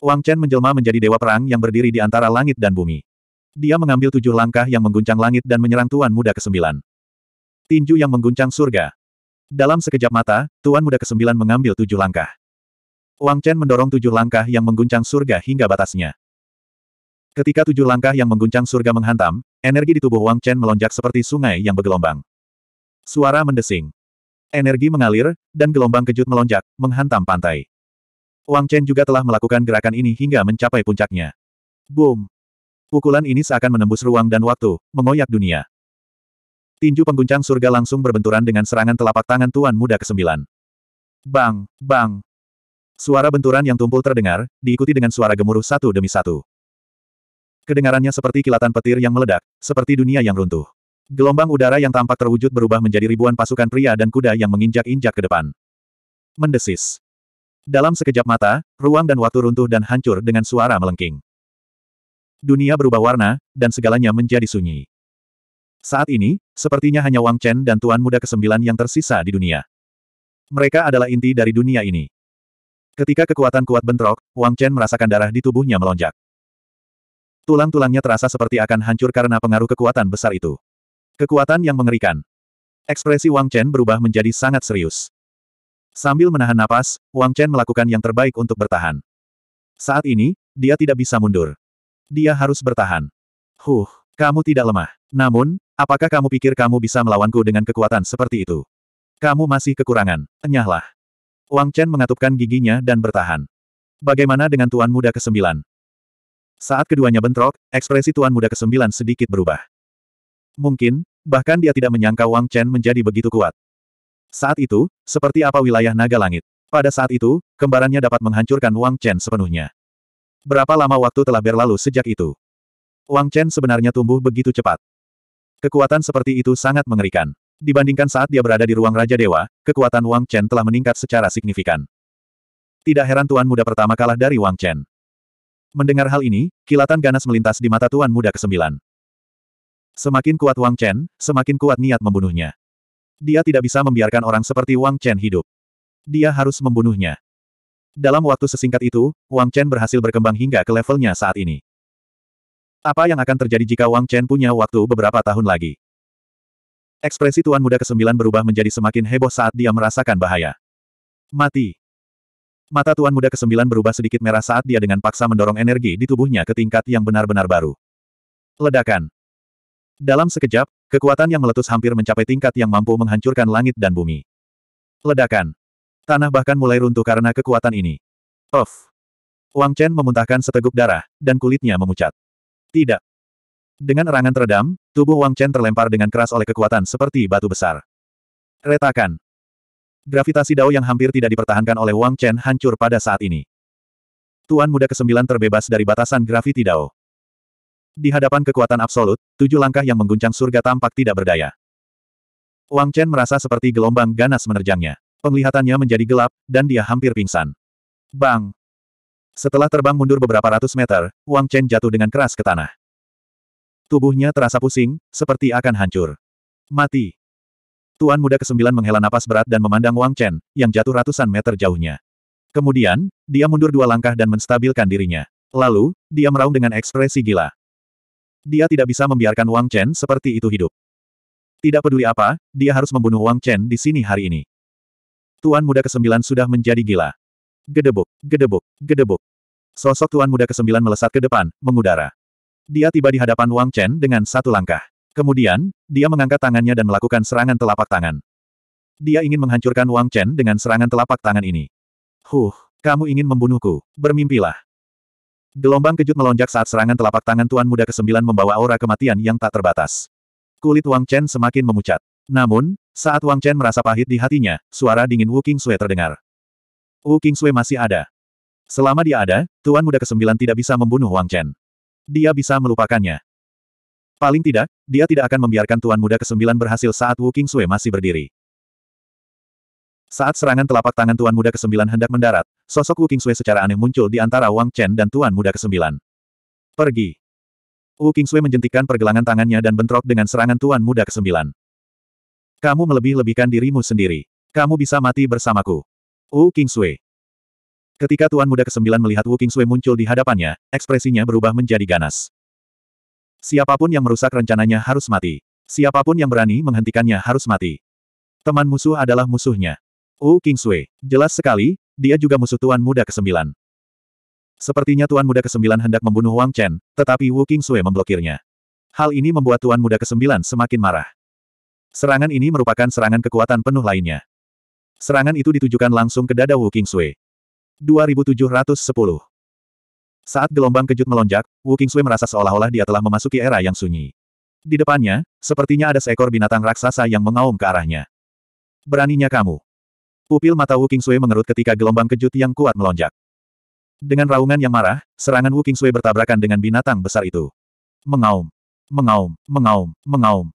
Wang Chen menjelma menjadi dewa perang yang berdiri di antara langit dan bumi. Dia mengambil tujuh langkah yang mengguncang langit dan menyerang Tuan Muda Kesembilan. Tinju yang mengguncang surga. Dalam sekejap mata, Tuan Muda Kesembilan mengambil tujuh langkah. Wang Chen mendorong tujuh langkah yang mengguncang surga hingga batasnya. Ketika tujuh langkah yang mengguncang surga menghantam, energi di tubuh Wang Chen melonjak seperti sungai yang bergelombang. Suara mendesing. Energi mengalir, dan gelombang kejut melonjak, menghantam pantai. Wang Chen juga telah melakukan gerakan ini hingga mencapai puncaknya. Boom! Pukulan ini seakan menembus ruang dan waktu, mengoyak dunia. Tinju pengguncang surga langsung berbenturan dengan serangan telapak tangan Tuan Muda ke-9. Bang! Bang! Suara benturan yang tumpul terdengar, diikuti dengan suara gemuruh satu demi satu. Kedengarannya seperti kilatan petir yang meledak, seperti dunia yang runtuh. Gelombang udara yang tampak terwujud berubah menjadi ribuan pasukan pria dan kuda yang menginjak-injak ke depan. Mendesis. Dalam sekejap mata, ruang dan waktu runtuh dan hancur dengan suara melengking. Dunia berubah warna, dan segalanya menjadi sunyi. Saat ini, sepertinya hanya Wang Chen dan Tuan Muda Kesembilan yang tersisa di dunia. Mereka adalah inti dari dunia ini. Ketika kekuatan kuat bentrok, Wang Chen merasakan darah di tubuhnya melonjak. Tulang-tulangnya terasa seperti akan hancur karena pengaruh kekuatan besar itu. Kekuatan yang mengerikan. Ekspresi Wang Chen berubah menjadi sangat serius. Sambil menahan napas, Wang Chen melakukan yang terbaik untuk bertahan. Saat ini, dia tidak bisa mundur. Dia harus bertahan. Huh, kamu tidak lemah. Namun, apakah kamu pikir kamu bisa melawanku dengan kekuatan seperti itu? Kamu masih kekurangan. Enyahlah. Wang Chen mengatupkan giginya dan bertahan. Bagaimana dengan Tuan Muda ke-9? Saat keduanya bentrok, ekspresi Tuan Muda ke-9 sedikit berubah. Mungkin, bahkan dia tidak menyangka Wang Chen menjadi begitu kuat. Saat itu, seperti apa wilayah naga langit. Pada saat itu, kembarannya dapat menghancurkan Wang Chen sepenuhnya. Berapa lama waktu telah berlalu sejak itu? Wang Chen sebenarnya tumbuh begitu cepat. Kekuatan seperti itu sangat mengerikan. Dibandingkan saat dia berada di ruang Raja Dewa, kekuatan Wang Chen telah meningkat secara signifikan. Tidak heran Tuan Muda pertama kalah dari Wang Chen. Mendengar hal ini, kilatan ganas melintas di mata Tuan Muda kesembilan. Semakin kuat Wang Chen, semakin kuat niat membunuhnya. Dia tidak bisa membiarkan orang seperti Wang Chen hidup. Dia harus membunuhnya. Dalam waktu sesingkat itu, Wang Chen berhasil berkembang hingga ke levelnya saat ini. Apa yang akan terjadi jika Wang Chen punya waktu beberapa tahun lagi? Ekspresi Tuan Muda ke-9 berubah menjadi semakin heboh saat dia merasakan bahaya. Mati. Mata Tuan Muda ke-9 berubah sedikit merah saat dia dengan paksa mendorong energi di tubuhnya ke tingkat yang benar-benar baru. Ledakan. Dalam sekejap, kekuatan yang meletus hampir mencapai tingkat yang mampu menghancurkan langit dan bumi. Ledakan. Tanah bahkan mulai runtuh karena kekuatan ini. Of. Wang Chen memuntahkan seteguk darah, dan kulitnya memucat. Tidak. Dengan erangan teredam, tubuh Wang Chen terlempar dengan keras oleh kekuatan seperti batu besar. Retakan. Gravitasi Dao yang hampir tidak dipertahankan oleh Wang Chen hancur pada saat ini. Tuan muda kesembilan terbebas dari batasan graviti Dao. Di hadapan kekuatan absolut, tujuh langkah yang mengguncang surga tampak tidak berdaya. Wang Chen merasa seperti gelombang ganas menerjangnya. Penglihatannya menjadi gelap, dan dia hampir pingsan. Bang! Setelah terbang mundur beberapa ratus meter, Wang Chen jatuh dengan keras ke tanah. Tubuhnya terasa pusing, seperti akan hancur. Mati. Tuan muda ke kesembilan menghela napas berat dan memandang Wang Chen, yang jatuh ratusan meter jauhnya. Kemudian, dia mundur dua langkah dan menstabilkan dirinya. Lalu, dia meraung dengan ekspresi gila. Dia tidak bisa membiarkan Wang Chen seperti itu hidup. Tidak peduli apa, dia harus membunuh Wang Chen di sini hari ini. Tuan muda ke kesembilan sudah menjadi gila. Gedebuk, gedebuk, gedebuk. Sosok tuan muda ke kesembilan melesat ke depan, mengudara. Dia tiba di hadapan Wang Chen dengan satu langkah. Kemudian, dia mengangkat tangannya dan melakukan serangan telapak tangan. Dia ingin menghancurkan Wang Chen dengan serangan telapak tangan ini. Huh, kamu ingin membunuhku, bermimpilah. Gelombang kejut melonjak saat serangan telapak tangan Tuan Muda ke-9 membawa aura kematian yang tak terbatas. Kulit Wang Chen semakin memucat. Namun, saat Wang Chen merasa pahit di hatinya, suara dingin Wu King Sui terdengar. Wu King Sui masih ada. Selama dia ada, Tuan Muda ke-9 tidak bisa membunuh Wang Chen dia bisa melupakannya. Paling tidak, dia tidak akan membiarkan Tuan Muda ke-9 berhasil saat Wu King masih berdiri. Saat serangan telapak tangan Tuan Muda ke-9 hendak mendarat, sosok Wu King secara aneh muncul di antara Wang Chen dan Tuan Muda ke-9. Pergi. Wu King menjentikan pergelangan tangannya dan bentrok dengan serangan Tuan Muda ke-9. Kamu melebih-lebihkan dirimu sendiri. Kamu bisa mati bersamaku. Wu King Ketika Tuan Muda ke Kesembilan melihat Wu Qingsui muncul di hadapannya, ekspresinya berubah menjadi ganas. Siapapun yang merusak rencananya harus mati. Siapapun yang berani menghentikannya harus mati. Teman musuh adalah musuhnya. Wu Qingsui, jelas sekali, dia juga musuh Tuan Muda ke Kesembilan. Sepertinya Tuan Muda ke Kesembilan hendak membunuh Wang Chen, tetapi Wu Qingsui memblokirnya. Hal ini membuat Tuan Muda ke Kesembilan semakin marah. Serangan ini merupakan serangan kekuatan penuh lainnya. Serangan itu ditujukan langsung ke dada Wu Qingsui. 2710. Saat gelombang kejut melonjak, Wu Kingsui merasa seolah-olah dia telah memasuki era yang sunyi. Di depannya, sepertinya ada seekor binatang raksasa yang mengaum ke arahnya. Beraninya kamu. Pupil mata Wu Kingsui mengerut ketika gelombang kejut yang kuat melonjak. Dengan raungan yang marah, serangan Wu Kingsui bertabrakan dengan binatang besar itu. Mengaum. Mengaum, mengaum, mengaum.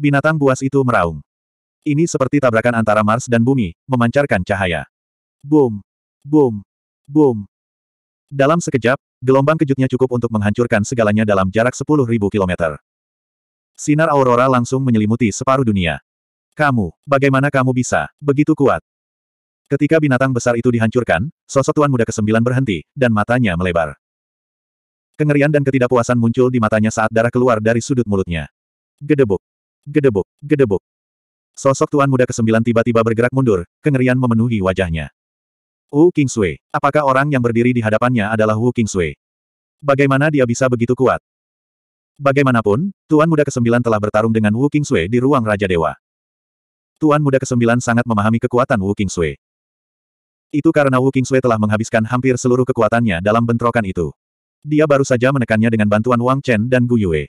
Binatang buas itu meraung. Ini seperti tabrakan antara Mars dan bumi, memancarkan cahaya. Boom! Boom! Boom! Dalam sekejap, gelombang kejutnya cukup untuk menghancurkan segalanya dalam jarak 10.000 kilometer. Sinar aurora langsung menyelimuti separuh dunia. Kamu, bagaimana kamu bisa, begitu kuat? Ketika binatang besar itu dihancurkan, sosok tuan muda ke kesembilan berhenti, dan matanya melebar. Kengerian dan ketidakpuasan muncul di matanya saat darah keluar dari sudut mulutnya. Gedebuk. Gedebuk. Gedebuk. Sosok tuan muda ke kesembilan tiba-tiba bergerak mundur, kengerian memenuhi wajahnya. Wu King Sui. Apakah orang yang berdiri di hadapannya adalah Wu King Sui? Bagaimana dia bisa begitu kuat? Bagaimanapun, Tuan Muda Kesembilan telah bertarung dengan Wu King Sui di ruang Raja Dewa. Tuan Muda Kesembilan sangat memahami kekuatan Wu King Sui. Itu karena Wu Qingsui telah menghabiskan hampir seluruh kekuatannya dalam bentrokan itu. Dia baru saja menekannya dengan bantuan Wang Chen dan Gu Yue.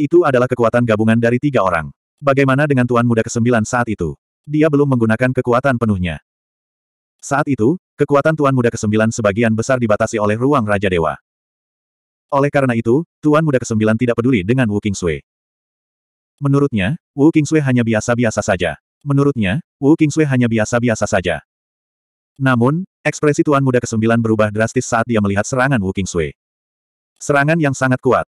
Itu adalah kekuatan gabungan dari tiga orang. Bagaimana dengan Tuan Muda Kesembilan saat itu? Dia belum menggunakan kekuatan penuhnya. Saat itu, kekuatan Tuan Muda ke-9 sebagian besar dibatasi oleh ruang Raja Dewa. Oleh karena itu, Tuan Muda ke-9 tidak peduli dengan Wu Sui. Menurutnya, Wu Sui hanya biasa-biasa saja. Menurutnya, Wu Kingsui hanya biasa-biasa saja. Namun, ekspresi Tuan Muda ke-9 berubah drastis saat dia melihat serangan Wu Sui. Serangan yang sangat kuat.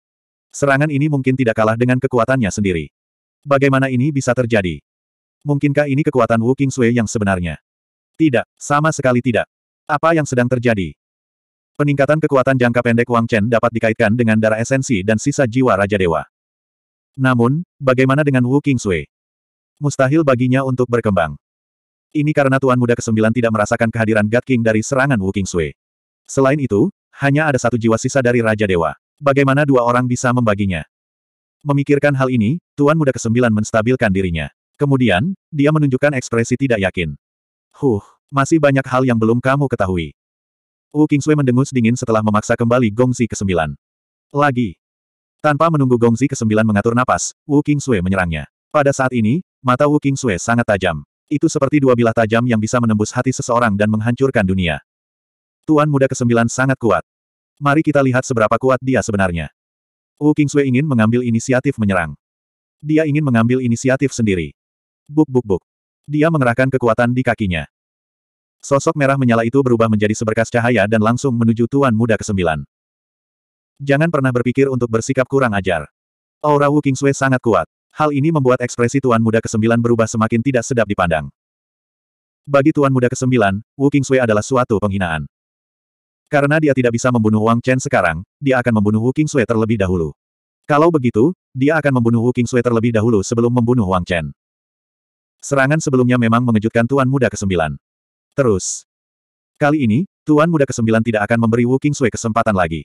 Serangan ini mungkin tidak kalah dengan kekuatannya sendiri. Bagaimana ini bisa terjadi? Mungkinkah ini kekuatan Wu Sui yang sebenarnya? Tidak, sama sekali tidak. Apa yang sedang terjadi? Peningkatan kekuatan jangka pendek Wang Chen dapat dikaitkan dengan darah esensi dan sisa jiwa Raja Dewa. Namun, bagaimana dengan Wu King Sui? Mustahil baginya untuk berkembang. Ini karena Tuan Muda ke-9 tidak merasakan kehadiran God King dari serangan Wu King Sui. Selain itu, hanya ada satu jiwa sisa dari Raja Dewa. Bagaimana dua orang bisa membaginya? Memikirkan hal ini, Tuan Muda ke-9 menstabilkan dirinya. Kemudian, dia menunjukkan ekspresi tidak yakin. Huh, masih banyak hal yang belum kamu ketahui. Wu Kingsui mendengus dingin setelah memaksa kembali Gongzi ke sembilan. Lagi. Tanpa menunggu Gongzi ke sembilan mengatur napas, Wu Kingsui menyerangnya. Pada saat ini, mata Wu Kingsui sangat tajam. Itu seperti dua bilah tajam yang bisa menembus hati seseorang dan menghancurkan dunia. Tuan muda ke-9 sangat kuat. Mari kita lihat seberapa kuat dia sebenarnya. Wu Kingsui ingin mengambil inisiatif menyerang. Dia ingin mengambil inisiatif sendiri. Buk buk buk. Dia mengerahkan kekuatan di kakinya. Sosok merah menyala itu berubah menjadi seberkas cahaya dan langsung menuju Tuan Muda ke-9. Jangan pernah berpikir untuk bersikap kurang ajar. Aura Wu Kingsue sangat kuat. Hal ini membuat ekspresi Tuan Muda ke-9 berubah semakin tidak sedap dipandang. Bagi Tuan Muda ke-9, Wu Kingsue adalah suatu penghinaan. Karena dia tidak bisa membunuh Wang Chen sekarang, dia akan membunuh Wu Kingsue terlebih dahulu. Kalau begitu, dia akan membunuh Wu Kingsue terlebih dahulu sebelum membunuh Wang Chen. Serangan sebelumnya memang mengejutkan Tuan Muda ke-9. Terus. Kali ini, Tuan Muda ke-9 tidak akan memberi Wu King Sui kesempatan lagi.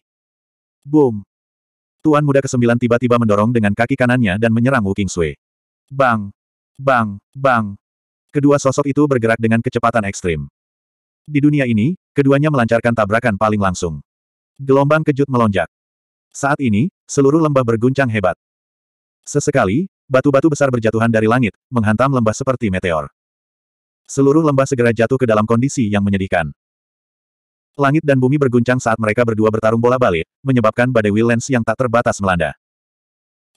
Boom. Tuan Muda ke-9 tiba-tiba mendorong dengan kaki kanannya dan menyerang Wu King Sui. Bang. Bang. Bang. Kedua sosok itu bergerak dengan kecepatan ekstrim. Di dunia ini, keduanya melancarkan tabrakan paling langsung. Gelombang kejut melonjak. Saat ini, seluruh lembah berguncang hebat. Sesekali, Batu-batu besar berjatuhan dari langit, menghantam lembah seperti meteor. Seluruh lembah segera jatuh ke dalam kondisi yang menyedihkan. Langit dan bumi berguncang saat mereka berdua bertarung bola balik, menyebabkan badai Willens yang tak terbatas melanda.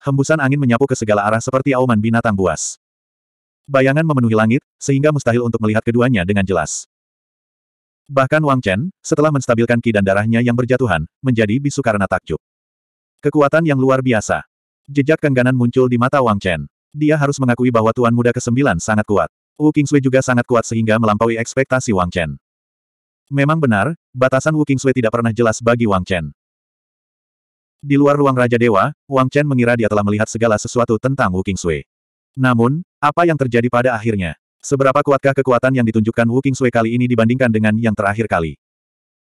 Hembusan angin menyapu ke segala arah seperti auman binatang buas. Bayangan memenuhi langit, sehingga mustahil untuk melihat keduanya dengan jelas. Bahkan Wang Chen, setelah menstabilkan ki dan darahnya yang berjatuhan, menjadi bisu karena takjub. Kekuatan yang luar biasa. Jejak kengganan muncul di mata Wang Chen. Dia harus mengakui bahwa Tuan Muda ke-9 sangat kuat. Wu Kingsui juga sangat kuat sehingga melampaui ekspektasi Wang Chen. Memang benar, batasan Wu Kingsui tidak pernah jelas bagi Wang Chen. Di luar ruang Raja Dewa, Wang Chen mengira dia telah melihat segala sesuatu tentang Wu Kingsui. Namun, apa yang terjadi pada akhirnya? Seberapa kuatkah kekuatan yang ditunjukkan Wu Kingsui kali ini dibandingkan dengan yang terakhir kali?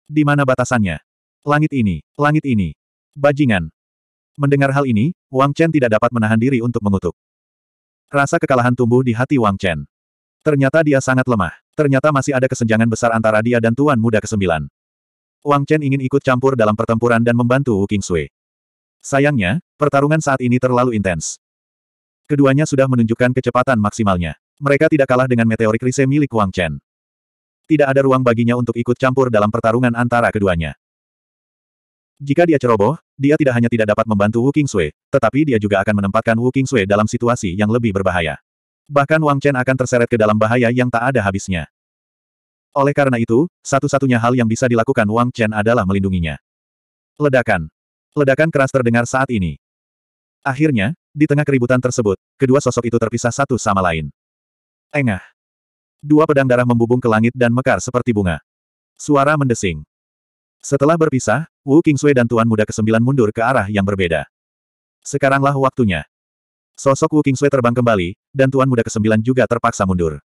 Di mana batasannya? Langit ini, langit ini. Bajingan, Mendengar hal ini, Wang Chen tidak dapat menahan diri untuk mengutuk. Rasa kekalahan tumbuh di hati Wang Chen. Ternyata dia sangat lemah. Ternyata masih ada kesenjangan besar antara dia dan Tuan Muda Kesembilan. Wang Chen ingin ikut campur dalam pertempuran dan membantu Wu Sui. Sayangnya, pertarungan saat ini terlalu intens. Keduanya sudah menunjukkan kecepatan maksimalnya. Mereka tidak kalah dengan meteorik rise milik Wang Chen. Tidak ada ruang baginya untuk ikut campur dalam pertarungan antara keduanya. Jika dia ceroboh, dia tidak hanya tidak dapat membantu Wu Qingsui, tetapi dia juga akan menempatkan Wu Qingsui dalam situasi yang lebih berbahaya. Bahkan Wang Chen akan terseret ke dalam bahaya yang tak ada habisnya. Oleh karena itu, satu-satunya hal yang bisa dilakukan Wang Chen adalah melindunginya. Ledakan. Ledakan keras terdengar saat ini. Akhirnya, di tengah keributan tersebut, kedua sosok itu terpisah satu sama lain. Engah. Dua pedang darah membubung ke langit dan mekar seperti bunga. Suara mendesing. Setelah berpisah, Wu Sui dan Tuan Muda Kesembilan mundur ke arah yang berbeda. Sekaranglah waktunya. Sosok Wu Sui terbang kembali, dan Tuan Muda Kesembilan juga terpaksa mundur.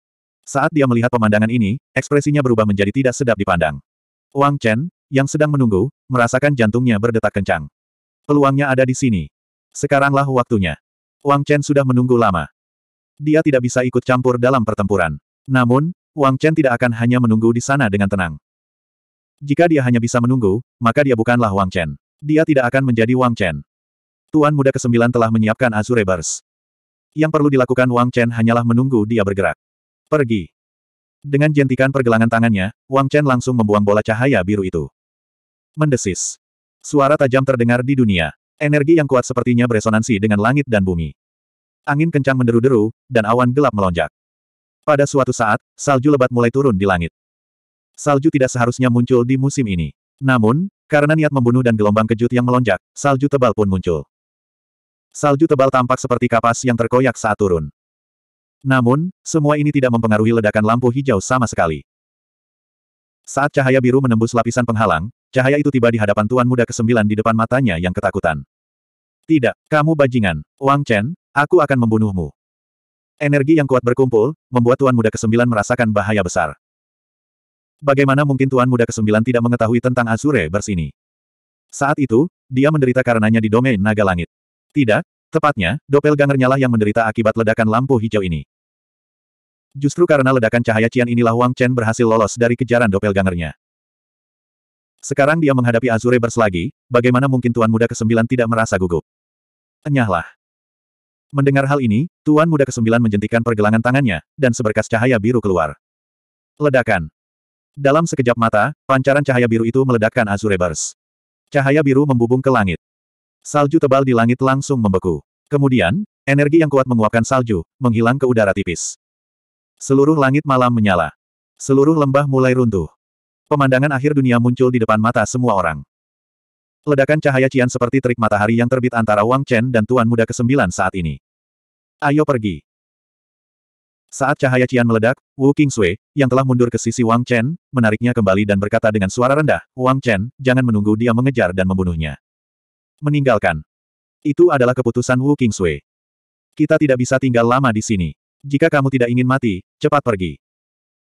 Saat dia melihat pemandangan ini, ekspresinya berubah menjadi tidak sedap dipandang. Wang Chen, yang sedang menunggu, merasakan jantungnya berdetak kencang. Peluangnya ada di sini. Sekaranglah waktunya. Wang Chen sudah menunggu lama. Dia tidak bisa ikut campur dalam pertempuran. Namun, Wang Chen tidak akan hanya menunggu di sana dengan tenang. Jika dia hanya bisa menunggu, maka dia bukanlah Wang Chen. Dia tidak akan menjadi Wang Chen. Tuan muda ke-9 telah menyiapkan Azure Burst. Yang perlu dilakukan Wang Chen hanyalah menunggu dia bergerak. Pergi. Dengan jentikan pergelangan tangannya, Wang Chen langsung membuang bola cahaya biru itu. Mendesis. Suara tajam terdengar di dunia. Energi yang kuat sepertinya beresonansi dengan langit dan bumi. Angin kencang menderu-deru, dan awan gelap melonjak. Pada suatu saat, salju lebat mulai turun di langit. Salju tidak seharusnya muncul di musim ini. Namun, karena niat membunuh dan gelombang kejut yang melonjak, salju tebal pun muncul. Salju tebal tampak seperti kapas yang terkoyak saat turun. Namun, semua ini tidak mempengaruhi ledakan lampu hijau sama sekali. Saat cahaya biru menembus lapisan penghalang, cahaya itu tiba di hadapan Tuan Muda kesembilan di depan matanya yang ketakutan. Tidak, kamu bajingan, Wang Chen, aku akan membunuhmu. Energi yang kuat berkumpul, membuat Tuan Muda kesembilan merasakan bahaya besar bagaimana mungkin Tuan Muda ke-9 tidak mengetahui tentang Azure ini? Saat itu, dia menderita karenanya di domain naga langit. Tidak, tepatnya, doppelgangernya lah yang menderita akibat ledakan lampu hijau ini. Justru karena ledakan cahaya Cian inilah Wang Chen berhasil lolos dari kejaran Dopel doppelgangernya. Sekarang dia menghadapi Azure bers lagi. bagaimana mungkin Tuan Muda ke-9 tidak merasa gugup? Enyahlah. Mendengar hal ini, Tuan Muda ke-9 menjentikan pergelangan tangannya, dan seberkas cahaya biru keluar. Ledakan. Dalam sekejap mata, pancaran cahaya biru itu meledakkan Azure Burst. Cahaya biru membubung ke langit. Salju tebal di langit langsung membeku. Kemudian, energi yang kuat menguapkan salju, menghilang ke udara tipis. Seluruh langit malam menyala. Seluruh lembah mulai runtuh. Pemandangan akhir dunia muncul di depan mata semua orang. Ledakan cahaya cian seperti terik matahari yang terbit antara Wang Chen dan Tuan Muda ke-9 saat ini. Ayo pergi. Saat cahaya Qian meledak, Wu Sui, yang telah mundur ke sisi Wang Chen, menariknya kembali dan berkata dengan suara rendah, Wang Chen, jangan menunggu dia mengejar dan membunuhnya. Meninggalkan. Itu adalah keputusan Wu Sui. Kita tidak bisa tinggal lama di sini. Jika kamu tidak ingin mati, cepat pergi.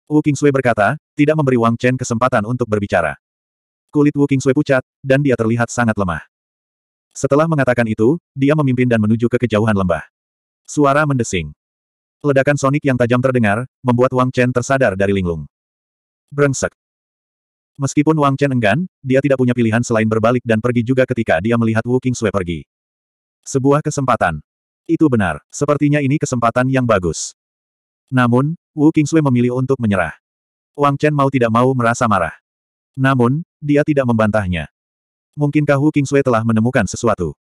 Wu Sui berkata, tidak memberi Wang Chen kesempatan untuk berbicara. Kulit Wu Sui pucat, dan dia terlihat sangat lemah. Setelah mengatakan itu, dia memimpin dan menuju ke kejauhan lembah. Suara mendesing. Ledakan sonik yang tajam terdengar, membuat Wang Chen tersadar dari linglung. Brengsek. Meskipun Wang Chen enggan, dia tidak punya pilihan selain berbalik dan pergi juga ketika dia melihat Wu King Sui pergi. Sebuah kesempatan. Itu benar, sepertinya ini kesempatan yang bagus. Namun, Wu King Sui memilih untuk menyerah. Wang Chen mau tidak mau merasa marah. Namun, dia tidak membantahnya. Mungkinkah Wu King Sui telah menemukan sesuatu?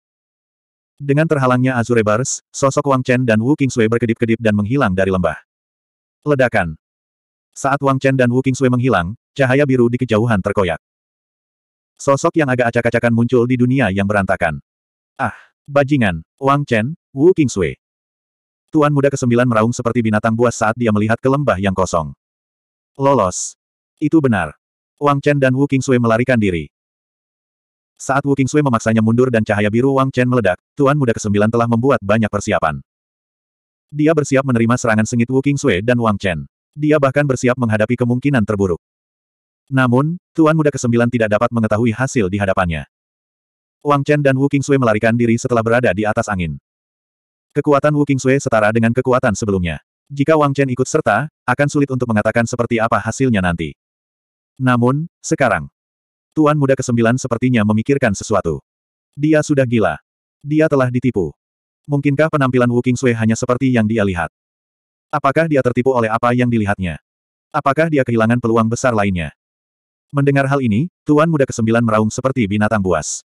Dengan terhalangnya Azure Bars, sosok Wang Chen dan Wu Qingsui berkedip-kedip dan menghilang dari lembah. Ledakan. Saat Wang Chen dan Wu Qingsui menghilang, cahaya biru di kejauhan terkoyak. Sosok yang agak acak-acakan muncul di dunia yang berantakan. Ah, bajingan, Wang Chen, Wu Qingsui. Tuan muda kesembilan meraung seperti binatang buas saat dia melihat ke lembah yang kosong. Lolos. Itu benar. Wang Chen dan Wu Qingsui melarikan diri. Saat Wu Qingsui memaksanya mundur dan cahaya biru Wang Chen meledak, Tuan Muda ke-9 telah membuat banyak persiapan. Dia bersiap menerima serangan sengit Wu Qingsui dan Wang Chen. Dia bahkan bersiap menghadapi kemungkinan terburuk. Namun, Tuan Muda ke-9 tidak dapat mengetahui hasil di hadapannya. Wang Chen dan Wu Qingsui melarikan diri setelah berada di atas angin. Kekuatan Wu Qingsui setara dengan kekuatan sebelumnya. Jika Wang Chen ikut serta, akan sulit untuk mengatakan seperti apa hasilnya nanti. Namun, sekarang, Tuan Muda ke Kesembilan sepertinya memikirkan sesuatu. Dia sudah gila. Dia telah ditipu. Mungkinkah penampilan Wu Kingsui hanya seperti yang dia lihat? Apakah dia tertipu oleh apa yang dilihatnya? Apakah dia kehilangan peluang besar lainnya? Mendengar hal ini, Tuan Muda ke Kesembilan meraung seperti binatang buas.